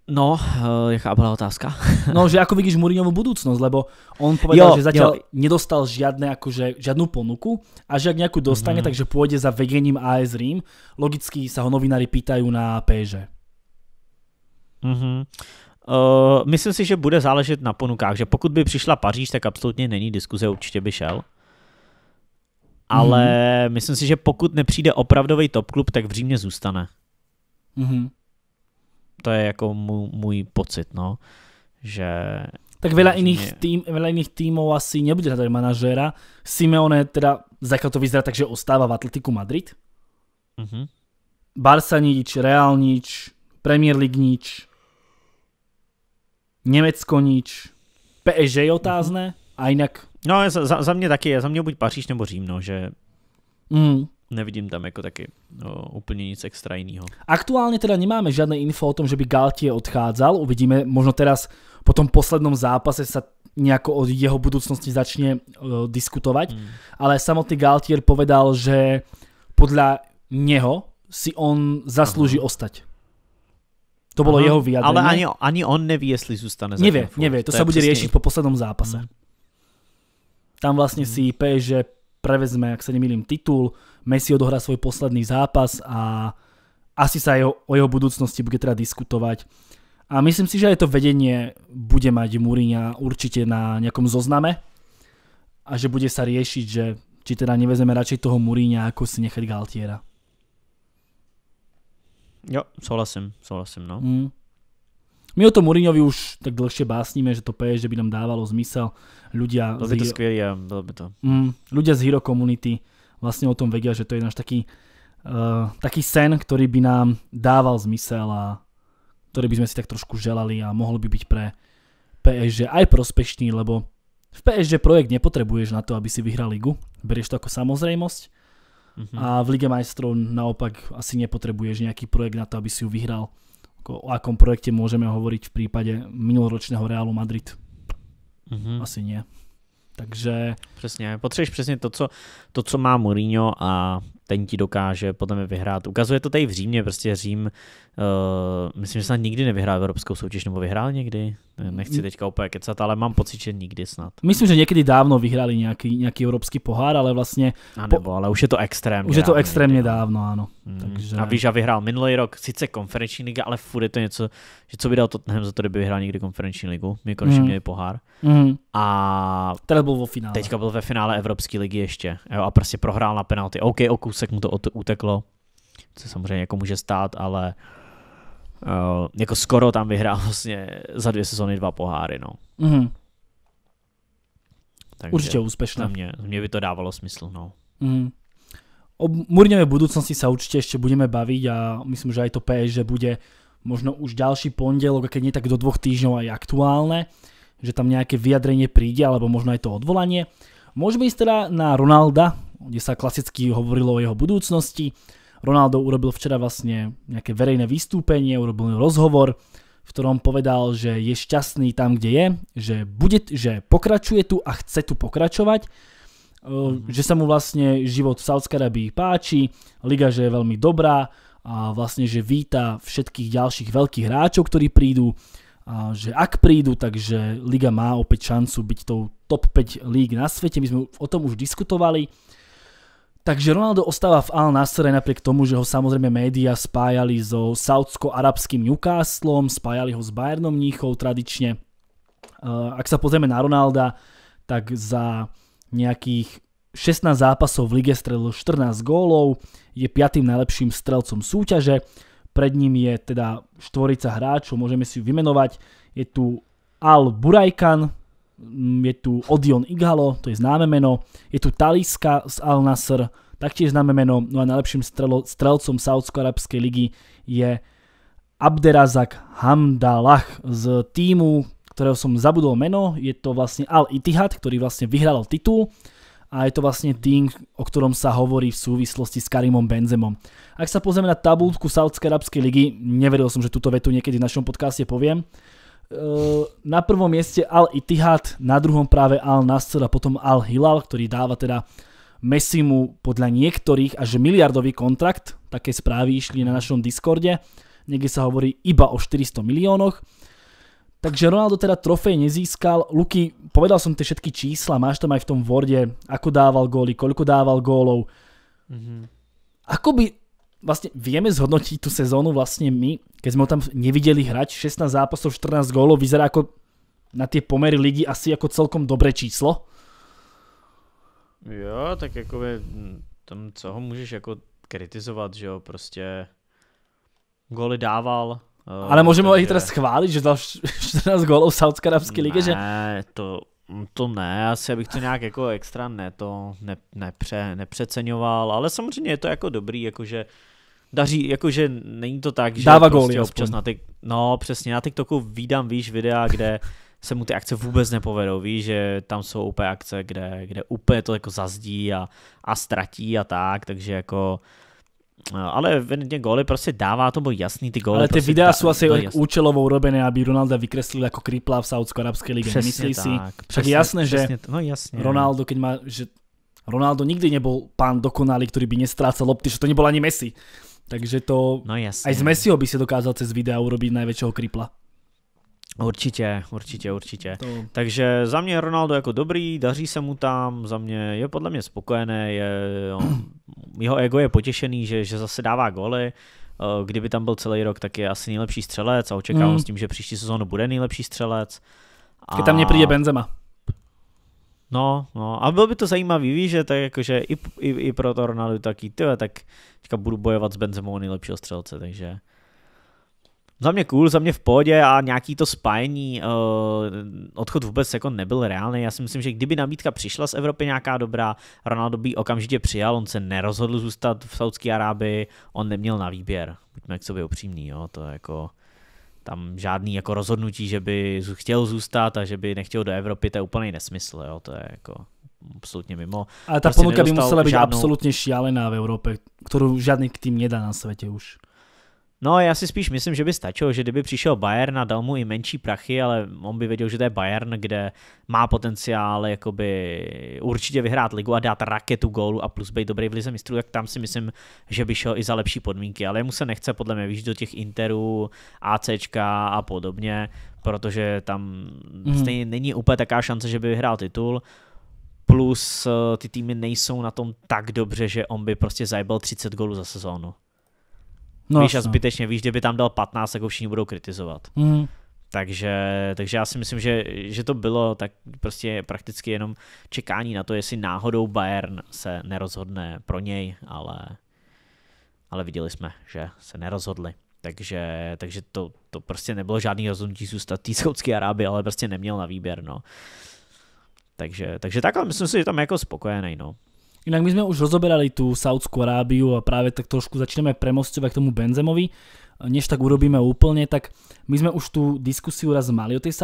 no, uh, jaká byla otázka? no, že ako vidíš Mourinhovú budúcnosť, lebo on povedal, jo, že zatiaľ jo. nedostal žiadne, akože, žiadnu ponuku a že ak nejakú dostane, mm-hmm. takže pôjde za vedením AS Rím. Logicky sa ho novinári pýtajú na PŽ. Mm-hmm. Eh, myslím si, že bude záležet na ponukách, že pokud by přišla Paříž, tak absolutně není diskuze, určitě by šel. Ale mm-hmm. myslím si, že pokud nepřijde opravdový top klub, tak v Římě zůstane. Mm-hmm. To je jako můj, můj pocit, no. Že... Tak veľa iných, tým, veľa iných tímov asi nebude hľadať manažéra. Simeone teda, zakiaľ to vyzerá takže ostáva v Atletiku Madrid. Mm-hmm. Barca nič, Real nič, Premier League nič. Německo nič, PSG je otázné a jinak... No za, za mě taky, za mě buď Paříž nebo Řím, no, že mm. nevidím tam jako taky no, úplně nic extra jiného. Aktuálně teda nemáme žádné info o tom, že by Galtier odcházel, uvidíme možno teraz po tom posledním zápase se nějako o jeho budoucnosti začne uh, e, diskutovať, mm. ale samotný Galtier povedal, že podle něho si on zaslouží ostať. To bolo Aha, jeho vyjadrenie. Ale ani, ani on nevie, jestli zostane za Nevie, Frankfurt. nevie. To, to sa bude riešiť po poslednom zápase. Mm. Tam vlastne mm. si PSG prevezme, ak sa nemýlim, titul, Messi odohrá svoj posledný zápas a asi sa jeho, o jeho budúcnosti bude teda diskutovať. A myslím si, že aj to vedenie bude mať Múriňa určite na nejakom zozname a že bude sa riešiť, že či teda nevezeme radšej toho Múriňa, ako si nechať Galtiera. Jo, souhlasím, souhlasím, no. Mm. My o tom Mourinhovi už tak dlhšie básníme, že to že by nám dávalo zmysel. Ľudia bylo by to skvělý, ja, bylo by to. Mm, ľudia z Hero Community vlastně o tom vedia, že to je náš taký, uh, eh, taký sen, který by nám dával zmysel a ktorý by sme si tak trošku želali a mohol by byť pre PSG aj prospešný, lebo v PSG projekt nepotrebuješ na to, aby si vyhral ligu. Berieš to ako samozrejmosť hmm A v Lige majstrov naopak asi nepotrebuješ nejaký projekt na to, aby si ju vyhral. Jako, o akom projekte môžeme hovoriť v prípade minuloročného Realu Madrid? Mm-hmm. Asi nie. Takže... Přesně, potřebuješ přesně to co, to, co má Mourinho a ten ti dokáže podle mě vyhrát. Ukazuje to tady v Římě, prostě Řím, uh, myslím, že snad nikdy nevyhrál evropskou soutěž, nebo vyhrál někdy, nechci teďka úplně kecat, ale mám pocit, že nikdy snad. Myslím, že někdy dávno vyhráli nějaký, nějaký evropský pohár, ale vlastně... A nebo, po... ale už je to extrémně Už je to extrémně dávno, dávno, ano. Mm. Takže... A víš, že vyhrál minulý rok sice konferenční liga, ale furt je to něco, že co by dal Tottenham za to, kdyby vyhrál někdy konferenční ligu. My konečně mm. měli pohár. Mm. A... Teď byl vo finále. Teďka byl ve finále Evropské ligy ještě. Jo, a prostě prohrál na penalty. OK, okus kousek mu to uteklo, co samozřejmě jako může stát, ale uh, jako skoro tam vyhrál vlastně za dvě sezony dva poháry, no. Mm-hmm. Takže určitě úspěšné. Mě, mě by to dávalo smysl, no. Mm. O Murňovej budoucnosti se určitě ještě budeme bavit. a myslím, že aj to že bude možno už další pondělok, a keď nie tak do dvoch týždňov aj aktuálne, že tam nejaké vyjadrenie príde, alebo možno aj to odvolanie. Môžeme ísť teda na Ronalda, kde sa klasicky hovorilo o jeho budúcnosti. Ronaldo urobil včera vlastne nejaké verejné vystúpenie, urobil rozhovor, v ktorom povedal, že je šťastný tam, kde je, že, bude, že pokračuje tu a chce tu pokračovať, eh, mhm. že sa mu vlastne život v Saudskej Arabii páči, liga, že je veľmi dobrá a vlastne, že víta všetkých ďalších veľkých hráčov, ktorí prídu, a že ak prídu, takže liga má opäť šancu byť tou top 5 líg na svete. My sme o tom už diskutovali takže Ronaldo ostáva v Al Nasre napriek tomu, že ho samozrejme média spájali so saudsko-arabským Newcastlom, spájali ho s Bayernom Mníchov tradične. Eh, ak sa pozrieme na Ronalda, tak za nejakých 16 zápasov v lige strelil 14 gólov, je piatým najlepším strelcom súťaže, pred ním je teda štvorica hráčov, môžeme si ju vymenovať, je tu Al Burajkan, Mm, je tu Odion Ighalo, to je známe meno, je tu Taliska z Al Nasr, taktiež známe meno, no a najlepším strelo, strelcom Saudsko-Arabskej ligy je Abderazak Hamdalah z týmu, ktorého som zabudol meno, je to vlastne Al Itihad, ktorý vlastne vyhral titul a je to vlastne tým, o ktorom sa hovorí v súvislosti s Karimom Benzemom. Ak sa pozrieme na tabulku Saudskej arabskej ligy, neveril som, že túto vetu niekedy v našom podcaste poviem, Eh, na prvom mieste Al Itihad, na druhom práve Al Nasser a potom Al Hilal, ktorý dáva teda Messi mu podľa niektorých až miliardový kontrakt. Také správy išli na našom Discorde. Niekde sa hovorí iba o 400 miliónoch. Takže Ronaldo teda trofej nezískal. Luky, povedal som tie všetky čísla, máš tam aj v tom Worde, ako dával góly, koľko dával gólov. Mm-hmm. Ako by vlastne vieme zhodnotiť tú sezónu vlastne my, keď sme ho tam nevideli hrať, 16 zápasov, 14 gólov, vyzerá ako na tie pomery ligy asi ako celkom dobré číslo. Jo, tak jako by, hm, tam co ho můžeš jako kritizovat, že jo, prostě góly dával. Eh, ale môžeme ho aj teraz schválit, že dal 14 gólů v Saudské arabské že? Ne, to, hm, to ne, asi bych to nějak jako extra ne, to ne, nepře, nepřeceňoval, ale samozřejmě je to jako dobrý, jakože uh, daří, jakože není to tak, že Dává prostě goly občas aspoň. na tyk, no přesně, na TikToku vídám, víš, videa, kde se mu ty akce vůbec nepovedou, víš, že tam jsou úplně akce, kde, kde úplně to jako zazdí a, a ztratí a tak, takže jako no, ale evidentně góly prostě dává, to bylo jasný, ty góly. Ale ty prostě videa jsou asi účelovo urobené, aby Ronalda vykreslil jako kripla v saudsko-arabské lize. Myslí si, však jasné, že no, jasně. Ronaldo, keď má, že Ronaldo nikdy nebyl pán dokonalý, který by nestrácel lopty, že to nebyl ani Messi. Takže to... No jasne. Aj z Messiho by si dokázal cez videa urobiť najväčšieho kripla. Určitě, určitě, určitě. To. Takže za mě Ronaldo jako dobrý, daří se mu tam, za mě je podle mě spokojený, je, on, jeho ego je potěšený, že, že zase dává goly, eh, kdyby tam byl celý rok, tak je asi nejlepší střelec a očekávám mm. s tím, že příští sezónu bude nejlepší střelec. A... Když tam přijde Benzema. No, no, a bylo by to zajímavý, víš, že tak jakože i, i, i pro to Ronaldo taky, ty, tak teďka budu bojovat s Benzemou nejlepšího střelce, takže za mě cool, za mě v pohodě a nějaký to spájení, uh, eh, odchod vůbec jako nebyl reálný. Já si myslím, že kdyby nabídka přišla z Evropy nějaká dobrá, Ronaldo by okamžitě přijal, on se nerozhodl zůstat v Saudské Arábii, on neměl na výběr. Buďme k sobě upřímní, jo, to je jako tam žádný jako rozhodnutí, že by chtěl zůstat a že by nechtěl do Evropy, to je úplný nesmysl, jo, to je jako absolutně mimo. Ale ta prostě ponuka by musela být žádnou... absolutně šialená v Evropě, kterou žádný tým nedá na světě už. No, já si spíš myslím, že by stačilo, že kdyby přišel Bayern a dal mu i menší prachy, ale on by věděl, že to je Bayern, kde má potenciál jakoby určitě vyhrát ligu a dát raketu gólu a plus být dobrý v lize mistrů, tak tam si myslím, že by šel i za lepší podmínky, ale mu se nechce podle mě víš do těch Interů, ACčka a podobně, protože tam mm. stejně není úplně taká šance, že by vyhrál titul plus eh, ty týmy nejsou na tom tak dobře, že on by prostě zajbal 30 gólů za sezónu. No víš, jasno. a zbytečně víš, kdyby tam dal 15, tak ho všichni budou kritizovat. Mm. Takže, takže já si myslím, že, že to bylo tak prostě prakticky jenom čekání na to, jestli náhodou Bayern se nerozhodne pro něj, ale, ale viděli jsme, že se nerozhodli. Takže, takže to, to prostě nebylo žádný rozhodnutí zůstat té Saudské Arábie, ale prostě neměl na výběr. No. Takže, takže tak, ale myslím si, že tam jako spokojený. No. Inak my sme už rozoberali tú Saudskú Arábiu a práve tak trošku začneme premostovať k tomu Benzemovi. Než tak urobíme úplne, tak my sme už tú diskusiu raz mali o tej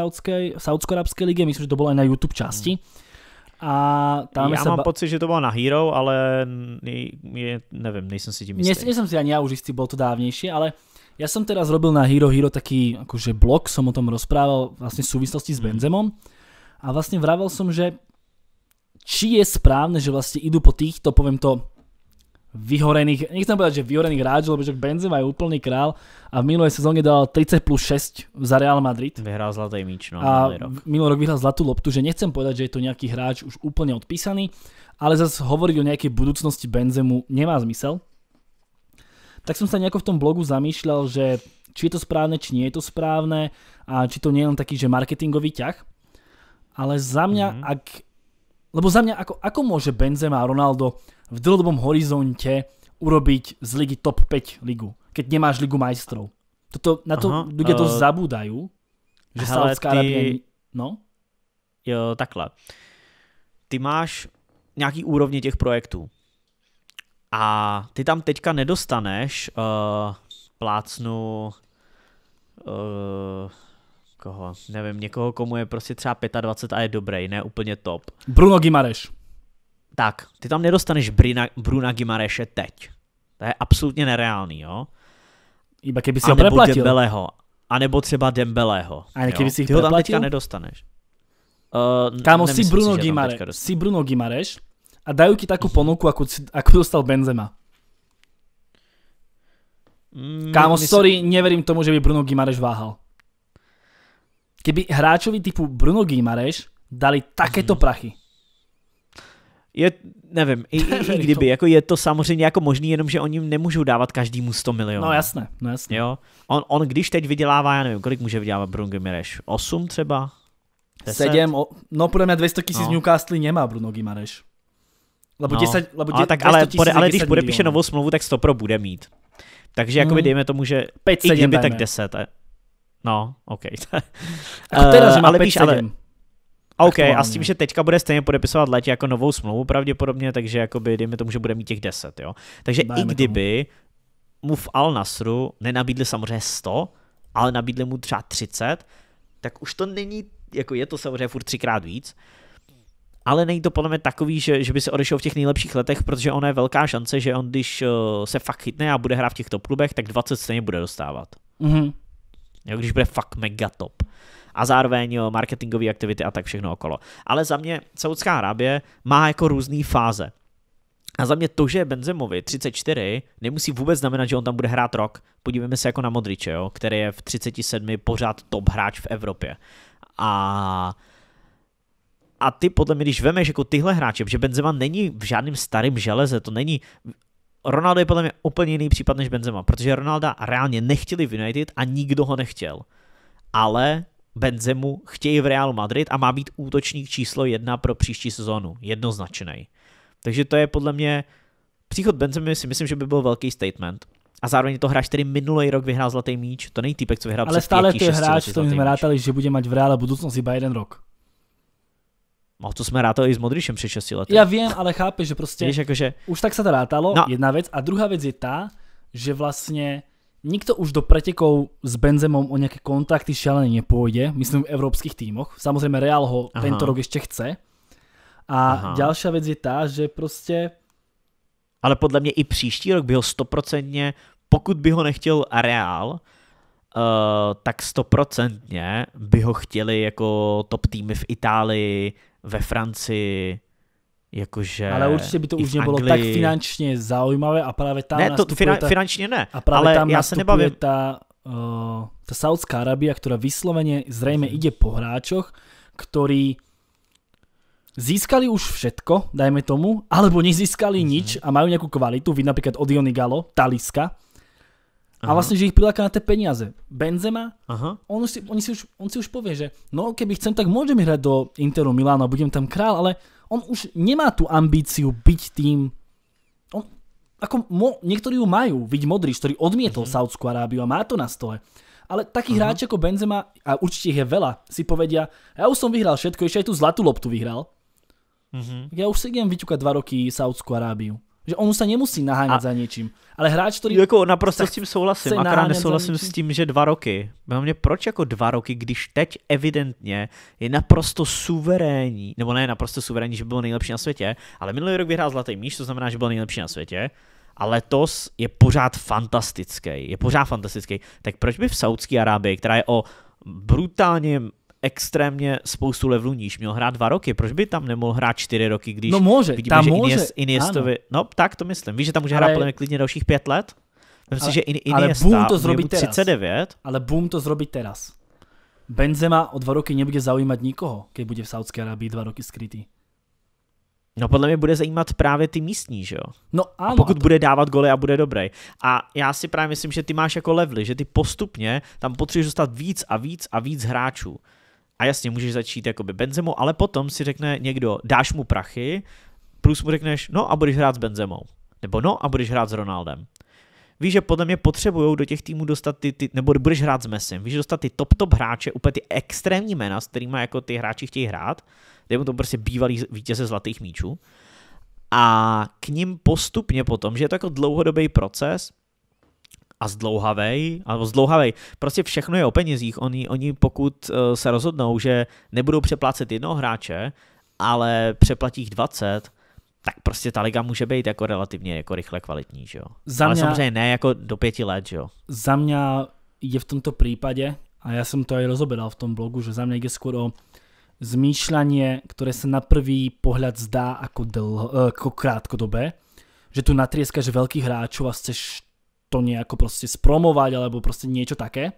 Saudsko-Arabskej lige, myslím, že to bolo aj na YouTube časti. A tam já se mám ba... pocit, že to bylo na Hero, ale je, nevím, nejsem si tím jistý. Nejsem si ani já už jistý, bylo to dávnější, ale já jsem teda zrobil na Hero Hero taký akože blog, som o tom rozprával vlastne v súvislosti s mhm. Benzemom a vlastne vravel som, že či je správne, že vlastne idú po týchto, poviem to, vyhorených, nechcem povedať, že vyhorených hráčov, lebo že Benzema je úplný král a v minulej sezóne dal 30 plus 6 za Real Madrid. Vyhral zlatý míč, no, a rok. minulý rok vyhral zlatú loptu, že nechcem povedať, že je to nejaký hráč už úplne odpísaný, ale zase hovoriť o nejakej budúcnosti Benzemu nemá zmysel. Tak som sa nejako v tom blogu zamýšľal, že či je to správne, či nie je to správne a či to nie je len taký, že marketingový ťah. Ale za mňa, mm-hmm. ak Lebo za mňa, ako, ako môže Benzema a Ronaldo v dlhodobom horizonte urobiť z ligy top 5 ligu, keď nemáš ligu majstrov? Toto, na to Aha, ľudia uh, eh, to zabúdajú, že sa Saudská ty... No? Jo, takhle. Ty máš nějaký úrovni těch projektů. A ty tam teďka nedostaneš uh, plácnu uh, někoho, nevím, někoho, komu je prostě třeba 25 a je dobrý, ne úplně top. Bruno Gimareš. Tak, ty tam nedostaneš Brina, Bruna Gimareše teď. To je absolutně nereálný, jo? Iba keby si ho preplatil. Dembeleho, a nebo třeba Dembeleho. A kdyby si Ty ho tam teďka nedostaneš. Uh, Kámo, si Bruno, jako si, Gimare, si Bruno Gimareš a dajú ti takú ponuku, ako, ako dostal Benzema. Mm, Kámo, sorry, neverím tomu, že by Bruno Gimareš váhal keby hráčovi typu Bruno Gimareš dali takéto prachy. Je, nevím, i, i, i kdyby, jako je to samozřejmě jako možný, jenomže oni nemůžou dávat každému 100 milionů. No jasné, no jasné. Jo? On, on když teď vydělává, já nevím, kolik může vydělávat Bruno Gimareš? 8 třeba? 10? 7, o, no podle mě 200 tisíc no. Newcastle nemá Bruno Gimareš. Lebo no. 10, lebo 10, ale, tak, ale, pode, ale když podepíše novou smlouvu, tak 100 pro bude mít. Takže jakoby mm. dejme tomu, že 5, 7, i kdyby dajme. tak 10. No, OK. teda, že má ale ale, OK, a s tím, no. že teďka bude stejně podepisovat letě jako novou smlouvu pravděpodobně, takže jakoby, dejme tomu, že bude mít těch 10, jo. Takže Dajeme i kdyby tomu. mu v Al Nasru nenabídli samozřejmě 100, ale nabídli mu třeba 30, tak už to není, jako je to samozřejmě furt třikrát víc, ale není to podle mě takový, že, že by se odešel v těch nejlepších letech, protože ona je velká šance, že on když eh, se fakt chytne a bude hrát v těch top klubech, tak 20 stejně bude dostávat. Mm-hmm jo, když bude fakt mega top. A zároveň marketingové aktivity a tak všechno okolo. Ale za mě Saudská Arábie má jako různé fáze. A za mě to, že je Benzemovi 34, nemusí vůbec znamenat, že on tam bude hrát rok. Podívejme se jako na Modriče, jo, který je v 37 pořád top hráč v Evropě. A a ty podle mě, když vemeš jako tyhle hráče, že Benzema není v žádném starém železe, to není, Ronaldo je podle mě úplně jiný případ než Benzema, protože Ronalda reálně nechtěli v United a nikdo ho nechtěl. Ale Benzemu chtějí v Real Madrid a má být útočník číslo jedna pro příští sezónu. Jednoznačný. Takže to je podle mě příchod Benzemy si myslím, že by byl velký statement. A zároveň to hráč, který minulý rok vyhrál zlatý míč, to není týpek, co vyhrál Ale stále ty hráč, to rátali, že bude mít v Reále budoucnosti iba jeden rok. No to jsme rátali i s Modrišem před 6 lety. Já vím, ale chápeš, že prostě Víš, jakože... už tak se to rátalo, no. jedna věc. A druhá věc je ta, že vlastně nikto už do pretekov s Benzemom o nějaké kontakty šialené nepůjde, myslím v evropských týmoch. Samozřejmě Real ho Aha. tento rok ještě chce. A další věc je ta, že prostě... Ale podle mě i příští rok by ho stoprocentně, pokud by ho nechtěl Real, Uh, tak stoprocentně by ho chtěli jako top týmy v Itálii, ve Francii, jakože Ale určitě by to už nebylo tak finančně zaujímavé a právě tam Ne, to fina- ta, finančně ne, a právě ale tam já se nebavím. Ta, uh, ta Saudská Arabia, která vysloveně zřejmě ide mhm. po hráčoch, který získali už všetko, dajme tomu, alebo nezískali mm-hmm. nič a majú nejakú kvalitu, vy napríklad Odiony Galo, Taliska, Aha. a vlastne, že ich priláka na tie peniaze. Benzema, Aha. On, si, on, si už, on si už povie, že no keby chcem, tak môžem hrať do Interu Milána, budem tam král, ale on už nemá tú ambíciu byť tým, on, ako mo, niektorí ju majú, vidí Modrič, ktorý odmietol mhm. Saudskú Arábiu a má to na stole. Ale taký uh-huh. ako Benzema, a určite ich je veľa, si povedia, ja už som vyhral všetko, ešte aj tú zlatú loptu vyhral. Uh-huh. Mhm. Ja už si idem vyťukať dva roky Saudskú Arábiu. Že on se nemusí naháňat a... za něčím. Ale hráč, který... Jako naprosto s tím souhlasím, akorát nesouhlasím s tím, že dva roky. mám mě proč jako dva roky, když teď evidentně je naprosto suverénní, nebo ne naprosto suverénní, že byl nejlepší na světě, ale minulý rok vyhrál Zlatý míč, to znamená, že byl nejlepší na světě a letos je pořád fantastický, je pořád fantastický, tak proč by v Saudské Arábii, která je o brutálně extrémně spoustu levelů níž. Měl hrát dva roky, proč by tam nemohl hrát čtyři roky, když no může, vidíme, tam že může. Iniest, Iniestovi... No tak to myslím. Víš, že tam může ale... hrát podle mě klidně dalších pět let? Myslím si, že In, Iniesta, ale boom to zrobí 39. Teraz. Ale boom to zrobí teraz. Benzema o dva roky nebude zaujímat nikoho, keď bude v Saudské Arabii dva roky skrytý. No podle mě bude zajímat právě ty místní, že jo? No ano. A pokud to... bude dávat goly a bude dobrý. A já si právě myslím, že ty máš jako levly že ty postupně tam potřebuješ dostat víc a víc a víc hráčů. A jasně, můžeš začít jakoby Benzemou, ale potom si řekne někdo, dáš mu prachy, plus mu řekneš, no a budeš hrát s Benzemou. Nebo no a budeš hrát s Ronaldem. Víš, že podle mě potřebují do těch týmů dostat ty, ty nebo budeš hrát s Messim, víš, dostat ty top top hráče, úplně ty extrémní jména, s kterými jako ty hráči chtějí hrát, dejme to prostě bývalý vítěze zlatých míčů, a k ním postupně potom, že je to jako dlouhodobý proces, a zdlouhavej, alebo zdlouhavej, prostě všechno je o penězích. Oni, oni pokud eh, se rozhodnou, že nebudou přeplácet jednoho hráče, ale přeplatí jich 20, tak prostě ta liga může být jako relativně jako rychle kvalitní, že jo. Za ale samozřejmě ne jako do pěti let, že jo. Za mě je v tomto případě, a já jsem to i rozoberal v tom blogu, že za mě je skoro zmýšlení, které se na prvý pohled zdá jako dlho, eh, ako krátkodobé, že tu natrieskáš veľkých hráčov a chceš to nejako proste spromovať alebo proste niečo také.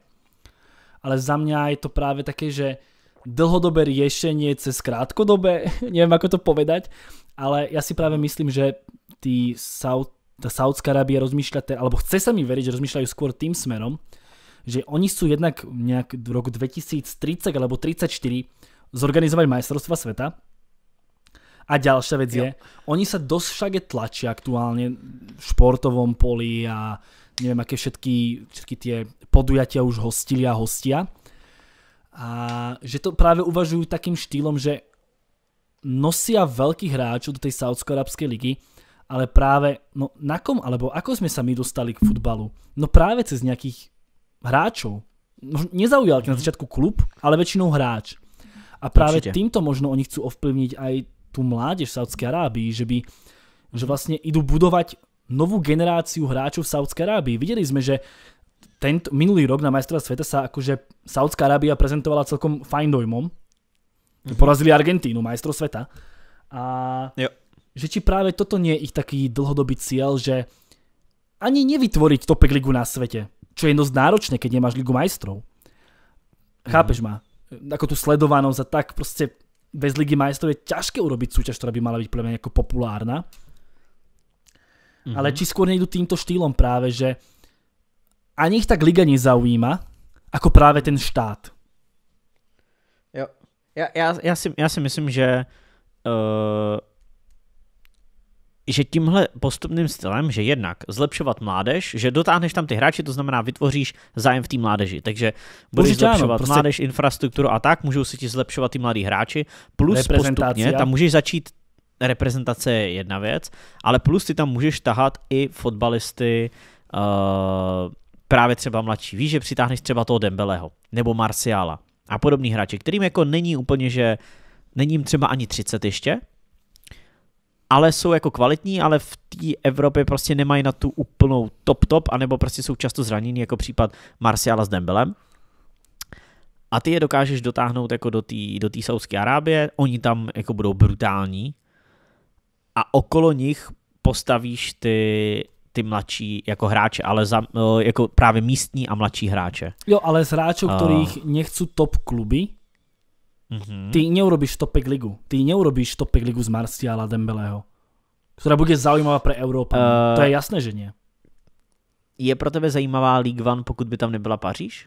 Ale za mňa je to práve také, že dlhodobé riešenie cez krátkodobé, neviem ako to povedať, ale ja si práve myslím, že tí South, tá Saudská Arábia rozmýšľa, alebo chce sa mi veriť, že rozmýšľajú skôr tým smerom, že oni sú jednak nejak v roku 2030 alebo 34 zorganizovať majstrovstva sveta a ďalšia vec jo. je, oni sa dosť však tlačia aktuálne v športovom poli a neviem, aké všetky, všetky tie podujatia už hostili a hostia. A že to práve uvažujú takým štýlom, že nosia veľkých hráčov do tej Saudsko-Arabskej ligy, ale práve, no na kom, alebo ako sme sa my dostali k futbalu? No práve cez nejakých hráčov. No, nezaujal na mhm. začiatku klub, ale väčšinou hráč. A práve Určite. týmto možno oni chcú ovplyvniť aj tú mládež v Saudskej Arábii, že by že vlastne idú budovať novú generáciu hráčov v Saudskej Arábii. Videli sme, že tento, minulý rok na majstrovstve sveta sa akože Saudská Arábia prezentovala celkom fajn dojmom. Mm-hmm. Porazili Argentínu, majstrov sveta. A jo. že či práve toto nie je ich taký dlhodobý cieľ, že ani nevytvoriť topek ligu na svete, čo je dosť náročné, keď nemáš ligu majstrov. Mhm. Chápeš ma? Ako tú sledovanosť a tak proste bez Ligy majstrov je ťažké urobiť súťaž, ktorá by mala byť pre ako populárna. Mm-hmm. Ale či skôr nejdu týmto štýlom práve, že ani ich tak Liga nezaujíma, ako právě ten štát. Jo. Já, já, já, si, já si myslím, že uh, že tímhle postupným stylem, že jednak zlepšovat mládež, že dotáhneš tam ty hráče, to znamená vytvoříš zájem v té mládeži. Takže budeš Určitě zlepšovat ano, prostě... mládež, infrastrukturu a tak, můžou si ti zlepšovat ty mladí hráči, plus postupně tam můžeš začít reprezentace je jedna věc, ale plus ty tam můžeš tahat i fotbalisty uh, právě třeba mladší. Víš, že přitáhneš třeba toho Dembeleho nebo Marciala a podobný hráče, kterým jako není úplně, že není jim třeba ani 30 ještě, ale jsou jako kvalitní, ale v té Evropě prostě nemají na tu úplnou top top, anebo prostě jsou často zranění, jako případ Marciala s Dembelem. A ty je dokážeš dotáhnout jako do té do Saudské Arábie, oni tam jako budou brutální a okolo nich postavíš ty, ty mladší jako hráče, ale za, eh, jako právě místní a mladší hráče. Jo, ale z hráčů, uh. kterých nechcú top kluby, Mm-hmm. Ty neurobiš topek ligu. Ty neurobiš topek ligu z Marciala Dembeleho, která bude zaujímavá pro Evropu. Uh, to je jasné, že ne. Je pro tebe zajímavá League One, pokud by tam nebyla Paříž?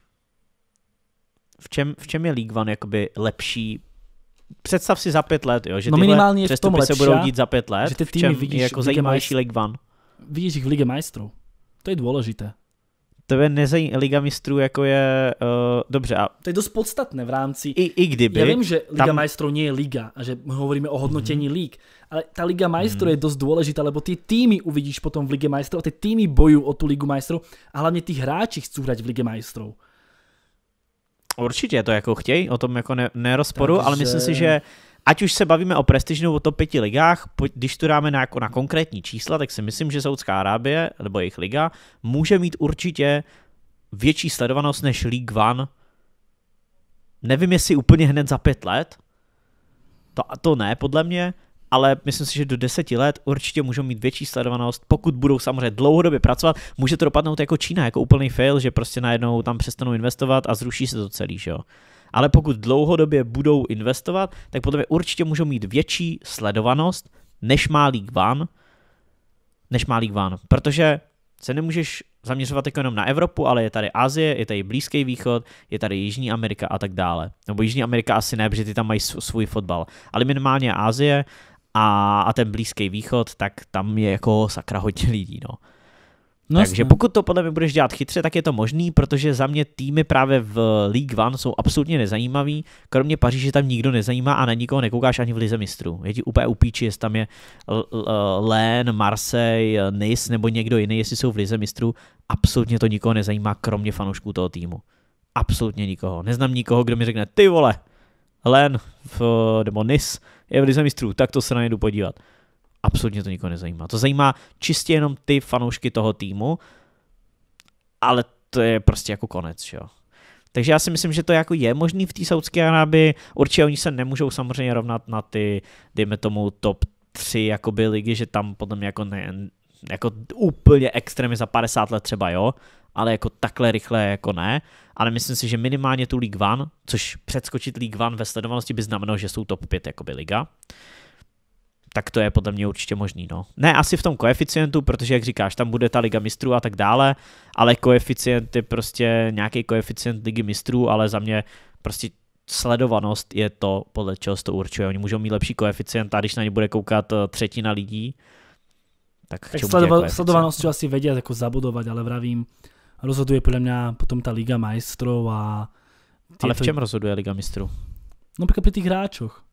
V čem, v čem je League One jakoby lepší představ si za pět let, jo, že no minimálně v tom se budou dít za pět let, že ty týmy vidíš jako zajímavější League One. Vidíš jich v Ligue majstrů. To je důležité tebe nezajímá Liga mistrů, jako je, uh, dobře. A... To je dost podstatné v rámci, i, i kdyby. Já vím, že Liga tam... majstrov nie je Liga a že hovoríme o hodnotení hmm. líg, ale ta Liga mm hmm. je dost důležitá, lebo ty týmy uvidíš potom v Lige a ty týmy bojují o tu Ligu majstrov a hlavně ty hráči chcou hrať v Lige majstrov. Určitě to jako chtějí, o tom jako ne, nerozporu, Takže... ale myslím si, že uh, ať už se bavíme o prestižnou o top 5 ligách, když to dáme na, jako na konkrétní čísla, tak si myslím, že Saudská Arábie nebo jejich liga může mít určitě větší sledovanost než League One. Nevím, jestli úplně hned za pět let, to, to ne, podle mě, ale myslím si, že do deseti let určitě můžou mít větší sledovanost, pokud budou samozřejmě dlouhodobě pracovat. Může to dopadnout jako Čína, jako úplný fail, že prostě najednou tam přestanou investovat a zruší se to celý, že jo ale pokud dlouhodobě budou investovat, tak potom určitě můžou mít větší sledovanost, než má League One, než má League One, protože se nemůžeš zaměřovat jako jenom na Evropu, ale je tady Asie, je tady Blízký východ, je tady Jižní Amerika a tak dále. Nebo Jižní Amerika asi ne, protože ty tam mají svůj fotbal, ale minimálně Asie a, a ten Blízký východ, tak tam je jako sakra hodně lidí, no. No Takže jasný. pokud to podle mě budeš dělat chytře, tak je to možný, protože za mě týmy právě v League One jsou absolutně nezajímavý. Kromě Paříže tam nikdo nezajímá a na nikoho nekoukáš ani v Lize mistrů. Je ti úplně upíči, jestli tam je Lén, Marseille, Nice nebo někdo jiný, jestli jsou v Lize mistrů. Absolutně to nikoho nezajímá, kromě fanoušků toho týmu. Absolutně nikoho. Neznám nikoho, kdo mi řekne, ty vole, Lén nebo Nice je v Lize mistrů, tak to se na ně jdu podívat absolutně to nikoho nezajímá. To zajímá čistě jenom ty fanoušky toho týmu, ale to je prostě jako konec, jo. Takže já si myslím, že to jako je možný v té Saudské Arábii. Určitě oni se nemůžou samozřejmě rovnat na ty, dejme tomu, top 3 jakoby ligy, že tam podle mě jako, ne, jako úplně extrémy za 50 let třeba, jo, ale jako takhle rychle jako ne. Ale myslím si, že minimálně tu League One, což předskočit League One ve sledovanosti by znamenalo, že jsou top 5 jakoby liga. Uh, tak to je podle mě určitě možný. No. Ne asi v tom koeficientu, protože jak říkáš, tam bude ta Liga mistrů a tak dále, ale koeficient je prostě nějaký koeficient Ligy mistrů, ale za mě prostě sledovanost je to, podle čeho se to určuje. Oni můžou mít lepší koeficient a když na ně bude koukat eh, třetina lidí, tak, tak sledova- asi vědět, jako zabudovat, ale vravím, rozhoduje podle mě potom ta Liga mistrů a... Ale v čem rozhoduje Liga mistrů? No například při těch hráčoch.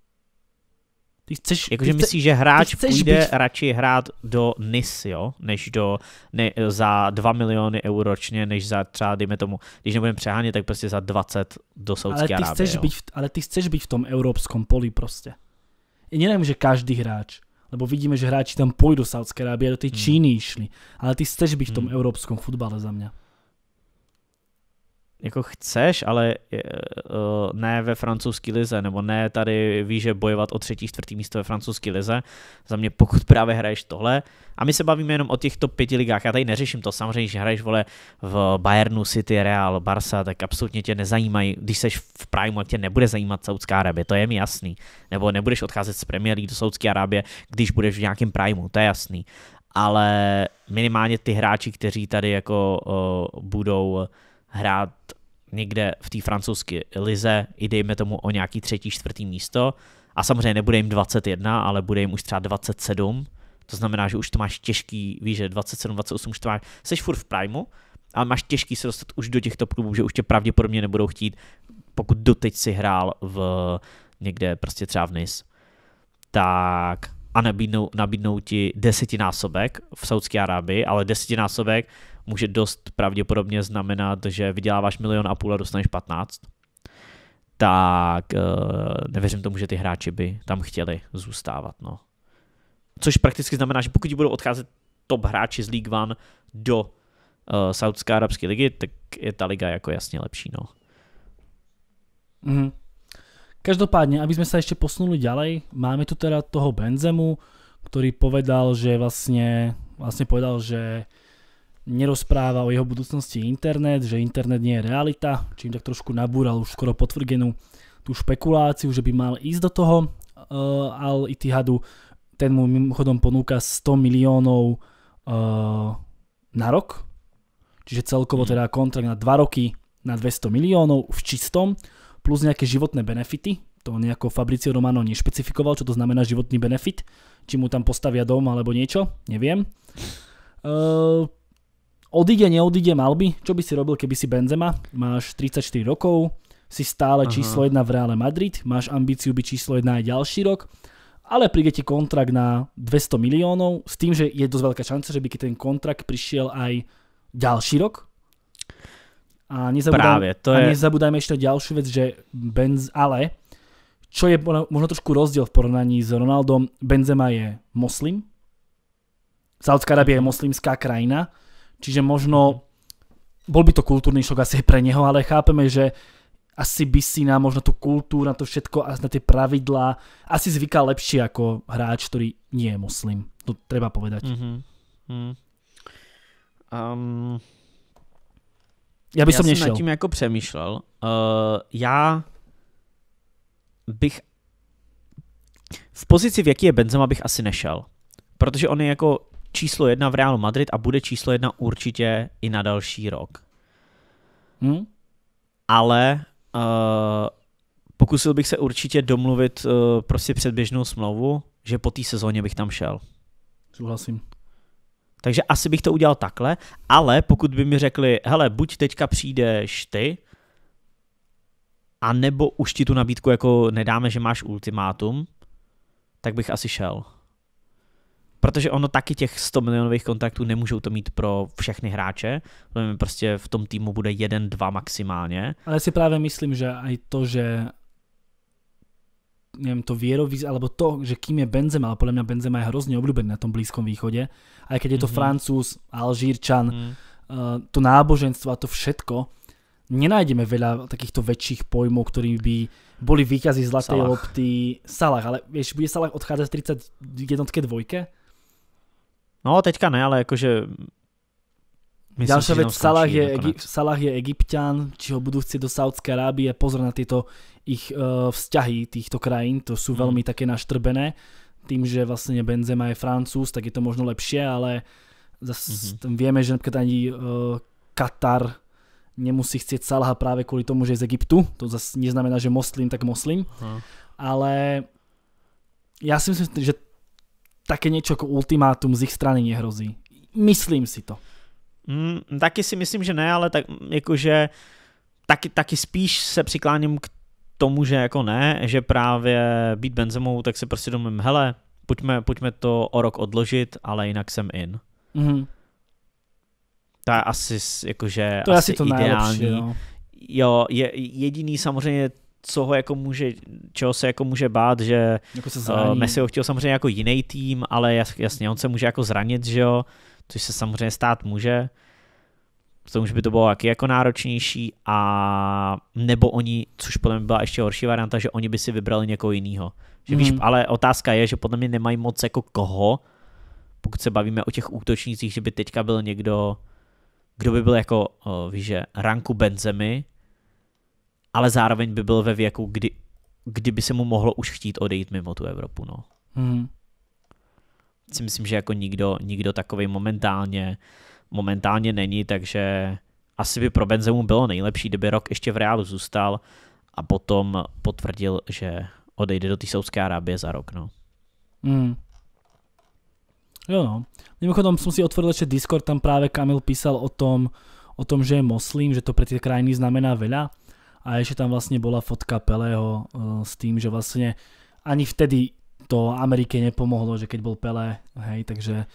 Ty chceš, Jakože ty myslíš, že hráč chceš půjde být... radši hrát do NIS, jo, než do, ne, za 2 miliony euro ročně, než za třeba, dejme tomu, když nebudeme přehánět, tak prostě za 20 do Saudské ale ty Arábie, chceš jo. Byť, ale ty chceš být v tom evropském poli prostě. I že každý hráč, lebo vidíme, že hráči tam půjdou do Saudské Arábie, do té hmm. Číny išli, ale ty chceš být v tom hmm. evropskom futbale za mě jako chceš, ale uh, ne ve francouzské lize, nebo ne tady víš, že bojovat o třetí, čtvrtý místo ve francouzské lize. Za mě pokud právě hraješ tohle, a my se bavíme jenom o těchto pěti ligách, já tady neřeším to, samozřejmě, že hraješ vole v Bayernu, City, Real, Barca, tak absolutně tě nezajímají, když seš v Prime, tě nebude zajímat Saudská Arábie, to je mi jasný. Nebo nebudeš odcházet z Premier League do Saudské Arábie, když budeš v nějakém Prime, to je jasný. Ale minimálně ty hráči, kteří tady jako uh, budou hrát někde v té francouzské lize i dejme tomu o nějaký třetí, čtvrtý místo a samozřejmě nebude jim 21, ale bude jim už třeba 27, to znamená, že už to máš těžký, víš, že 27, 28, už to máš, seš furt v primu, ale máš těžký se dostat už do těchto klubů, že už tě pravděpodobně nebudou chtít, pokud doteď si hrál v někde prostě třeba v NIS. Tak a nabídnou, nabídnou ti desetinásobek v Saudské Arábii, ale desetinásobek může dost pravděpodobně znamenat, že vyděláváš milion a půl a dostaneš 15, tak eh, nevěřím tomu, že ty hráči by tam chtěli zůstávat. No. Což prakticky znamená, že pokud budou odcházet top hráči z League One do uh, eh, Saudské arabské ligy, tak je ta liga jako jasně lepší. No. Mm. Každopádně, aby jsme se ještě posunuli ďalej, máme tu teda toho Benzemu, který povedal, že vlastně vlastně povedal, že nerozpráva o jeho budúcnosti internet, že internet nie je realita, čím tak trošku nabúral už skoro potvrdenú tú špekuláciu, že by mal ísť do toho uh, Al Itihadu. Ten mu mimochodom ponúka 100 miliónov uh, na rok, čiže celkovo mhm. teda kontrakt na 2 roky na 200 miliónov v čistom, plus nejaké životné benefity, to nejako Fabricio Romano nešpecifikoval, čo to znamená životný benefit, či mu tam postavia dom alebo niečo, neviem. Uh, odíde, neodíde, mal by. Čo by si robil, keby si Benzema? Máš 34 rokov, si stále Aha. číslo 1 v Reále Madrid, máš ambíciu byť číslo 1 aj ďalší rok, ale príde ti kontrakt na 200 miliónov s tým, že je dosť veľká šanca, že by ten kontrakt prišiel aj ďalší rok. A nezabúdajme, to je... a nezabúdajme ešte ďalšiu vec, že Benz, ale čo je možno trošku rozdiel v porovnaní s Ronaldom, Benzema je moslim, Saudská Arábia je moslimská krajina, Čiže možno bol by to kultúrny šok asi pre neho, ale chápeme, že asi by si na možno tú kultúru, na to všetko a na tie pravidlá asi zvyká lepšie ako hráč, ktorý nie je muslim. To treba povedať. Mm -hmm. Um, já bych já jsem nešel. nad tím jako přemýšlel. Uh, já bych v pozici, v jaký je Benzema, bych asi nešel. Protože on je jako číslo jedna v Realu Madrid a bude číslo jedna určitě i na další rok. Hmm? Ale uh, pokusil bych se určitě domluvit uh, prostě předběžnou smlouvu, že po té sezóně bych tam šel. Souhlasím. Takže asi bych to udělal takhle, ale pokud by mi řekli, hele, buď teďka přijdeš ty, a nebo už ti tu nabídku jako nedáme, že máš ultimátum, tak bych asi šel protože ono taky těch 100 milionových kontraktů nemůžou to mít pro všechny hráče, prostě v tom týmu bude jeden, dva maximálně. Ale si právě myslím, že i to, že nevím, to věrovíc, alebo to, že kým je Benzema, ale podle mě Benzema je hrozně obľúbený na tom Blízkom východe, aj když je to mm-hmm. Francúz, Alžírčan, mm. uh, to náboženstvo a to všetko, nenajdeme veľa takýchto väčších pojmov, ktorí by boli výťazí zlaté Salah. lopty. Salah, ale vieš, bude Salah odchádzať v 31 dvojke? No, teďka ne, ale jakože... další věc, Salah je, Salah je egyptian, či ho budou chci do Saudské Arábie, pozor na tyto ich uh, eh, vzťahy týchto krajín, to jsou mm. také naštrbené. Tým, že vlastně Benzema je Francouz, tak je to možno lepší, ale zase mhm. mm že například ani uh, Katar nemusí chcieť Salaha práve kvôli tomu, že je z Egyptu. To zase neznamená, že moslim, tak moslim. Ale ja si myslím, že také něco jako ultimátum z ich strany nehrozí. Myslím si to. Mm, taky si myslím, že ne, ale tak jakože taky, taky spíš se přikláním k tomu, že jako ne, že právě být Benzemou, tak si prostě domím, hele, pojďme, pojďme to o rok odložit, ale jinak jsem in. Mm-hmm. To je asi jakože to je asi, asi to ideální. Nejlepší, no. Jo, je, jediný samozřejmě co ho jako může, čeho se jako může bát, že jako se uh, Messi ho chtěl samozřejmě jako jiný tým, ale jas, jasně, on se může jako zranit, že jo, což se samozřejmě stát může. To už by to bylo jaký jako náročnější a nebo oni, což podle mě byla ještě horší varianta, že oni by si vybrali někoho jiného. mm. víš, mhm. ale otázka je, že podle mě nemají moc jako koho, pokud se bavíme o těch útočnících, že by teďka byl někdo, kdo by byl jako, uh, víš, že ranku Benzemi, ale zároveň by byl ve věku, kdy, kdyby se mu mohlo už chtít odejít mimo tu Evropu. No. Hmm. Si myslím, že jako nikdo, nikdo takový momentálně, momentálně není, takže asi by pro Benzemu bylo nejlepší, kdyby rok ještě v Reálu zůstal a potom potvrdil, že odejde do té Saudské Arábie za rok. No. Hmm. Jo no. Mimochodom jsem si otvoril ještě Discord, tam právě Kamil písal o tom, o tom, že je moslím, že to pro ty krajiny znamená veľa a ešte tam vlastne bola fotka Pelého eh, s tým, že vlastne ani vtedy to Amerike nepomohlo, že keď bol Pelé, hej, takže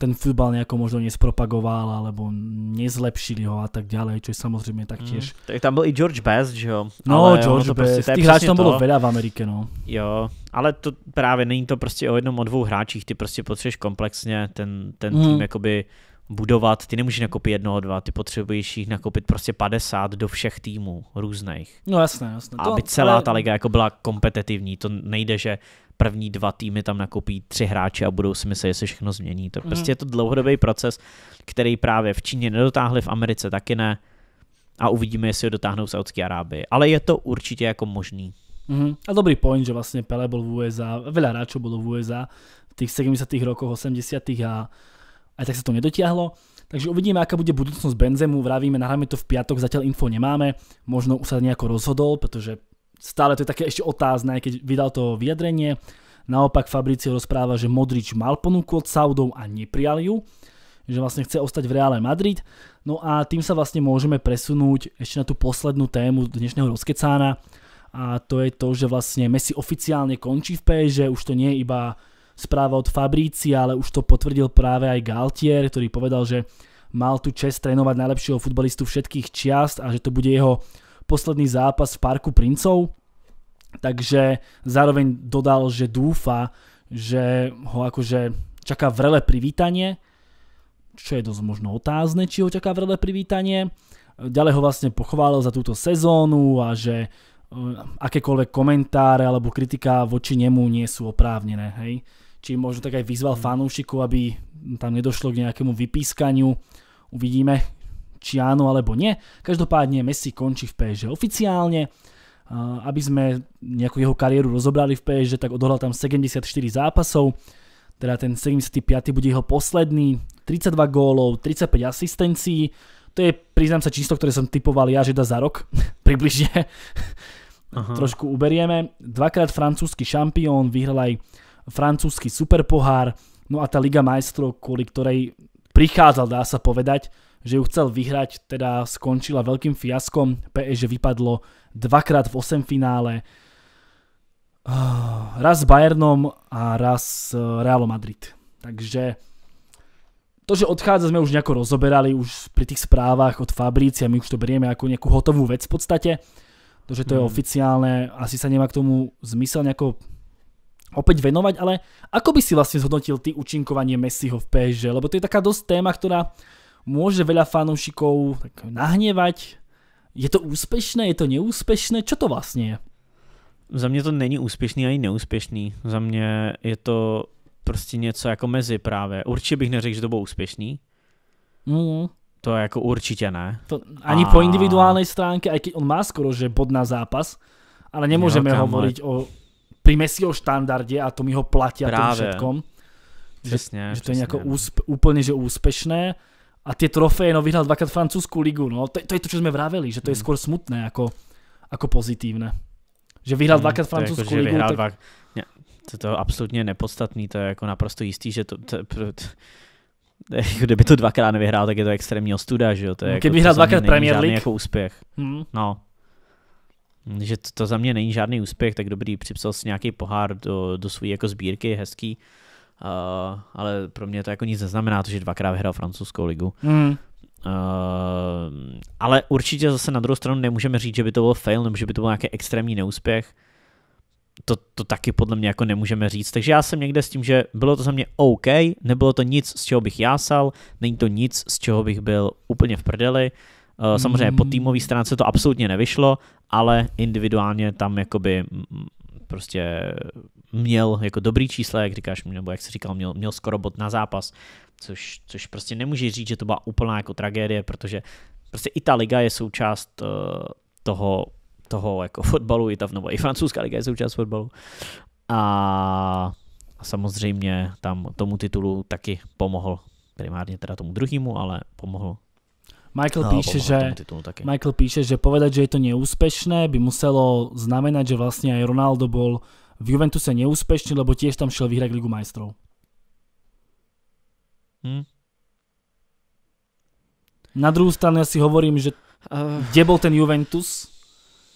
ten futbal nejako možno nespropagoval, alebo nezlepšili ho a tak ďalej, čo je samozrejme taktiež. Mhm. Mm, tak tam byl i George Best, že jo? No, ale George prostě- to Best, prostě, těch hráčů tam bylo veľa v Amerike, no. Jo, ale to právě není to prostě o jednom, o dvou hráčích, ty prostě potřebuješ komplexně ten, ten mm. tým mhm. jakoby budovat, ty nemůžeš nakoupit jednoho, dva, ty potřebuješ jich nakoupit prostě 50 do všech týmů různých. No jasné, jasné. A aby to, celá ale... ta liga jako byla kompetitivní, to nejde, že první dva týmy tam nakoupí tři hráče a budou si myslet, se všechno změní. To mm. prostě je to dlouhodobý proces, který právě v Číně nedotáhli, v Americe taky ne a uvidíme, jestli ho dotáhnou Saudské Arábie. Ale je to určitě jako možný. Mm-hmm. A dobrý point, že vlastně Pele byl v USA, veľa hráčů bylo v USA v těch 70 rokoch, 80 a aj tak sa to nedotiahlo. Takže uvidíme, aká bude budúcnosť Benzemu, vravíme, nahráme to v piatok, zatiaľ info nemáme, možno už sa nejako rozhodol, pretože stále to je také ešte otázne, keď vydal to vyjadrenie. Naopak Fabricio rozpráva, že Modrič mal ponuku od Saudov a neprijal ju, že vlastne chce ostať v Reále Madrid. No a tým sa vlastne môžeme presunúť ešte na tú poslednú tému dnešného rozkecána a to je to, že vlastne Messi oficiálne končí v PSG, už to nie je iba správa od Fabrícia, ale už to potvrdil práve aj Galtier, ktorý povedal, že mal tu čest trénovať najlepšieho futbalistu všetkých čiast a že to bude jeho posledný zápas v Parku princov. Takže zároveň dodal, že dúfa, že ho akože čaká vrele privítanie, čo je dosť možno otázne, či ho čaká vrele privítanie. Ďalej ho vlastne pochválil za túto sezónu a že e, akékoľvek komentáre alebo kritika voči nemu nie sú oprávnené. Hej? či možno tak aj vyzval hmm. fanúšiku, aby tam nedošlo k nejakému vypískaniu. Uvidíme, či áno alebo nie. Každopádne Messi končí v PSG oficiálne. Aby sme nejakú jeho kariéru rozobrali v PSG, tak odohral tam 74 zápasov, teda ten 75. bude jeho posledný, 32 gólov, 35 asistencií, to je, priznám sa, čisto, ktoré som typoval ja, že dá za rok, približne. Aha. Trošku uberieme. Dvakrát francúzsky šampión, vyhral aj francúzsky superpohár, no a tá Liga majstrov, kvôli ktorej prichádzal, dá sa povedať, že ju chcel vyhrať, teda skončila veľkým fiaskom. PSG vypadlo dvakrát v 8 finále, ah, raz s Bayernom a raz s eh, Real Madrid. Takže to, že odchádza, sme už nejako rozoberali už pri tých správach od Fabrícia, my už to berieme ako nejakú hotovú vec v podstate. To, že to je hmm. oficiálne, asi sa nemá k tomu zmysel nejako opäť venovať, ale ako by si vlastne zhodnotil ty účinkovanie Messiho v PSG? Lebo to je taká dosť téma, ktorá môže veľa fanúšikov tak nahnievať. Je to úspešné, je to neúspešné? Čo to vlastně je? Za mě to není úspěšný ani neúspěšný. Za mě je to prostě něco jako mezi právě. Určitě bych neřekl, že to bylo úspěšný. Mm. To je jako určitě ne. To ani a... po individuální stránce, i když on má skoro, že bod na zápas, ale nemůžeme hovoriť o pri Messiho štandarde a mi ho platia Práve. tom všetkom. Že, přesně, že to je nějak úsp, úplně že úspešné. A ty trofeje, no vyhrál dvakrát francouzskou ligu, no to, to je to, co jsme vraveli, že to je hmm. skoro smutné jako, jako pozitivné. Že vyhrál hmm, dvakrát jako, francouzskou jako, ligu. Tak... Dvak... Ne, to, to absolutně nepodstatný, to je jako naprosto jistý, že to, to, to, to jako, kdyby to dvakrát nevyhrál, tak je to extrémní ostuda, že jo? To je no, jako, kdyby vyhrál dvakrát Premier League. jako úspěch. Hmm. No, že to, to za mě není žádný úspěch, tak dobrý, připsal si nějaký pohár do, do své jako sbírky, hezký, uh, ale pro mě to jako nic neznamená, to, že dvakrát vyhrál francouzskou ligu. Mm. Uh, ale určitě zase na druhou stranu nemůžeme říct, že by to byl fail, nebo že by to byl nějaký extrémní neúspěch. To, to taky podle mě jako nemůžeme říct. Takže já jsem někde s tím, že bylo to za mě OK, nebylo to nic, z čeho bych jásal, není to nic, z čeho bych byl úplně v prdeli. Uh, Eh, samozřejmě po hmm. týmové stránce to absolutně nevyšlo, ale individuálně tam jakoby mm, prostě měl jako dobrý čísla, jak říkáš, nebo jak jsi říkal, měl, měl skoro bod na zápas, což, což prostě nemůže říct, že to byla úplná jako tragédie, protože prostě i ta liga je součást eh, toho, toho jako fotbalu, i ta, nebo i francouzská liga je součást fotbalu. A samozřejmě tam tomu titulu taky pomohl, primárně teda tomu druhému, ale pomohl Michael no, píše, že, Michael píše, že povedať, že je to neúspešné, by muselo znamenať, že vlastne aj Ronaldo bol v Juventuse neúspešný, lebo tiež tam šiel vyhrať Ligu majstrov. Hm. Na druhou stranu ja si hovorím, že uh... kde bol ten Juventus?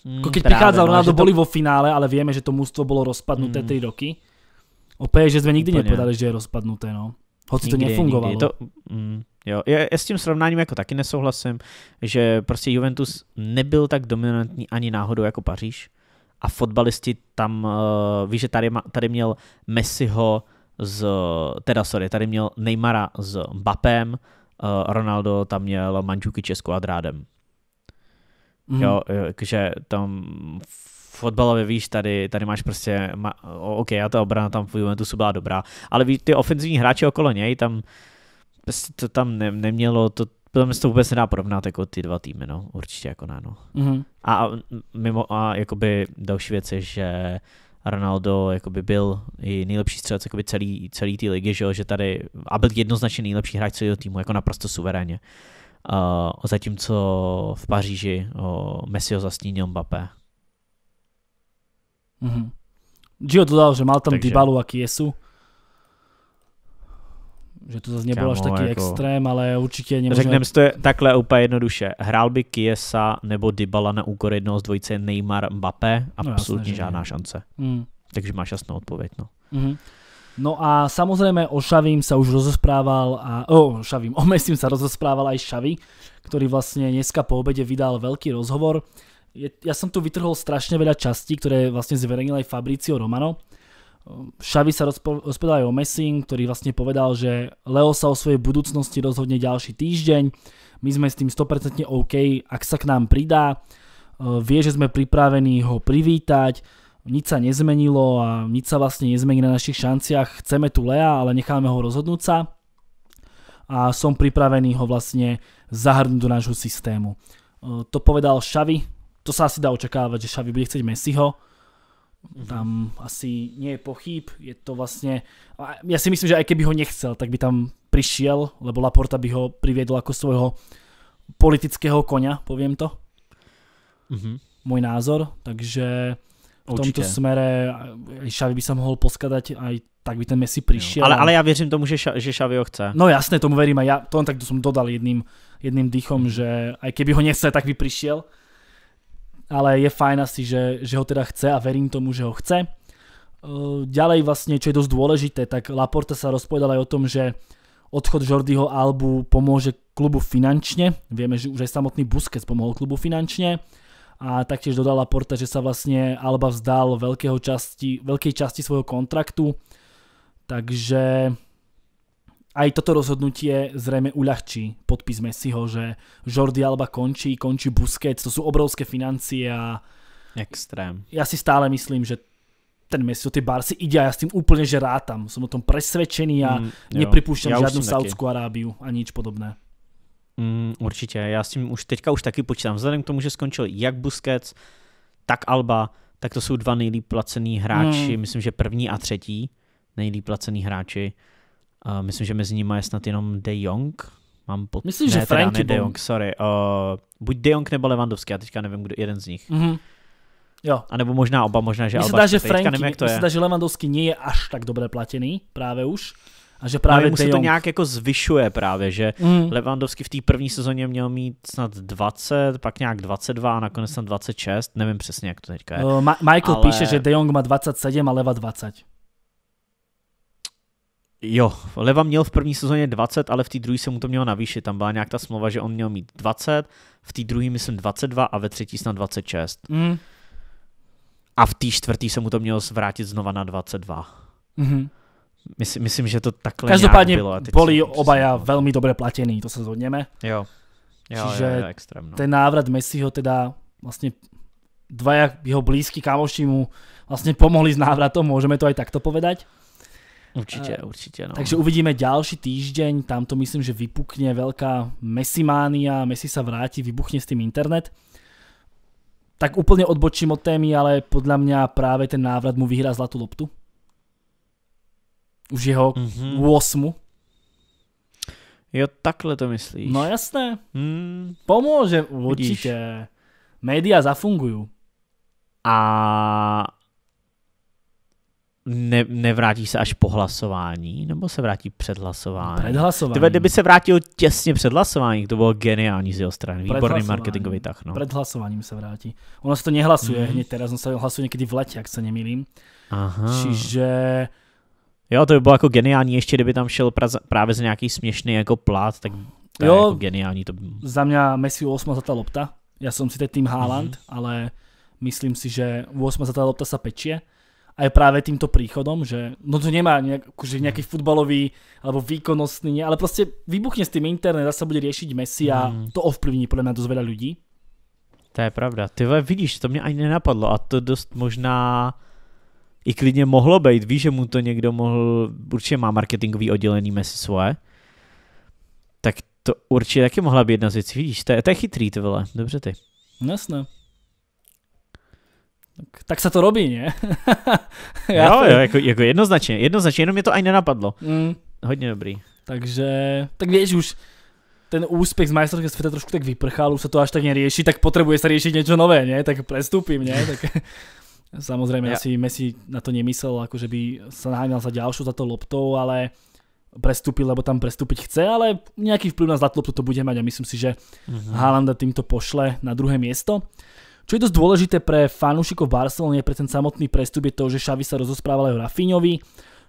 Mm, keď prichádzal no, Ronaldo, to... boli vo finále, ale vieme, že to mužstvo bolo rozpadnuté mm. Hm. 3 roky. O že sme nikdy Úplne. nepovedali, že je rozpadnuté, no. Hoci nikdy, to nefungovalo. Nikdy. To, mm, jo. Já, já s tím srovnáním jako taky nesouhlasím, že prostě Juventus nebyl tak dominantní ani náhodou jako Paříž a fotbalisti tam, uh, eh, víš, že tady, tady měl Messiho z, teda sorry, tady měl Neymara s Bapem, uh, eh, Ronaldo tam měl Mandžukiče a Drádem. Mm. Jo, eh, že tam fotbalově víš, tady, tady máš prostě, ma, OK, a ta obrana tam v Juventusu byla dobrá, ale víš, ty ofenzivní hráči okolo něj, tam prostě to tam ne, nemělo, to, tam se to vůbec nedá porovnat jako ty dva týmy, no, určitě jako ne, no. Mm-hmm. A, a mimo, a jakoby další věc je, že Ronaldo jakoby byl i nejlepší střelec jakoby celý, celý tý ligy, že, že tady, a byl jednoznačně nejlepší hráč celého týmu, jako naprosto suverénně. Uh, zatímco v Paříži uh, Messi ho zastínil Mbappé. Mm-hmm. Gio dodal, že mal tam Takže... Dybalu a Kiesu. Že to zase nebyl až taký jako... extrém, ale určitě nemůžeme... Řekneme si to je takhle úplně jednoduše. Hrál by Kiesa nebo Dybala na úkor jednoho z dvojice Neymar Mbappé? No, Absolutně no, žádná šance. Mm. Takže máš jasnou odpověď. No. Mm-hmm. No a samozrejme o Šavím sa už rozosprával a o oh, Šavím, o Messim sa rozosprával aj Šavi, ktorý vlastne dneska po obede vydal veľký rozhovor je, ja som tu vytrhol strašne veľa častí, ktoré vlastne zverejnil aj Fabricio Romano. Šavi sa rozpovedal aj o Messi, ktorý vlastne povedal, že Leo sa o svojej budúcnosti rozhodne ďalší týždeň. My sme s tým 100% OK, ak sa k nám pridá. Eh, Vie, že sme pripravení ho privítať. Nič sa nezmenilo a nič sa vlastne nezmení na našich šanciach. Chceme tu Lea, ale necháme ho rozhodnúť sa. A som pripravený ho vlastne zahrnúť do nášho systému. Eh, to povedal Xavi to sa asi dá očakávať, že Xavi bude chcieť Messiho. Tam asi nie je pochyb, je to vlastne... Ja si myslím, že aj keby ho nechcel, tak by tam prišiel, lebo Laporta by ho priviedol ako svojho politického konia, poviem to. mm Môj názor, takže v Určitě. tomto smere eh, Xavi by sa mohol poskadať aj tak by ten Messi přišel. Ale, ale já věřím tomu, že, ša, že Xavi ho chce. No jasné, tomu verím a já to len tak to som dodal jedným, jedným dýchom, že aj keby ho nechce, tak by přišel ale je fajn asi, že, že ho teda chce a verím tomu, že ho chce. E, ďalej vlastne, čo je dosť dôležité, tak Laporta sa rozpovedal aj o tom, že odchod Jordiho Albu pomôže klubu finančne. Vieme, že už aj samotný Busquets pomohol klubu finančne. A taktiež dodal Laporta, že sa vlastne Alba vzdal veľkej časti, veľkej časti svojho kontraktu. Takže aj toto rozhodnutie zrejme uľahčí podpis Messiho, že Jordi Alba končí, končí Busquets, to sú obrovské financie a Extrém. ja si stále myslím, že ten Messi o tej Barsi ide a ja s tým úplne že rátam. Som o tom presvedčený a mm, nepripúšťam ja žiadnu Saudskou Arábiu a nič podobné. Mm, určitě, já s tím už teďka už taky počítám. Vzhledem k tomu, že skončil jak Busquets, tak Alba, tak to jsou dva nejlíp placený hráči, mm. myslím, že první a třetí nejlíp placený hráči. Uh, myslím, že mezi nimi je snad jenom De Jong. Mám pod... Myslím, ne, že Franky De Jong, sorry. Uh, buď De Jong nebo Levandovský, já teďka nevím, kdo, jeden z nich. Mm-hmm. Jo. A nebo možná oba, možná, že Alba. že Franky, nevím, jak to je. že Levandovský není až tak dobře platený právě už. A že právě no, se to nějak jako zvyšuje právě, že mm. Levandovský v té první sezóně měl mít snad 20, pak nějak 22 a nakonec snad 26, nevím přesně, jak to teďka je. Uh, Ma- Michael ale... píše, že De Jong má 27 a Leva 20. Jo, Leva měl v první sezóně 20, ale v té druhé se mu to mělo navýšit. Tam byla nějak ta smlouva, že on měl mít 20, v té druhé myslím 22 a ve třetí snad 26. Mm. A v té čtvrtý se mu to mělo zvrátit znova na 22. Mm-hmm. Myslím, myslím, že to takhle Každopádně bylo. Každopádně byli já velmi dobře platěný, to se zhodněme. Jo. jo Čiže jo, jo, extrém, no. ten návrat Messiho teda vlastně dva jeho blízky kámoši mu vlastně pomohli s návratom, můžeme to aj takto povedať. Určitě, eh, určitě. No. Takže uvidíme ďalší týždeň, tam to myslím, že vypukne velká mesimánia, Messi sa vrátí, vybuchne s tím internet. Tak úplně odbočím od témy, ale podle mě právě ten návrat mu vyhrá zlatou loptu. Už jeho mm-hmm. 8. Jo, takhle to myslíš. No jasné. Hmm. Pomůže určitě. Vidíš. Média zafungují. A ne, nevrátí se až po hlasování, nebo se vrátí před hlasování? Před hlasování. Tebe, kdyby se vrátil těsně před hlasování, to bylo geniální z jeho strany, výborný marketingový tah. No. Před hlasováním se vrátí. Ono se to nehlasuje mm. hned teraz, on se hlasuje někdy v letě, jak se nemýlím. Aha. Čiže... Jo, to by bylo jako geniální, ještě kdyby tam šel pra, právě z nějaký směšný jako plát, tak to jo, je jako geniální. To... By... Za mě Messi 8 za ta lopta. Já jsem si teď tým Haaland, mm. ale myslím si, že 8 za ta lopta se pečie aj práve týmto príchodom, že no to nemá nejak, že nejaký hmm. futbalový alebo výkonnostný, ale proste vybuchne s tým internet, zase bude riešiť Messi a hmm. to ovplyvní podľa mňa dosť veľa ľudí. To je pravda. Ty vidíš, to mě ani nenapadlo a to dost možná i klidně mohlo být. Víš, že mu to někdo mohl, určitě má marketingový oddělený Messi svoje, tak to určitě taky mohla být jedna z věcí. Vidíš, to je, to je chytrý, ty vole. Dobře ty. No jasné. Tak, tak se to robí, ne? jo, jo, jako, jako jednoznačně, jednoznačně, jenom mě to ani nenapadlo. Mm. Hodně dobrý. Takže, tak víš už, ten úspěch z majstrovského světa trošku tak vyprchal, už se to až tak nerieší, tak potřebuje se řešit něco nové, ne? Tak prestupím, ne? Tak, samozřejmě ja. asi Messi na to nemyslel, jako že by se naháňal za další za to loptou, ale prestupil, lebo tam prestupit chce, ale nějaký vplyv na loptu to bude mať a myslím si, že Halanda -hmm. Haalanda týmto pošle na druhé místo. Čo je dosť dôležité pre fanúšikov Barcelony, pre ten samotný prestup je to, že Xavi sa rozosprával aj o Rafinhovi,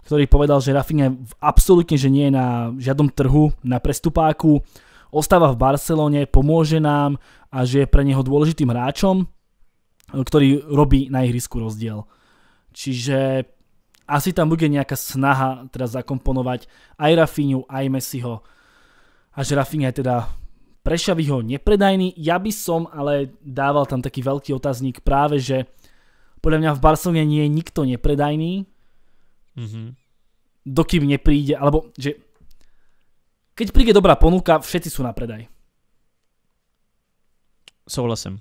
ktorý povedal, že Rafinha absolútne že nie je na žiadnom trhu, na prestupáku, ostáva v Barcelone, pomôže nám a že je pre neho dôležitým hráčom, ktorý robí na ihrisku rozdiel. Čiže asi tam bude nejaká snaha teraz zakomponovať aj Rafinhu, aj Messiho a že Rafinha je teda Prešavy ho nepredajný. Ja by som ale dával tam taký veľký otáznik práve, že podľa mňa v Barcelone nie je nikto nepredajný. Mm-hmm. Dokým nepríde, alebo že keď príde dobrá ponuka, všetci sú na predaj. Souhlasím.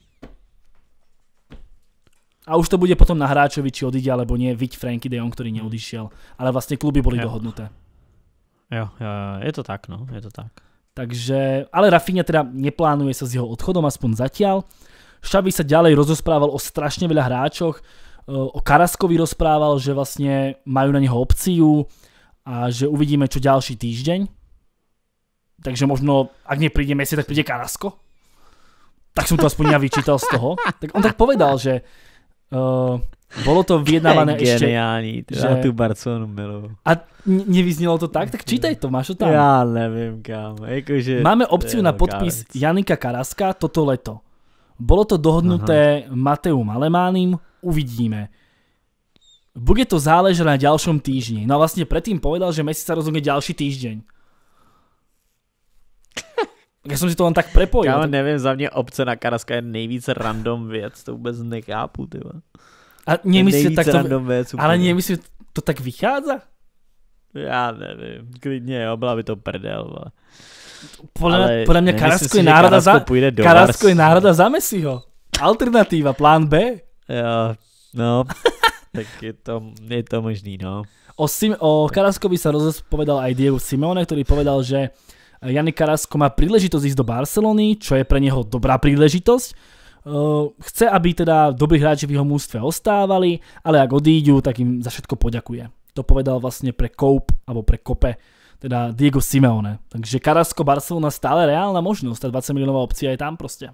A už to bude potom na hráčovi, či odíde alebo nie, viď Franky de Jong, ktorý mhm. neodišiel. Ale vlastne kluby boli jo. dohodnuté. Jo, jo, je to tak, no, je to tak. Takže, ale Rafinha teda neplánuje sa s jeho odchodom, aspoň zatiaľ. Šavi sa ďalej rozosprával o strašne veľa hráčoch, eh, o Karaskovi rozprával, že vlastne majú na neho opciu a že uvidíme, čo ďalší týždeň. Takže možno, ak nepríde Messi, tak príde Karasko. Tak som to aspoň ja vyčítal z toho. Tak on tak povedal, že eh, Bolo to vyjednávané ešte. Geniální, že... já tu Barcelonu miluju. A nevyznělo to tak? Tak čítaj to, máš to tam. Já nevím, kam. Jakože... Máme opciu na podpis Janika Karaska toto leto. Bolo to dohodnuté Aha. Mateum uvidíme. Bude to záležet na ďalšom týždni. No a vlastne predtým povedal, že Messi sa rozhodne ďalší týždeň. Já jsem si to len tak prepojil. Já tak... nevím, za mě obce na Karaska je nejvíce random věc, to vůbec nechápu, ty a nemyslím, tak to, Randomé, ale nemyslím, to tak vychádza? Já nevím, klidně jo, byla by to prdel, Bo. Podle, ale podle mě Karasko je národa za, Karasko je národa za Messiho. Alternativa, plán B. Jo, no, tak je to, je to možný, no. O, Sim, o by se rozpovedal aj Diego Simeone, který povedal, že Jani Karasko má příležitost jít do Barcelony, čo je pro něho dobrá příležitost. Eh, chce, aby teda dobrí hráči v jeho mústve ostávali, ale ak odídu, tak im za všetko poďakuje. To povedal vlastne pre Koup, alebo pre Kope, teda Diego Simeone. Takže Karasko Barcelona stále reálna možnosť, tá 20 miliónová opcia je tam proste.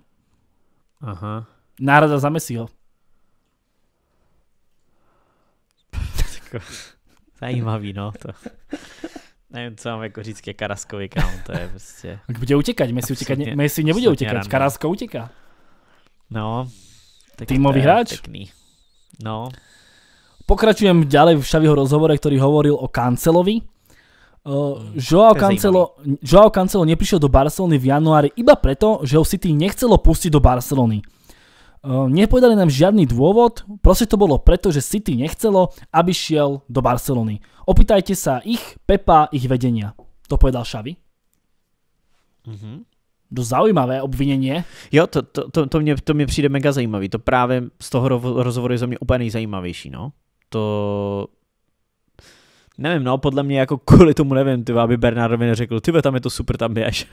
Aha. Náhrada za Messiho. Zajímavý, no. To. Nevím, co mám jako říct ke Karaskovi, kam to je prostě. bude utěkat, Messi, utěkat, Messi nebude utěkat, Karasko utěká. No. Tímový hráč? Pekný. No. Pokračujem ďalej v Šaviho rozhovore, ktorý hovoril o Kancelovi. Uh, Joao, Cancelo, Joao Cancelo neprišiel do Barcelony v januári iba preto, že ho City nechcelo pustiť do Barcelony. Uh, nepovedali nám žiadny dôvod, proste to bolo preto, že City nechcelo, aby šiel do Barcelony. Opýtajte sa ich, Pepa, ich vedenia. To povedal Xavi. Mhm dost zaujímavé obvinění. Jo, to, to, to, to, mě, to mě přijde mega zajímavý. To právě z toho rozhovoru je za mě úplně nejzajímavější, no. To, nevím, no, podle mě jako kvůli tomu nevím, ty aby Bernardovi neřekl, ty tam je to super, tam běž.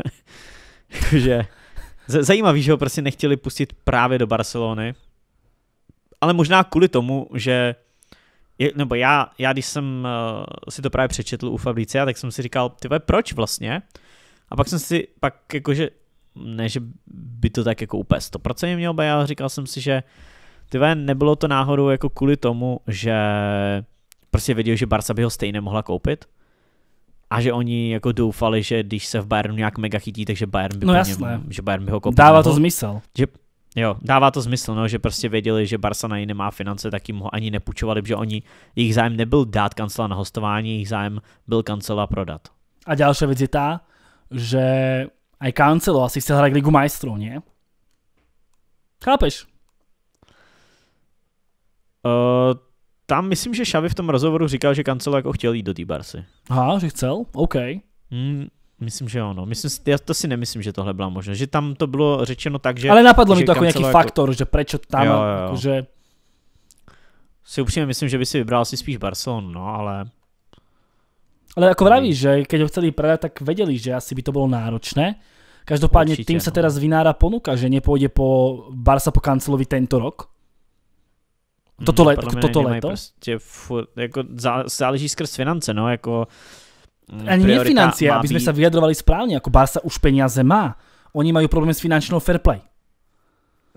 Takže zajímavý, že ho prostě nechtěli pustit právě do Barcelony, ale možná kvůli tomu, že je, nebo já, já když jsem uh, si to právě přečetl u Fabricia, tak jsem si říkal, ty proč vlastně? A pak jsem si, pak jakože ne, že by to tak jako úplně stoprocentně mělo být, ale říkal jsem si, že ty nebylo to náhodou jako kvůli tomu, že prostě věděl, že Barca by ho stejně mohla koupit a že oni jako doufali, že když se v Bayernu nějak mega chytí, takže Bayern by, no, něm, že Bayern by ho koupil. Dává to smysl. Že, jo, dává to smysl, no, že prostě věděli, že Barca na nemá finance, tak jim ho ani nepůjčovali, že oni, jejich zájem nebyl dát kancela na hostování, jejich zájem byl kancela prodat. A další věc je ta, že Aj Cancelo asi chce hrať Ligu majstrov, nie? Chápeš? Uh, tam myslím, že Xavi v tom rozhovoru říkal, že Cancelo jako chtěl jít do té Barsy. Aha, že chcel? OK. Mm, myslím, že ano. Myslím, já to si nemyslím, že tohle byla možnost. Že tam to bylo řečeno tak, že... Ale napadlo že mi to jako nějaký jako... faktor, že proč tam, jo, jo, jo. Jako, že... Si upřímně myslím, že by si vybral si spíš Barcelonu, no, ale... Ale ako hmm. vravíš, že keď ho chceli predať, tak vedeli, že asi by to bolo náročné. Každopádne Určite, tým sa no. teraz vynára ponuka, že nepôjde po Barsa po kancelovi tento rok. Hmm, toto, le, leto, toto leto? Prostě furt, jako zá, záleží skrz finance, no, jako mm, Ani nie financie, aby sme sa vyjadrovali správne, ako Barsa už peniaze má. Oni majú problém s finančnou fair play.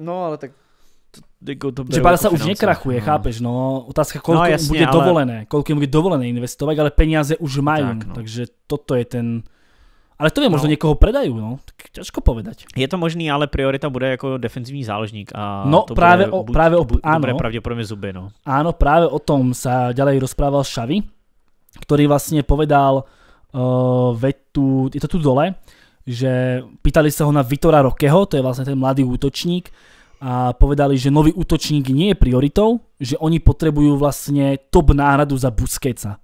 No, ale tak jako to že Barca se jako už nekrachuje, no. chápeš, no. Otázka, kolik no, jasně, bude ale... dovolené, kolik jim bude dovolené investovat, ale peníze už mají, tak, no. takže toto je ten... Ale to je no. možno no. někoho predají, no. Tak těžko povedať. Je to možný, ale priorita bude jako defenzivní záložník a no, to právě bude, o, buď, právě o, buď, ano, bude pravděpodobně zuby, no. Ano, právě o tom se ďalej rozprával Šavi, který vlastně povedal uh, vetu, je to tu dole, že pýtali se ho na Vitora Rokeho, to je vlastně ten mladý útočník, a povedali, že nový útočník nie je prioritou, že oni potrebujú vlastne top náhradu za Busquetsa.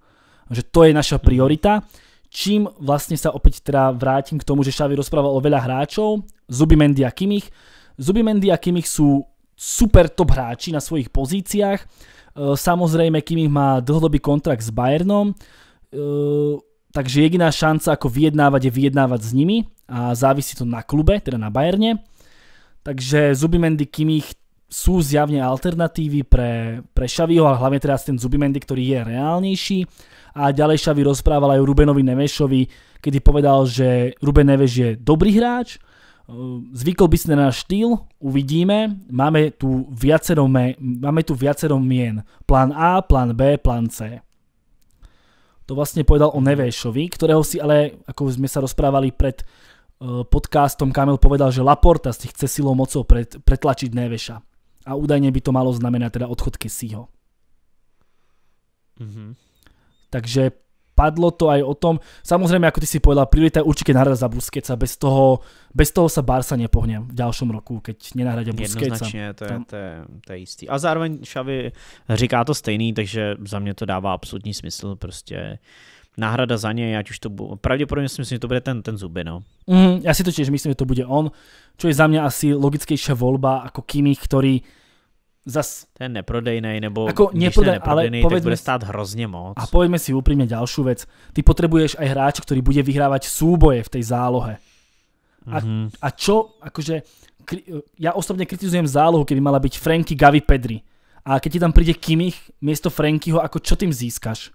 Že to je naša priorita. Čím vlastne sa opäť teda vrátim k tomu, že Xavi rozprával o veľa hráčov, Zubimendi a Kimich. Zubimendi a Kimich sú super top hráči na svojich pozíciách. E, samozrejme Kimich má dlhodobý kontrakt s Bayernom, e, takže jediná šanca ako vyjednávať je vyjednávať s nimi a závisí to na klube, teda na Bayerne. Takže Zuby Kimich sú zjavne alternatívy pre, pre Šaviho, ale hlavne teraz ten Zubimendy, ktorý je reálnejší. A ďalej Šavi rozprával aj o Rubenovi Nevešovi, kedy povedal, že Ruben Neveš je dobrý hráč, ehm, zvykol by si na náš štýl, uvidíme, máme tu viacero, máme tu viacero mien. Plán A, plán B, plán C. To vlastne povedal o Nevešovi, ktorého si ale, ako sme sa rozprávali pred Eh, podcastom Kamil povedal, že Laporta si chce silou mocou pretlačiť Neveša. A údajne by to malo znamenať teda odchod Kesího. Mm-hmm. Takže padlo to aj o tom. Samozrejme, ako ty si povedal, priorita je určite náhrada za Busquetsa, Bez toho, bez toho sa Barca nepohne v ďalšom roku, keď nenahradia Busquetsa. Jednoznačně, to je, to, je, to je istý. A zároveň Xavi říká to stejný, takže za mě to dává absolutní smysl. Prostě uh, náhrada za něj, ať už to bude, pravděpodobně si myslím, že to bude ten, ten zuby, no. Mm, já si to těž myslím, že to bude on, čo je za mě asi logickější volba jako Kimi, který zas... Ten neprodejnej, nebo ako neprodej, ale tak bude stát hrozně moc. A pojďme si úplně další věc. Ty potřebuješ aj hráča, který bude vyhrávat súboje v tej zálohe. A, mm-hmm. a čo, akože, kri, ja osobně kritizujem zálohu, keby mala byť Franky, Gavi, Pedri. A keď ti tam príde Kimich miesto Frankyho, ako čo tým získaš?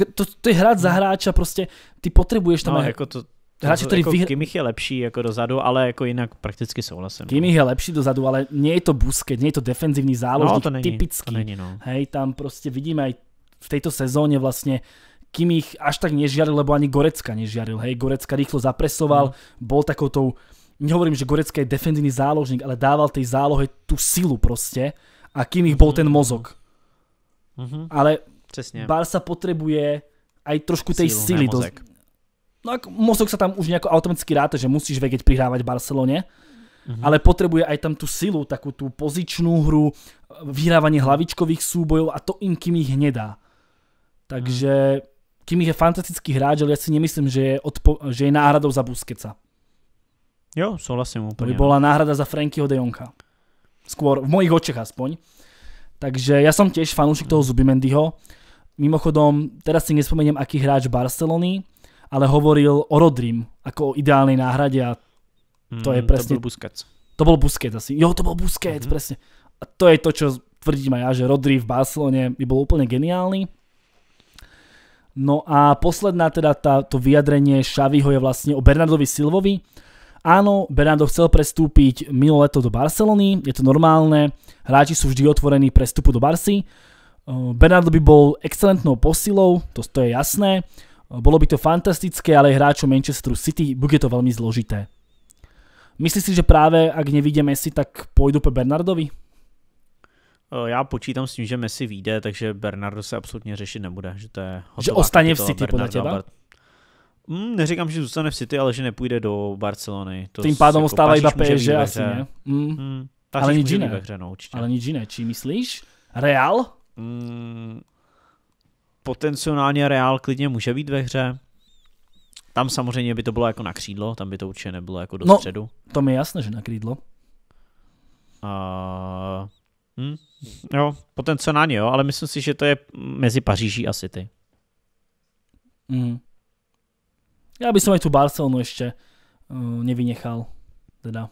Jako to, to je hrát za hmm. hráča, prostě ty potřebuješ tam. No, jako to, Hráči, který jako vyhr... Kimich je lepší jako dozadu, ale jako jinak prakticky souhlasím. No. Kimich je lepší dozadu, ale nie je to busket, nie je to defenzivní záložník, no, to není, typický. To není, no. Hej, tam prostě vidíme aj v této sezóně vlastně Kimich až tak nežiaril, lebo ani Gorecka nežiaril. Hej, Gorecka rýchlo zapresoval, mm. bol takou tou, nehovorím, že Gorecka je defenzívny záložník, ale dával tej zálohe tu silu prostě a Kimich mm. bol mhm. ten mozog. Mm-hmm. Ale Přesně. Barca potrebuje aj trošku tej síly. Do... No ako mozog sa tam už nejako automaticky ráta, že musíš vedieť prihrávať Barcelone, mm-hmm. ale potrebuje aj tam tú silu, takú tú pozičnú hru, vyhrávanie hlavičkových súbojov a to im kým ich nedá. Takže ich je fantastický hráč, ale ja si nemyslím, že je, odpo- že je náhradou za Busquetsa. Jo, souhlasím úplne. To by no. bola náhrada za Frankyho de Jonka. Skôr, v mojich očech aspoň. Takže ja som tiež fanúšik mhm. toho Zubimendyho. Mimochodom, teraz si nespomeniem, aký hráč Barcelony, ale hovoril o Rodrim ako o ideálnej náhrade a to mm, je presne... To bol Busquets. To bol Busquets asi. Jo, to bol Busquets, mm-hmm. presne. A to je to, čo tvrdím aj ja, že Rodri v Barcelone by bol úplne geniálny. No a posledná teda tá, to vyjadrenie Šaviho je vlastne o Bernardovi Silvovi. Áno, Bernardo chcel prestúpiť minulé leto do Barcelony, je to normálne, hráči sú vždy otvorení prestupu do Barsi. Eh, Bernard by bol excelentnou posilou, to, to je jasné. Eh, Bolo by to fantastické, ale hráčom Manchesteru City bude to veľmi zložité. Myslíš si, že právě ak nevíde Messi, tak pôjdu po Bernardovi? Eh, Já počítám s tím, že Messi vyjde, takže Bernardo se absolutně řešit nebude. Že, to je že ostane v City podle teba? Bar... Mm, neříkám, že zůstane v City, ale že nepůjde do Barcelony. To Tým pádom jako ostává iba PSG asi, ne? Mm. Mm, ale nic jiné. no, ale nic jiné. Či myslíš? Real? mm, potenciálně Real klidně může být ve hře. Tam samozřejmě by to bylo jako na křídlo, tam by to určitě nebylo jako do no, středu. to mi je jasné, že na křídlo. Uh, hm, jo, potenciálně jo, ale myslím si, že to je mezi Paříží a City. Mm. Já bych se tu Barcelonu ještě uh, nevynechal. Teda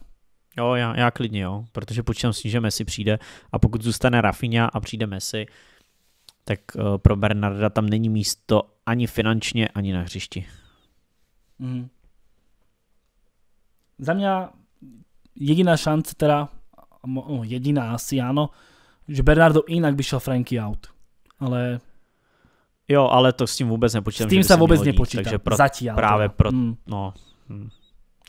Jo, já, já klidně, jo, protože počítám s tím, že Messi přijde a pokud zůstane Rafinha a přijde Messi, tak eh, pro Bernarda tam není místo ani finančně, ani na hřišti. Mm. Za mě jediná šance teda, jediná asi ano, že Bernardo jinak by šel Franky out, ale... Jo, ale to s tím vůbec nepočítám. S tím se vůbec nepočítám. takže pro, zatím. Právě pro, mm. no. Mm.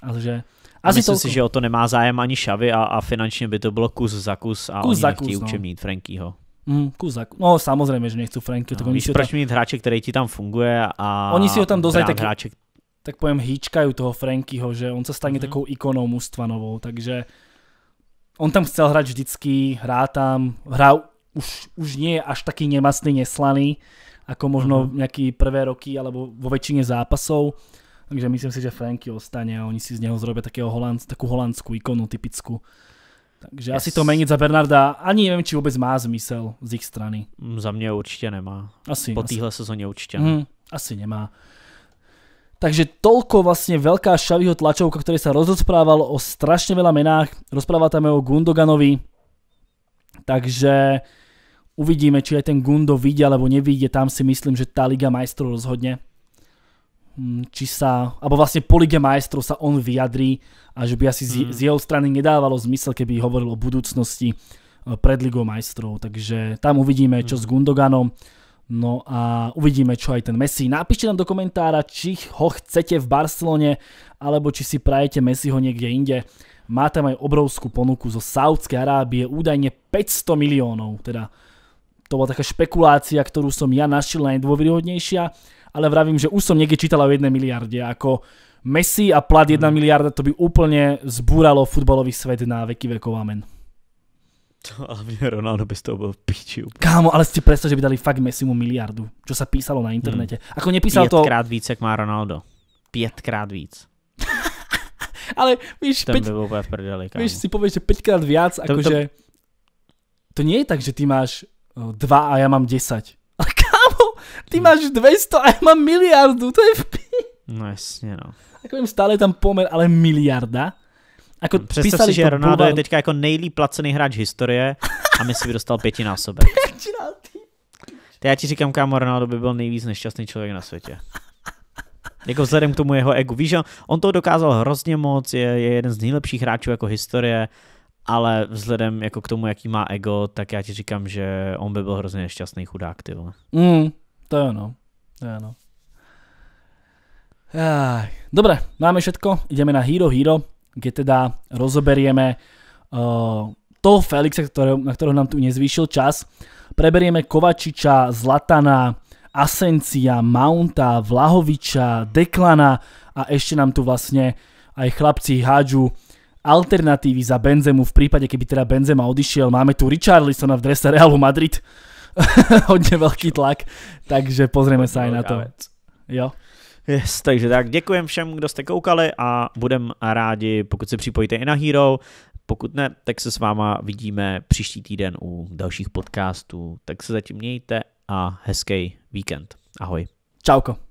A že asi myslím si, jako- že o to nemá zájem ani Šavy a, a finančně by to bylo kus za kus a kus oni za kus, nechtějí no. mít Frankyho. Mm, kus za kus. No samozřejmě, že nechci Frankyho. No, víš, proč tam... mít hráče, který ti tam funguje a oni si ho tam dozají taky, hráče... tak pojem hýčkajú toho Frankyho, že on se stane mm. takovou ikonou mužstva novou, takže on tam chcel hrať vždycky, hrá tam, hrá už, už nie je až taký nemastný, neslaný, ako možno mm. nejaký prvé roky alebo vo väčšine zápasov. Takže myslím si, že Franky ostane a oni si z neho zrobia takého holand, takú holandskú ikonu typickú. Takže yes. asi to meniť za Bernarda ani nevím, či vůbec má zmysel z ich strany. Mm, za mě určitě nemá. Asi. Po téhle sezóně určitě ne. Mm, asi nemá. Takže toľko vlastne veľká šavýho tlačovka, ktorý sa rozprával o strašne veľa menách. Rozpráva tam o Gundoganovi. Takže uvidíme, či aj ten Gundo vidí, alebo nevidí. Tam si myslím, že tá Liga majstrov rozhodne. Mm, či sa, alebo vlastne po Lige majstrov sa on vyjadrí a že by asi mm. z, jeho strany nedávalo zmysel, keby hovoril o budúcnosti e, pred Ligou majstrov. Takže tam uvidíme, čo mm. s Gundoganom. No a uvidíme, čo aj ten Messi. Napíšte nám do komentára, či ho chcete v Barcelone, alebo či si prajete Messiho niekde inde. Má tam aj obrovskú ponuku zo Saudskej Arábie, údajne 500 miliónov. Teda to bola taká špekulácia, ktorú som ja našiel najdôveryhodnejšia ale vravím, že už som niekde čítala o 1 miliarde, ako Messi a plat 1 mm. miliarda, to by úplne zbúralo futbalový svet na veky vekov, amen. To, ale mě Ronaldo by z toho bol piči úplne. Kámo, ale si představ, že by dali fakt Messi mu miliardu, čo sa písalo na internete. Mm. Ako nepísal Pětkrát to... Pietkrát víc, jak má Ronaldo. Pietkrát víc. ale víš, peť... by byl prdeli, kámo. Víš, si povieš, že 5 krát viac, akože... To... to to nie je tak, že ty máš dva a ja mám 10. Ty hmm. máš 200 a já mám miliardu, to je v pí. No jasně, no. Jako jim stále tam pomer, ale miliarda. Jako Představ si, že Ronaldo půval... je teďka jako nejlíp placený hráč historie a my si by dostal pětinásobek. Pětinásobek. Já ti říkám, kámo, Ronaldo by byl nejvíc nešťastný člověk na světě. Jako vzhledem k tomu jeho egu. Víš, on to dokázal hrozně moc, je, je jeden z nejlepších hráčů jako historie, ale vzhledem jako k tomu, jaký má ego, tak já ti říkám, že on by byl hrozně nešťastný chudák, ty vole. Mm, to je no. To je ono. Dobre, máme všetko, ideme na Hero Hero, kde teda rozoberieme uh, toho Felixa, ktorého, na ktorého nám tu nezvýšil čas. Preberieme Kovačiča, Zlatana, Asencia, Mounta, Vlahoviča, Deklana a ešte nám tu vlastne aj chlapci hádžu alternatívy za Benzemu v prípade, keby teda Benzema odišiel. Máme tu Richarlisona v drese Realu Madrid, hodně velký tlak, takže pozrieme se i na to. Věc. Jo. Yes, takže tak děkujem všem, kdo jste koukali a budem rádi, pokud se připojíte i na Hero. Pokud ne, tak se s váma vidíme příští týden u dalších podcastů. Tak se zatím mějte a hezký víkend. Ahoj. Čauko.